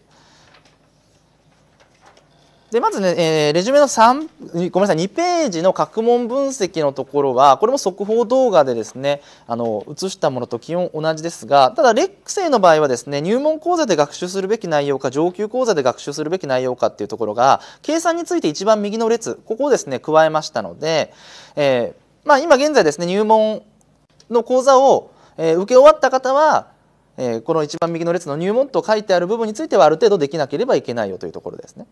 でまずね、えー、レジュメの3ごめんなさい2ページの各問分析のところはこれも速報動画でですねあの写したものと基本同じですがただレック生の場合はですね入門講座で学習するべき内容か上級講座で学習するべき内容かっていうところが計算について一番右の列ここをですね加えましたので、えーまあ、今現在ですね入門の講座をえー、受け終わった方は、えー、この一番右の列の入門と書いてある部分についてはある程度できなければいけないよというところですね。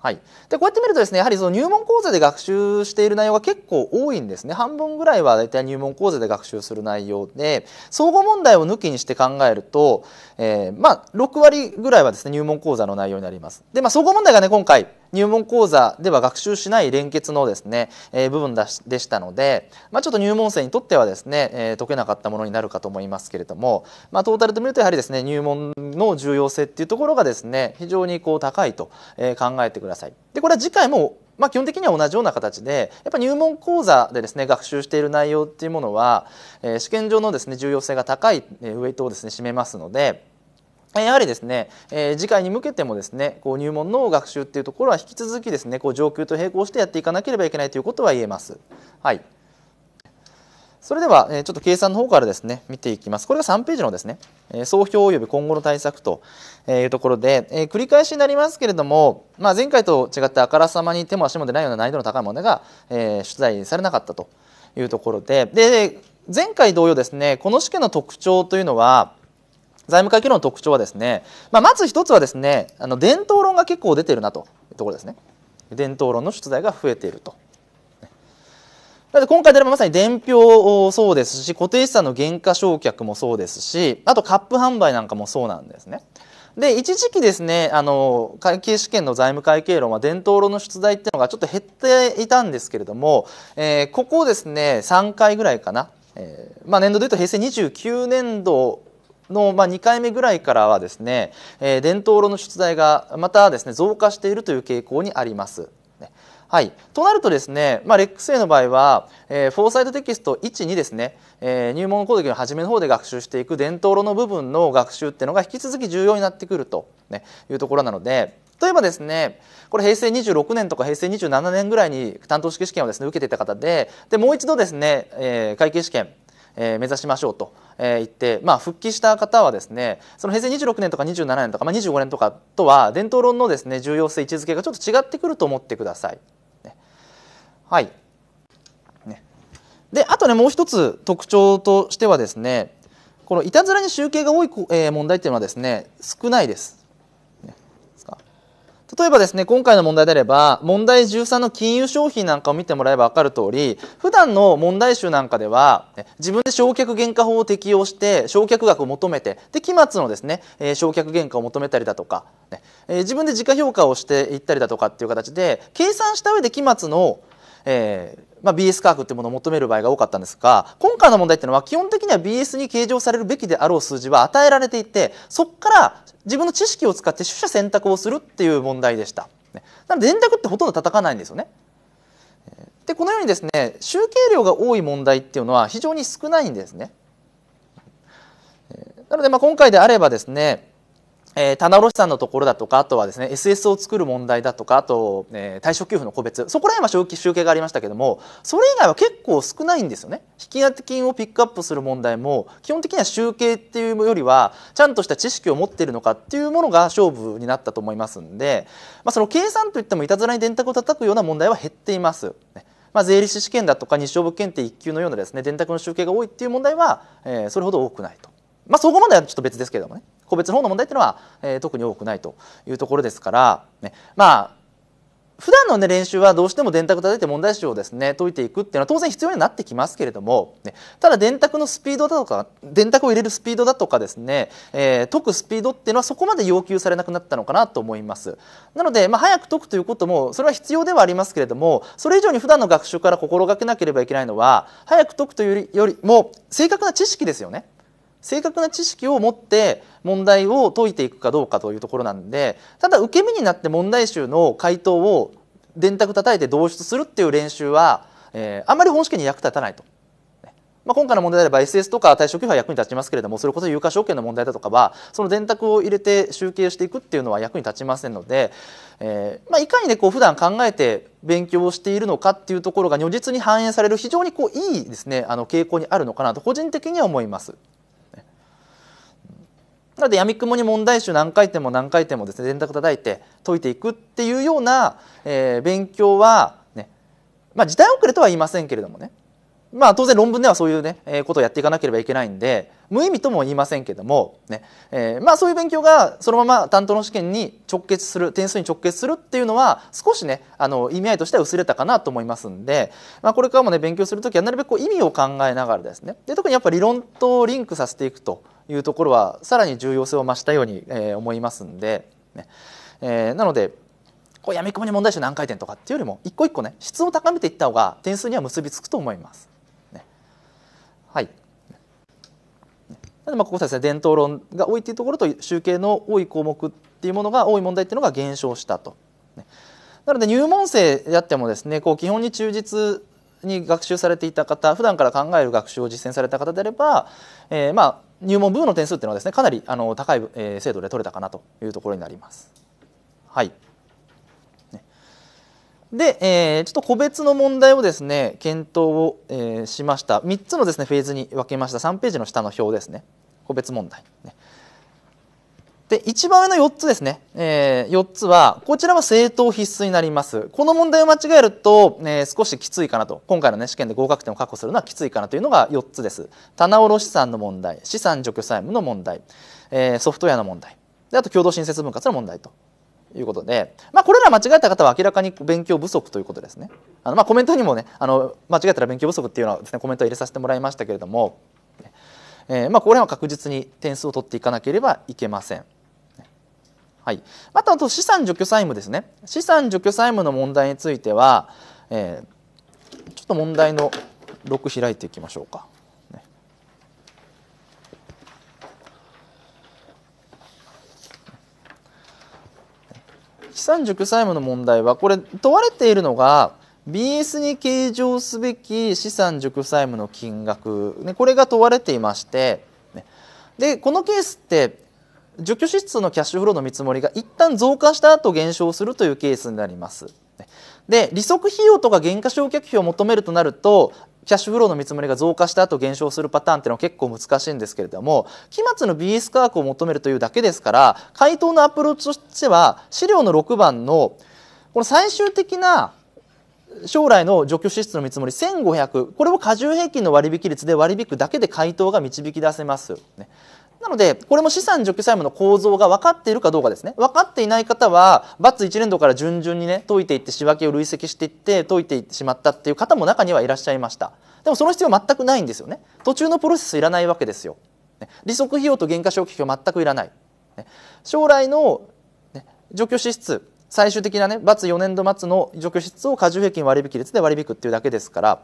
はい、でこうやって見るとですねやはりその入門講座で学習している内容が結構多いんですね半分ぐらいは大体入門講座で学習する内容で総合問題を抜きにして考えると、えー、まあ、6割ぐらいはですね入門講座の内容になります。で、まあ、総合問題がね今回入門講座では学習しない連結のですね、えー、部分でしたので、まあ、ちょっと入門生にとってはですね、えー、解けなかったものになるかと思いますけれども、まあ、トータルで見るとやはりですね入門の重要性っていうところがですね非常にこう高いと、えー、考えてください。でこれは次回もまあ、基本的には同じような形でやっぱ入門講座でですね学習している内容っていうものは、えー、試験上のですね重要性が高いウエイトをですね占めますのでやはりですね、えー、次回に向けてもですねこう入門の学習っていうところは引き続きですねこう上級と並行してやっていかなければいけないということは言えます。はいそれでは、えちょっと計算の方からですね見ていきます。これが3ページのですね、え総評及び今後の対策というところで、え繰り返しになりますけれども、まあ、前回と違ってあからさまに手も足も出ないような難易度の高いものが、え出題されなかったというところでで前回同様ですねこの試験の特徴というのは財務会計論の特徴はですね、まあ、まず一つはですねあの伝統論が結構出てるなというところですね伝統論の出題が増えていると。だ今回であればまさに伝票もそうですし固定資産の減価償却もそうですしあとカップ販売なんかもそうなんですね。で一時期ですねあの会計試験の財務会計論は伝統論の出題っていうのがちょっと減っていたんですけれども、えー、ここですね3回ぐらいかな、えーまあ、年度でいうと平成29年度の、まあ、2回目ぐらいからはですね、えー、伝統論の出題がまたですね増加しているという傾向にあります。はい、となるとですね、まあ、レックス A の場合は、えー、フォーサイトテキスト1にですね、えー、入門講義の初めの方で学習していく伝統論の部分の学習っていうのが引き続き重要になってくると、ね、いうところなので例えばですねこれ平成26年とか平成27年ぐらいに担当式試験をですね受けていた方ででもう一度ですね、えー、会計試験え目指しましょうと、え言って、まあ、復帰した方はですねその平成26年とか27年とか、まあ、25年とかとは伝統論のですね重要性位置づけがちょっと違ってくると思ってください。ね、はい、ね、であとねもう一つ特徴としてはですねこのいたずらに集計が多い問題っていうのはですね少ないです。例えばですね今回の問題であれば問題13の金融商品なんかを見てもらえば分かるとおり普段の問題集なんかでは自分で焼却原価法を適用して焼却額を求めてで期末のですね、えー、焼却原価を求めたりだとか、ねえー、自分で自家評価をしていったりだとかっていう形で計算した上で期末のえーまあ、BS 価格というものを求める場合が多かったんですが今回の問題っていうのは基本的には BS に計上されるべきであろう数字は与えられていてそこから自分の知識を使って取捨選択をするっていう問題でした。なので電卓ってほとんど叩かないんですよね。でこのようにですね集計量が多い問題っていうのは非常に少ないんですね。なのでまあ今回であればですねえー、棚卸さんのところだとかあとはですね SS を作る問題だとかあと、えー、対象給付の個別そこら辺は集計がありましたけどもそれ以外は結構少ないんですよね。引当金をピックアップする問題も基本的には集計っていうよりはちゃんとした知識を持っているのかっていうものが勝負になったと思いますんで、まあ、その計算といってもいたずらに電卓を叩くような問題は減っています。まあ、税理士試験だとか日照部検定1級のようなですね電卓の集計が多いっていう問題は、えー、それほど多くないと。まあ、総合問題はちょっと別ですけれどもね。個別の方の問題っていうのは、えー、特に多くないというところですから、ね、まあ普段のね練習はどうしても電卓叩いて問題集をですね解いていくっていうのは当然必要になってきますけれども、ね、ただ電卓のスピードだとか電卓を入れるスピードだとかですね、えー、解くスピードっていうのはそこまで要求されなくなったのかなと思いますなので、まあ、早く解くということもそれは必要ではありますけれどもそれ以上に普段の学習から心がけなければいけないのは早く解くというよりも正確な知識ですよね正確な知識を持って問題を解いていくかどうかというところなんでただ受け身になって問題集の回答を電卓叩いて導出するっていう練習は、えー、あんまり本試験に役立たないと。まあ、今回の問題であれば SS とか対象給は役に立ちますけれどもそれこそ有価証券の問題だとかはその電卓を入れて集計していくっていうのは役に立ちませんので、えまあ、いかにねこう普段考えて勉強をしているのかっていうところが如実に反映される非常にこういいですねあの傾向にあるのかなと個人的には思います。なのでやみくもに問題集何回転も何回転もですね電卓叩いて解いていくっていうような、えー、勉強はねまあ時代遅れとは言いませんけれどもねまあ当然論文ではそういうね、えー、ことをやっていかなければいけないんで無意味とも言いませんけどもね、えー、まあそういう勉強がそのまま担当の試験に直結する点数に直結するっていうのは少しねあの意味合いとしては薄れたかなと思いますんで、まあ、これからもね勉強する時はなるべくこう意味を考えながらですねで特にやっぱり理論とリンクさせていくと。いうところはさらに重要性を増したように、え思いますんで、ねえー、なのでこうやみくもに問題集何回転とかっていうよりも一個一個ね質を高めていった方が点数には結びつくと思います。ね、はいなのでまあここですね伝統論が多いっていうところと集計の多い項目っていうものが多い問題っていうのが減少したと。ね、なので入門生であってもですねこう基本に忠実に学習されていた方普段から考える学習を実践された方であれば、えー、まあ入門部の点数っていうのはですねかなりあの高い、え精度で取れたかなというところになります。はい、で、えー、ちょっと個別の問題をですね検討を、えー、しました3つのですねフェーズに分けました3ページの下の表ですね個別問題、ね、で一番上の4つですね、えー、4つはこちらは正答必須になりますこの問題を間違えると、えー、少しきついかなと今回の、ね、試験で合格点を確保するのはきついかなというのが4つです棚卸資産の問題資産除去債務の問題、えー、ソフトウェアの問題であと共同新設分割の問題ということで、まあ、これら間違えた方は明らかに勉強不足ということですねあの、まあ、コメントにもねあの間違えたら勉強不足っていうのはですねコメントを入れさせてもらいましたけれども、えー、まあ、これは確実に点数を取っていかなければいけません。はい、またあと資産除去債務ですね資産除去債務の問題については、えー、ちょっと問題の6開いていきましょうか。資産除去債務の問題はこれ問われているのが BS に計上すべき資産除去債務の金額、ね、これが問われていまして、ね、でこのケースって除去支出のキャッシュフローの見積もりが一旦増加した後減少するというケースになります。で利息費用とか減価償却費を求めるとなるとキャッシュフローの見積もりが増加した後減少するパターンっていうのは結構難しいんですけれども期末の BS 価格を求めるというだけですから回答のアプローチとしては資料の6番のこの最終的な将来の除去支出の見積もり1500これを過重平均の割引率で割り引くだけで回答が導き出せます。ねなのでこれも資産除去債務の構造が分かっているかどうかですね分かっていない方はバツ1連度から順々にね解いていって仕分けを累積していって解いていってしまったっていう方も中にはいらっしゃいましたでもその必要全くないんですよね途中のプロセスいらないわけですよ、利息費用と減価償却費は全くいらない、将来の、除去支出最終的なね、罰四年度末の除去支出を過重平均割引率で割引くっていうだけですから、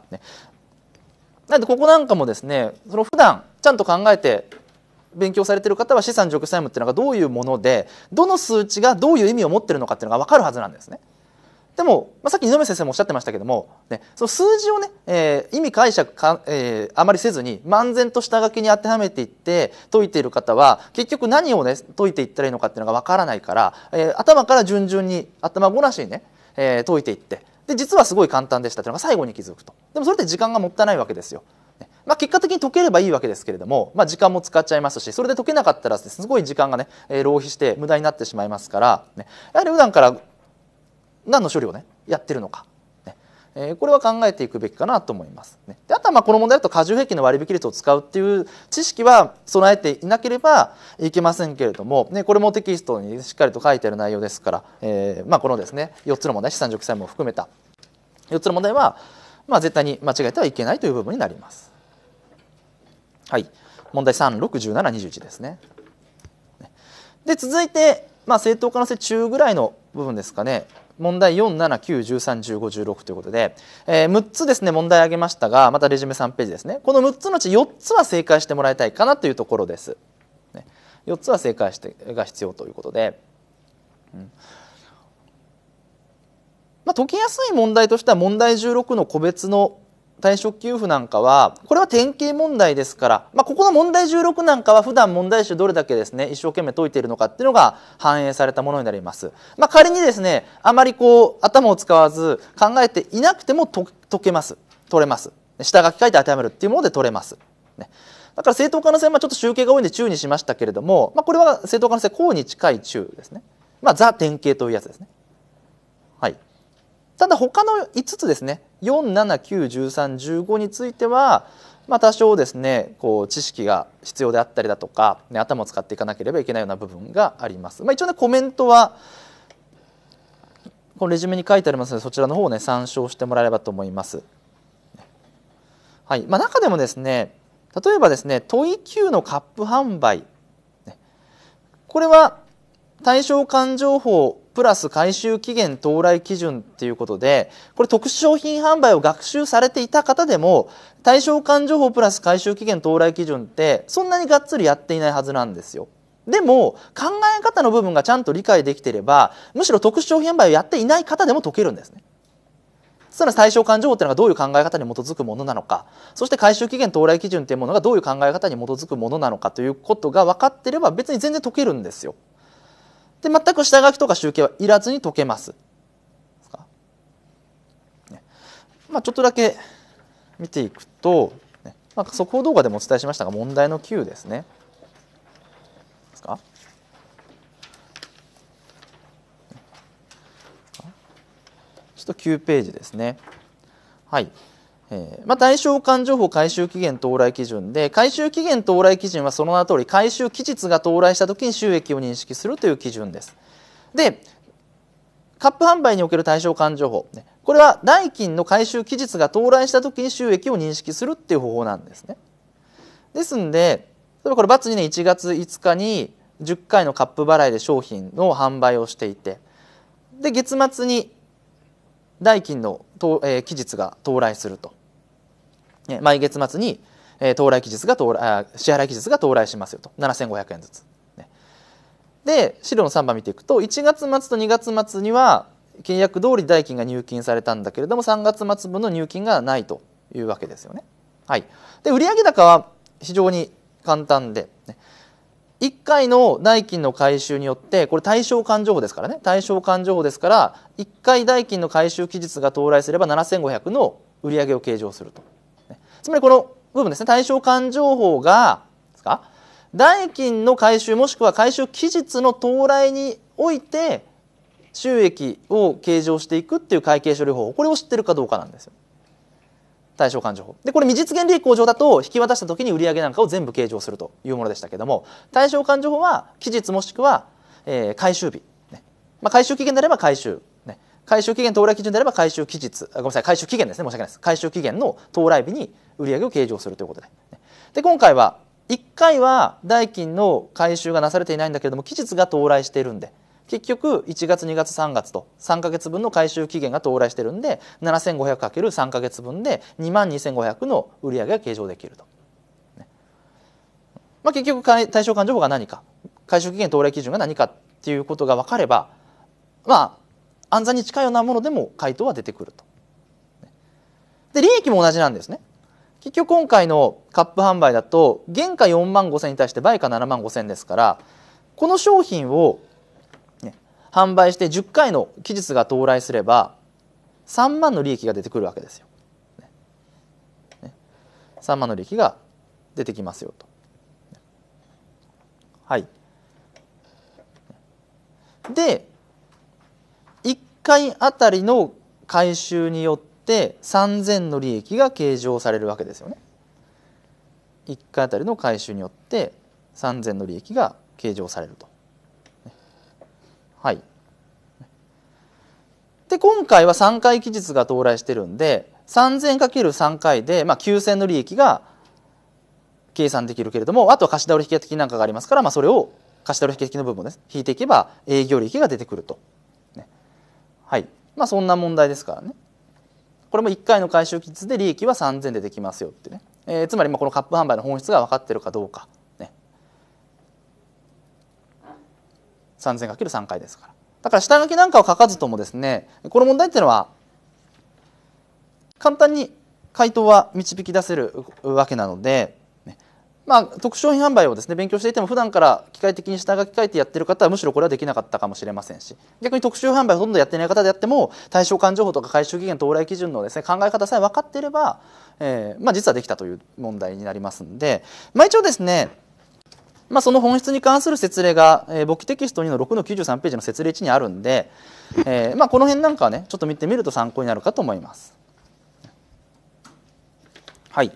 なんでここなんかもですね、その普段ちゃんと考えて勉強されてる方は資産除去債務っていうのがどういうものでどの数値がどういう意味を持ってるのかっていうのが分かるはずなんですね。でも、まあ、さっき二宮先生もおっしゃってましたけども、ね、その数字をね、えー、意味解釈か、えー、あまりせずに漫然と下書きに当てはめていって解いている方は結局何をね解いていったらいいのかっていうのが分からないから、えー、頭から順々に頭ごなしにね、えー、解いていってで実はすごい簡単でしたっていうのが最後に気づくとでもそれって時間がもったいないわけですよ。まあ、結果的に解ければいいわけですけれども、まあ、時間も使っちゃいますしそれで解けなかったらすごい時間がね、浪費して無駄になってしまいますから、ね、やはり普段から何の処理をねやってるのかえー、これは考えていくべきかなと思います、ね。であとはまあこの問題だと過重兵器の割引率を使うっていう知識は備えていなければいけませんけれども、ね、これもテキストにしっかりと書いてある内容ですから、えーまあ、このですね4つの問題資産熟債も含めた4つの問題は、まあ、絶対に間違えてはいけないという部分になります。はい、問題361721ですね。で続いて、まあ、正当可能性中ぐらいの部分ですかね問題4 7 9 1 3 1 5 1 6ということで、えー、6つですね問題挙げましたがまたレジュメ3ページですねこの6つのうち4つは正解してもらいたいかなというところです。ね、4つは正解してが必要ということで。うんまあ、解きやすい問題としては問題16の個別の退職給付なんかはこれは典型問題ですから、まあ、ここの問題16なんかは普段問題集どれだけですね一生懸命解いているのかっていうのが反映されたものになります。まあ、仮にですねあまりこう頭を使わず考えていなくても解けます取れます下書き書いて当てはめるっていうもので取れます。ねだから正当可能性はちょっと集計が多いんで中にしましたけれども、まあ、これは正当化の線項に近い中ですね。まあ、ザ典型というやつですね。はい。ただ他の5つですね4791315については、まあ、多少ですねこう知識が必要であったりだとか、ね、頭を使っていかなければいけないような部分があります。まあ、一応ねコメントはこのレジュメに書いてありますのでそちらの方をね参照してもらえればと思います。はいまあ、中でもですね例えばですね問い Q のカップ販売これは対象感情法プラス回収期限到来基準っていうことでこれ特殊商品販売を学習されていた方でも対象間情報プラス回収期限到来基準ってそんなにがっつりやっていないはずなんですよ。でも考え方の部分がちゃんと理解できていればむしろ特殊商品販売をやっていない方でも解けるんですね。そら対象感情報というのがどういう考え方に基づくものなのかそして回収期限到来基準というものがどういう考え方に基づくものなのかということが分かっていれば別に全然解けるんですよ。で全く下書きとか集計はいらずに解けます。まあ、ちょっとだけ見ていくと、まあ、速報動画でもお伝えしましたが問題の9ですね。ですかちょっと9ページですね。はい。えーまあ、対象間情報回収期限到来基準で回収期限到来基準はその名の通り回収期日が到来した時に収益を認識するという基準です。でカップ販売における対象間情報、ね、これは代金の回収期日が到来した時に収益を認識するっていう方法なんですね。ですんで例えばこれ ×2 年1月5日に10回のカップ払いで商品の販売をしていてで月末に代金の、えー、期日が到来すると毎月末に、え到来期日が到来支払い期日が到来しますよと7500円ずつ、で資料の3番見ていくと1月末と2月末には契約通り代金が入金されたんだけれども3月末分の入金がないというわけですよね。はい、で売上高は非常に簡単で、1回の代金の回収によってこれ対象勘定法ですからね対象勘定法ですから1回代金の回収期日が到来すれば7500の売上を計上すると。つまりこの部分ですね対象勘定法がですか代金の回収もしくは回収期日の到来において収益を計上していくっていう会計処理法これを知ってるかどうかなんですよ。対象勘定法でこれ未実現利益向上だと引き渡した時に売上なんかを全部計上するというものでしたけども対象勘定法は期日もしくは、えー、回収日、ねまあ、回収期限であれば回収回収期限到来基準であれば回収期日ごめんなさい回収期限ですね申し訳ないです回収期限の到来日に売上を計上するということでで今回は1回は代金の回収がなされていないんだけれども期日が到来しているんで結局1月2月3月と3か月分の回収期限が到来してるんで 7500×3 か月分で2万2500の売り上げが計上できると。まあ、結局対象勘定法が何か回収期限到来基準が何かっていうことが分かればまあ暗算に近いようなものでも回答は出てくると。で利益も同じなんですね。結局今回のカップ販売だと原価4万5,000円に対して売価7万5,000ですからこの商品を、ね、販売して10回の期日が到来すれば3万の利益が出てくるわけですよ。ね、3万の利益が出てきますよと。はい、で回あたりの回収によって三千の利益が計上されるわけですよね。1回あたりの回収によって3000の利益が計上されると。はい、で今回は3回期日が到来してるんで 3000×3 回で、まあ、9000の利益が計算できるけれどもあとは貸し倒れ引き当て金なんかがありますから、まあ、それを貸し倒れ引き当て金の部分をね引いていけば営業利益が出てくると。はいまあ、そんな問題ですからねこれも1回の回収期日で利益は3000でできますよってね、えー、つまりまあこのカップ販売の本質が分かってるかどうか、ね、3000×3 回ですからだから下書きなんかを書かずともですねこの問題っていうのは簡単に回答は導き出せるわけなのでまあ、特殊商品販売をですね勉強していても普段から機械的に下書き書いてやってる方はむしろこれはできなかったかもしれませんし逆に特殊販売ほとんどやってない方であっても対象間情報とか回収期限到来基準のですね考え方さえ分かっていれば、えまあ、実はできたという問題になりますんで、まあ、一応ですねまあ、その本質に関する説例が、え簿記テキスト2の6の93ページの説例1にあるんで、えまあ、この辺なんかはねちょっと見てみると参考になるかと思います。はい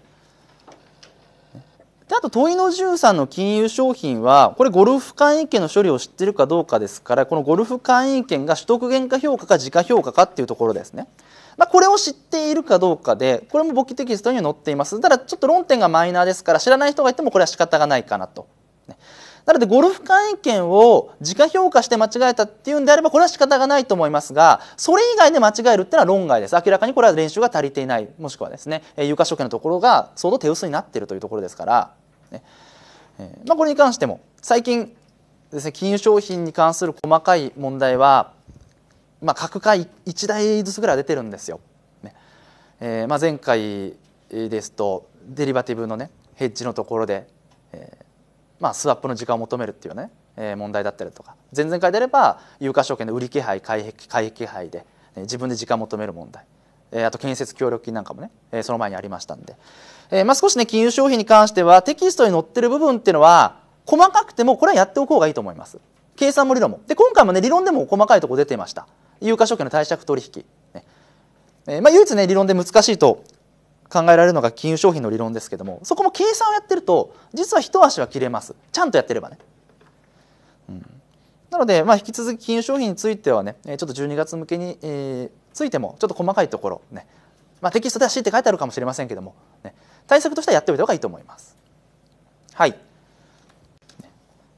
であと問いの1さんの金融商品はこれゴルフ会員権の処理を知ってるかどうかですからこのゴルフ会員権が取得原価評価か時価評価かっていうところですね。まあ、これを知っているかどうかでこれも簿記テキストには載っていますただちょっと論点がマイナーですから知らない人がいてもこれは仕方がないかなと。ねなのでゴルフ会見を自家評価して間違えたっていうんであればこれは仕方がないと思いますがそれ以外で間違えるっていうのは論外です明らかにこれは練習が足りていないもしくはですね有価証券のところが相当手薄になっているというところですからね、ねまあ、これに関しても最近ですね金融商品に関する細かい問題は、まあ、各回1台ずつぐらい出てるんですよ。ねえーまあ、前回ですとデリバティブのねヘッジのところで、えーまあ、スワップの時間を求めるっていうね、えー、問題だったりとか前々回であれば有価証券の売り気配買い気配で、えー、自分で時間を求める問題、えー、あと建設協力金なんかもね、えー、その前にありましたんで、えーまあ、少しね金融商品に関してはテキストに載ってる部分っていうのは細かくてもこれはやっておこうがいいと思います。計算も理論もで今回もね理論でも細かいとこ出てました有価証券の貸借取引、ねえーまあ、唯一ね理論で難しいと考えられるのが金融商品の理論ですけどもそこも計算をやってると実は一足は切れますちゃんとやってればね。うん、なので、まあ、引き続き金融商品についてはねちょっと12月向けに、えー、ついてもちょっと細かいところね、まあ、テキストでは強て書いてあるかもしれませんけども、ね、対策としてはやっておいた方がいいと思います。はい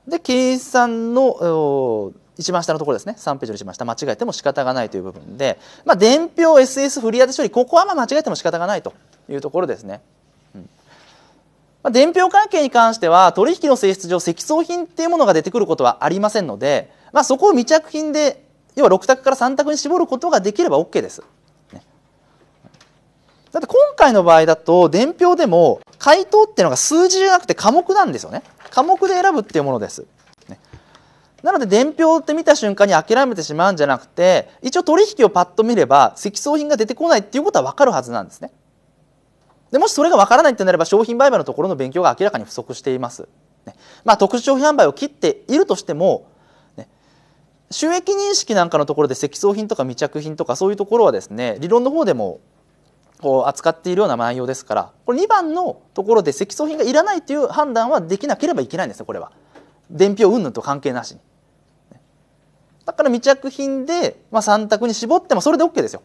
で計算の一番下のところですね3ページの一番下間違えても仕方がないという部分で、まあ、伝票 SS 振り当て処理ここはまあ間違えても仕方がないというところですね。まあ、伝票関係に関しては取引の性質上積層品っていうものが出てくることはありませんので、まあ、そこを未着品で要は6択から3択に絞ることができれば OK です。ね、だって今回の場合だと伝票でも回答っていうのが数字じゃなくて科目なんですよね。科目で選ぶっていうものです。ね、なので伝票って見た瞬間に諦めてしまうんじゃなくて一応取引をパッと見れば積層品が出てこないっていうことは分かるはずなんですね。でもしそれがわからないってなれば商品売買のところの勉強が明らかに不足しています。ねまあ、特殊商品販売を切っているとしても、ね、収益認識なんかのところで積層品とか未着品とかそういうところはですね理論の方でもこう扱っているような内容ですからこれ2番のところで積層品がいらないという判断はできなければいけないんですねこれは。伝票云々と関係なしに。だから未着品で、まあ、3択に絞ってもそれで OK ですよ。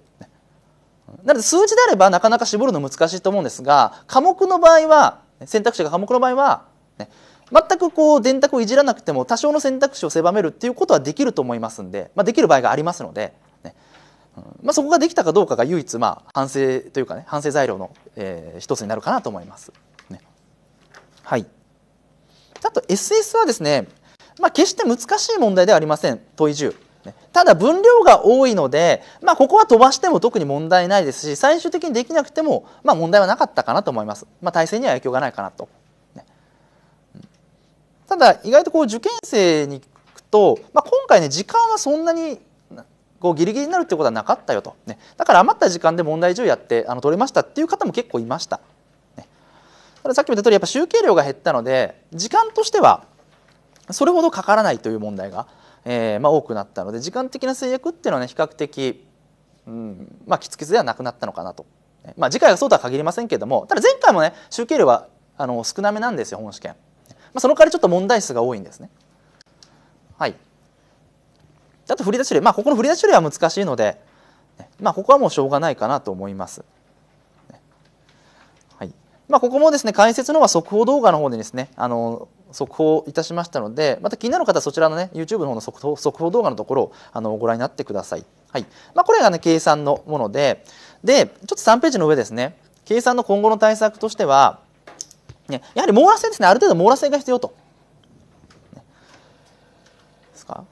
なので数字であればなかなか絞るの難しいと思うんですが科目の場合は選択肢が科目の場合は、ね、全くこう電卓をいじらなくても多少の選択肢を狭めるっていうことはできると思いますんで、まあ、できる場合がありますので、ねまあ、そこができたかどうかが唯一、まあ、反省というかね反省材料の、えー、一つになるかなと思います。ね、はいあと SS はですね、まあ、決して難しい問題ではありません問い10。ただ分量が多いので、まあ、ここは飛ばしても特に問題ないですし最終的にできなくても、まあ、問題はなかったかなと思います、まあ、体制には影響がないかなと。ね、ただ意外とこう受験生に行くと、まあ、今回ね時間はそんなにこうギリギリになるってことはなかったよと、ね、だから余った時間で問題中やってあの取れましたっていう方も結構いました。ね、たださっきも言った通りやっぱ集計量が減ったので時間としてはそれほどかからないという問題がえー、まあ、多くなったので時間的な制約っていうのはね比較的、うんまあ、きつきつではなくなったのかなと、まあ、次回がそうとは限りませんけれどもただ前回もね集計量はあの少なめなんですよ本試験、まあ、その代わりちょっと問題数が多いんですねはいあと振り出し量まあここの振り出し量は難しいので、まあ、ここはもうしょうがないかなと思いますまあ、ここもですね解説のは速報動画の方でですねあの速報いたしましたのでまた気になる方はそちらのね YouTube の方の速報速報動画のところをあのご覧になってください。はいまあ、これがね計算のものででちょっと3ページの上ですね計算の今後の対策としては、ね、やはり網羅性ですねある程度網羅性が必要と。ですか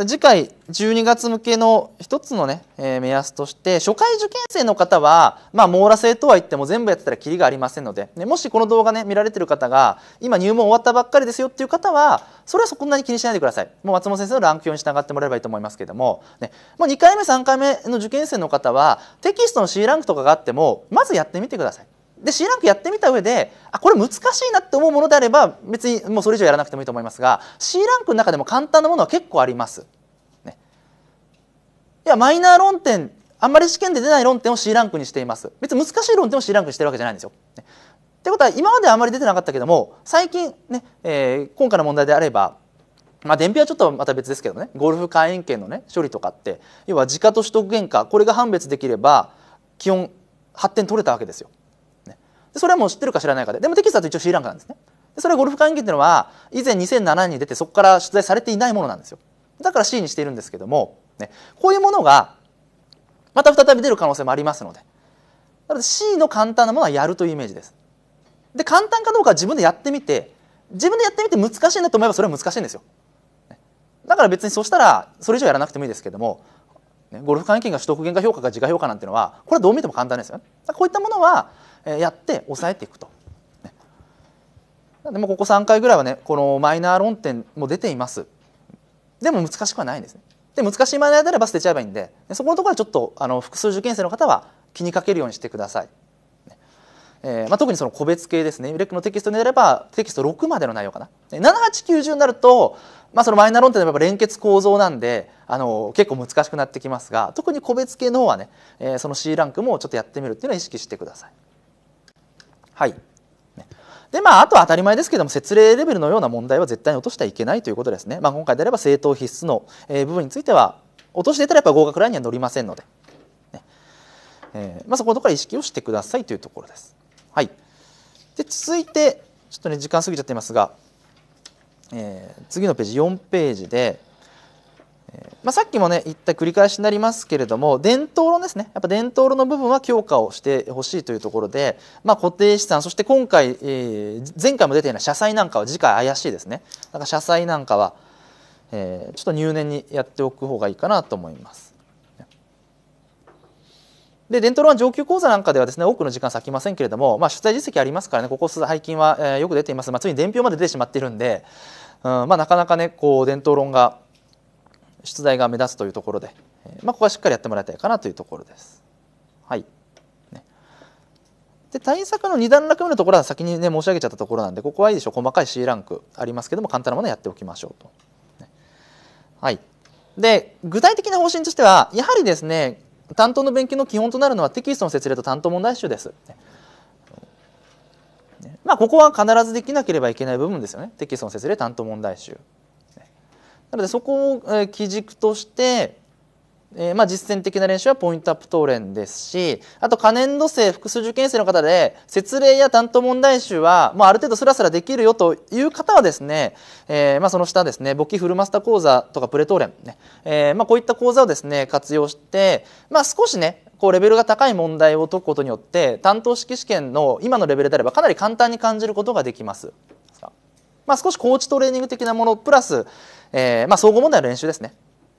次回12月向けの一つのね、えー、目安として初回受験生の方はまあ網羅性とは言っても全部やってたらキリがありませんので、ね、もしこの動画ね見られてる方が今入門終わったばっかりですよっていう方はそれはそんなに気にしないでくださいもう松本先生のランク4に従ってもらえばいいと思いますけども、ね、2回目3回目の受験生の方はテキストの C ランクとかがあってもまずやってみてください。で C ランクやってみた上であこれ難しいなって思うものであれば別にもうそれ以上やらなくてもいいと思いますが C ランクの中でも簡単なものは結構あります。ね、いやマイナー論点あんまり試験で出ない論点を C ランクにしています別に難しい論点を C ランクにしてるわけじゃないんですよ。ね、ってことは今まではあまり出てなかったけども最近ね、えー、今回の問題であればまあ、伝票はちょっとまた別ですけどねゴルフ会員権の、ね、処理とかって要は時価と取得原価これが判別できれば基本発展取れたわけですよ。それはもう知ってるか知らないかででもテキストだと一応 C ランクなんですねでそれはゴルフ関係っていうのは以前2007年に出てそこから出題されていないものなんですよだから C にしているんですけども、ね、こういうものがまた再び出る可能性もありますのでなので C の簡単なものはやるというイメージですで簡単かどうかは自分でやってみて自分でやってみて難しいなと思えばそれは難しいんですよだから別にそしたらそれ以上やらなくてもいいですけどもゴルフ関係が取得原価評価か時価評価なんていうのはこれはどう見ても簡単ですよ、ね、こういったものはやって抑えていくと。でもここ3回ぐらいはねこのマイナー論点も出ていますでも難しくはないんですねで難しいマイナーであれば捨てちゃえばいいんでそこのところはちょっとあの複数受験生の方は気にかけるようにしてくださいえーまあ、特にその個別系ですねレックのテキストであればテキスト6までの内容かな7890になると、まあ、そのマイナー論点やっぱ連結構造なんであの結構難しくなってきますが特に個別系の方はね、えー、その C ランクもちょっとやってみるっていうのは意識してください。はいでまあ、あとは当たり前ですけども説明レベルのような問題は絶対に落としてはいけないということですね、まあ、今回であれば正答必須の、え部分については落としていたらやっぱ合格ラインには乗りませんので、ねえーまあ、そこのところら意識をしてくださいというところです。はい、で続いてちょっとね時間過ぎちゃってますが、えー、次のページ4ページでまあ、さっきもね言った繰り返しになりますけれども伝統論ですねやっぱ伝統論の部分は強化をしてほしいというところで、まあ、固定資産そして今回、えー、前回も出てるような社債なんかは次回怪しいですねだから社債なんかは、えー、ちょっと入念にやっておく方がいいかなと思います。で伝統論は上級講座なんかではですね多くの時間割きませんけれども、まあ、出題実績ありますからねここ最近は、えー、よく出ています、まあ、ついに伝票まで出てしまっているんで、うんまあ、なかなかねこう伝統論が出題が目立つというところで、まあ、ここはしっかりやってもらいたいかなというところです。はいで対策の2段落目のところは先に、ね、申し上げちゃったところなんでここはいいでしょう細かい C ランクありますけども簡単なものやっておきましょうと。はいで具体的な方針としてはやはりですね担当の勉強の基本となるのはテキストの説明と担当問題集です。まあ、ここは必ずできなければいけない部分ですよね。テキストの説明担当問題集。なのでそこを基軸として、えー、まあ実践的な練習はポイントアップ等練ですしあと可燃度生複数受験生の方で説例や担当問題集は、もあ、ある程度すらすらできるよという方はですね、えー、まあその下ですね簿記フルマスター講座とかプレ等連ね、えー、まあこういった講座をですね活用して、まあ、少しねこうレベルが高い問題を解くことによって担当式試験の今のレベルであればかなり簡単に感じることができます。まあ、少しコーチトレーニング的なものプラス、えーまあ、総合問題の練習ですね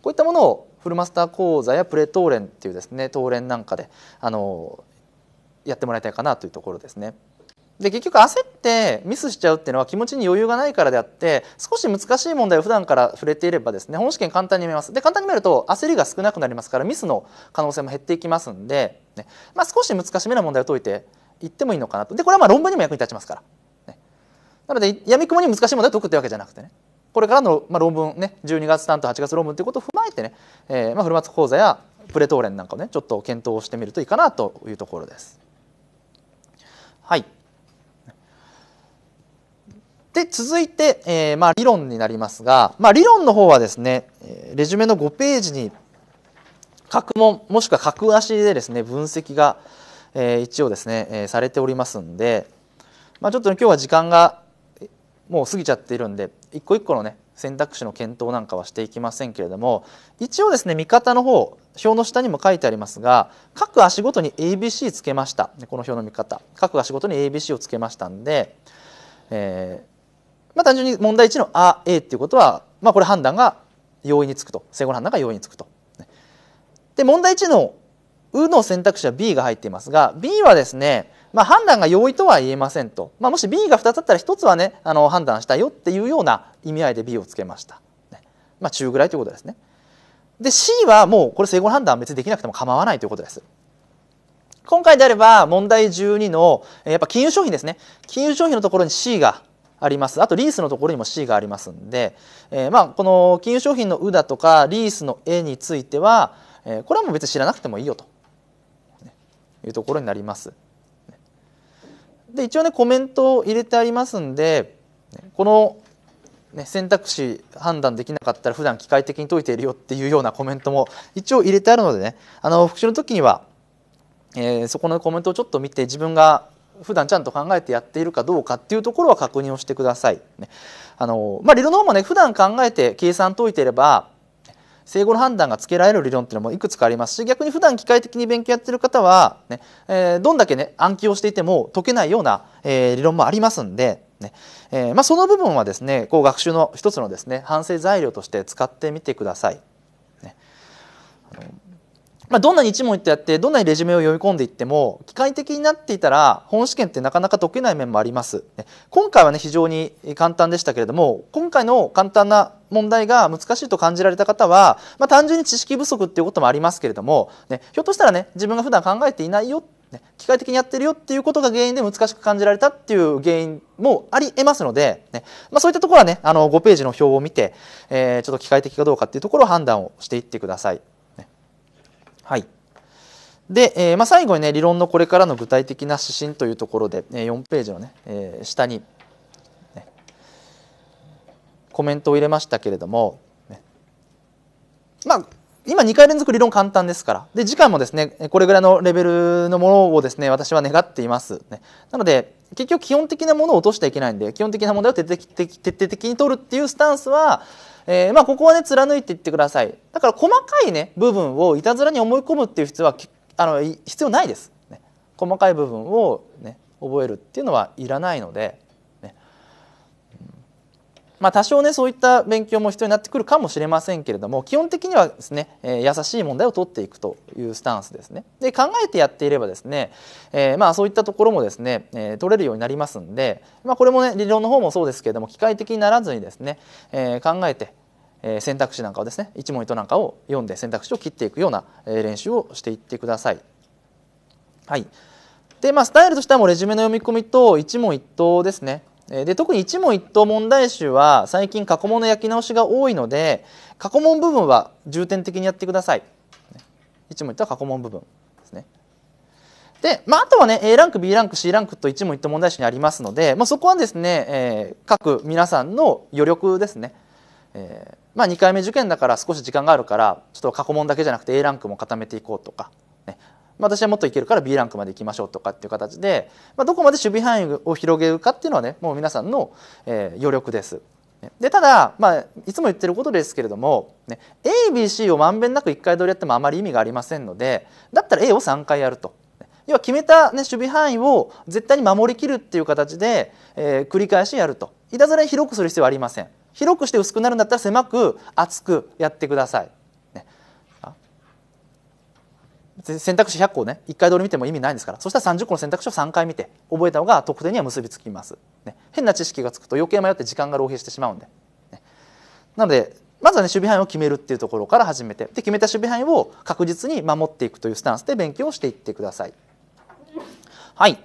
こういったものをフルマスター講座やプレトーレンっていうですねトーレンなんかであのやってもらいたいかなというところですね。で結局焦ってミスしちゃうっていうのは気持ちに余裕がないからであって少し難しい問題を普段から触れていればですね本試験簡単に見えますで簡単に見ると焦りが少なくなりますからミスの可能性も減っていきますんで、ねまあ、少し難しめな問題を解いていってもいいのかなとでこれはまあ論文にも役に立ちますから、ね、なのでやみくもに難しい問題を解くってわけじゃなくてねこれからの、まあ、論文ね12月担当8月論文ということを踏まえてね、えーまあ、フルマツ講座やプレトーレンなんかをねちょっと検討してみるといいかなというところです。はいで続いて、えーまあ、理論になりますが、まあ、理論の方はですねレジュメの5ページに格問もしくは格足でですね分析が、えー、一応ですね、えー、されておりますんで、まあ、ちょっと、ね、今日は時間がもう過ぎちゃっているんで一個一個のね選択肢の検討なんかはしていきませんけれども一応ですね見方の方表の下にも書いてありますが各足ごとに ABC つけましたこの表の見方各足ごとに ABC をつけましたんで、えー、まあ、単純に問題1のあ」「a っていうことは、まあ、これ判断が容易につくと正誤の判断が容易につくと。で問題1の「う」の選択肢は B が入っていますが B はですねまあ、判断が容易とは言えませんと、まあ、もし B が2つあったら1つはねあの判断したよっていうような意味合いで B をつけました、ね、まあ、中ぐらいということですねで C はもうこれ整合判断は別にできなくても構わないということです今回であれば問題12のやっぱ金融商品ですね金融商品のところに C がありますあとリースのところにも C がありますんで、えー、まあこの金融商品の「う」だとかリースの「え」については、えー、これはもう別に知らなくてもいいよというところになります。で一応ねコメントを入れてありますんでこの、ね、選択肢判断できなかったら普段機械的に解いているよっていうようなコメントも一応入れてあるのでねあの復習の時には、えー、そこのコメントをちょっと見て自分が普段ちゃんと考えてやっているかどうかっていうところは確認をしてください。ね、あのまあ、理論の方もね普段考えて計算解いていれば整合の判断がつけられる理論っていうのもいくつかありますし逆に普段機械的に勉強やってる方はね、えー、どんだけね暗記をしていても解けないような、えー、理論もありますんで。ねえーまあ、その部分はですねこう学習の一つのですね反省材料として使ってみてください。ねまあ、どんなに一問一答やってどんなにレジュメを読み込んでいっても機械的になっていたら本試験ってなかなか解けない面もあります。ね、今回はね非常に簡単でしたけれども今回の簡単な問題が難しいと感じられた方は、まあ、単純に知識不足っていうこともありますけれども、ね、ひょっとしたらね自分が普段考えていないよね、機械的にやってるよっていうことが原因で難しく感じられたっていう原因もありえますのでね、まあ、そういったところはねあの5ページの表を見て、えー、ちょっと機械的かどうかっていうところを判断をしていってください。ね、はいで、えー、まあ、最後にね理論のこれからの具体的な指針というところで、え4ページのね、えー、下にコメントを入れましたけれども、ね、まあ今2回連続理論簡単ですからで次回もですねこれぐらいのレベルのものをですね私は願っています、ね、なので結局基本的なものを落としてはいけないんで基本的な問題を徹底的徹底的に取るっていうスタンスは、えー、まあここはね貫いていってくださいだから細かいね部分をいたずらに思い込むっていう必要はあの必要ないです、ね、細かい部分をね覚えるっていうのはいらないので。まあ、多少ねそういった勉強も必要になってくるかもしれませんけれども基本的にはですね、えー、優しい問題を取っていくというスタンスですね。で考えてやっていればですね、えー、まあ、そういったところもですね、えー、取れるようになりますんで、まあ、これもね理論の方もそうですけれども機械的にならずにですね、え考えてえ選択肢なんかをですね一問一答なんかを読んで選択肢を切っていくような、え練習をしていってください。はいでまあ、スタイルとしてはもうレジュメの読み込みと一問一答ですねで特に一問一答問題集は最近過去問の焼き直しが多いので過去問部分は重点的にやってください一問一答は過去問部分ですねで、まあ、あとはね A ランク B ランク C ランクと一問一答問題集にありますので、まあ、そこはですね、えー、各皆さんの余力ですね、えー、まあ、2回目受験だから少し時間があるからちょっと過去問だけじゃなくて A ランクも固めていこうとかまあ、私はもっといけるから B ランクまで行きましょうとかっていう形で、まあ、どこまで守備範囲を広げるかっていうのはねもう皆さんの、えー、余力です。でただ、まあ、いつも言ってることですけれども、ね、ABC をまんべんなく1回通りやってもあまり意味がありませんのでだったら A を3回やると。要は決めた、ね、守備範囲を絶対に守りきるっていう形で、えー、繰り返しやるといたずらに広くする必要はありません広くして薄くなるんだったら狭く厚くやってください選択肢100個をね1回通り見ても意味ないんですからそしたら30個の選択肢を3回見て覚えた方が得点には結びつきます、ね、変な知識がつくと余計迷って時間が浪費してしまうんで、ね、なのでまずはね守備範囲を決めるっていうところから始めてで決めた守備範囲を確実に守っていくというスタンスで勉強をしていってください。はい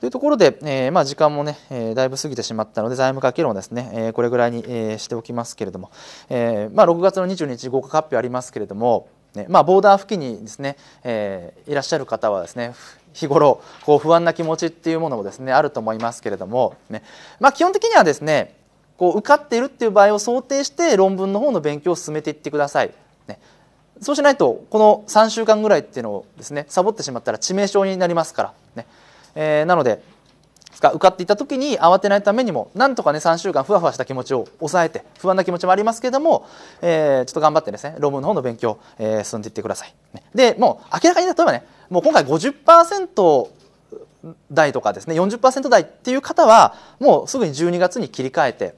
というところで、えー、まあ、時間もね、えー、だいぶ過ぎてしまったので、財務課議論ですね、えー、これぐらいに、えしておきますけれども、えまあ、6月の22日、合格発表ありますけれども、ねまあ、ボーダー付近にですね、えー、いらっしゃる方はですね日頃こう不安な気持ちっていうものもですねあると思いますけれどもね、まあ、基本的にはですねこう受かっているっていう場合を想定して論文の方の勉強を進めていってください。ね、そうしないとこの3週間ぐらいっていうのをですねサボってしまったら致命傷になりますからね、えー、なので受かっていた時に慌てないためにもなんとかね3週間ふわふわした気持ちを抑えて不安な気持ちもありますけれども、えー、ちょっと頑張ってですね論文の方の勉強、えー、進んでいってください。でもう明らかに例えばねもう今回50%台とかですね40%台っていう方はもうすぐに12月に切り替えて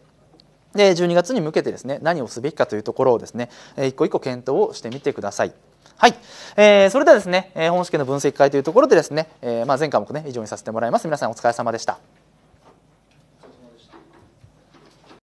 で12月に向けてですね何をすべきかというところをですね一個一個検討をしてみてください。はい、えー、それではですね、えー、本試験の分析会というところでですね、えー、まあ前科目ね以上にさせてもらいます皆さんお疲れ様でした。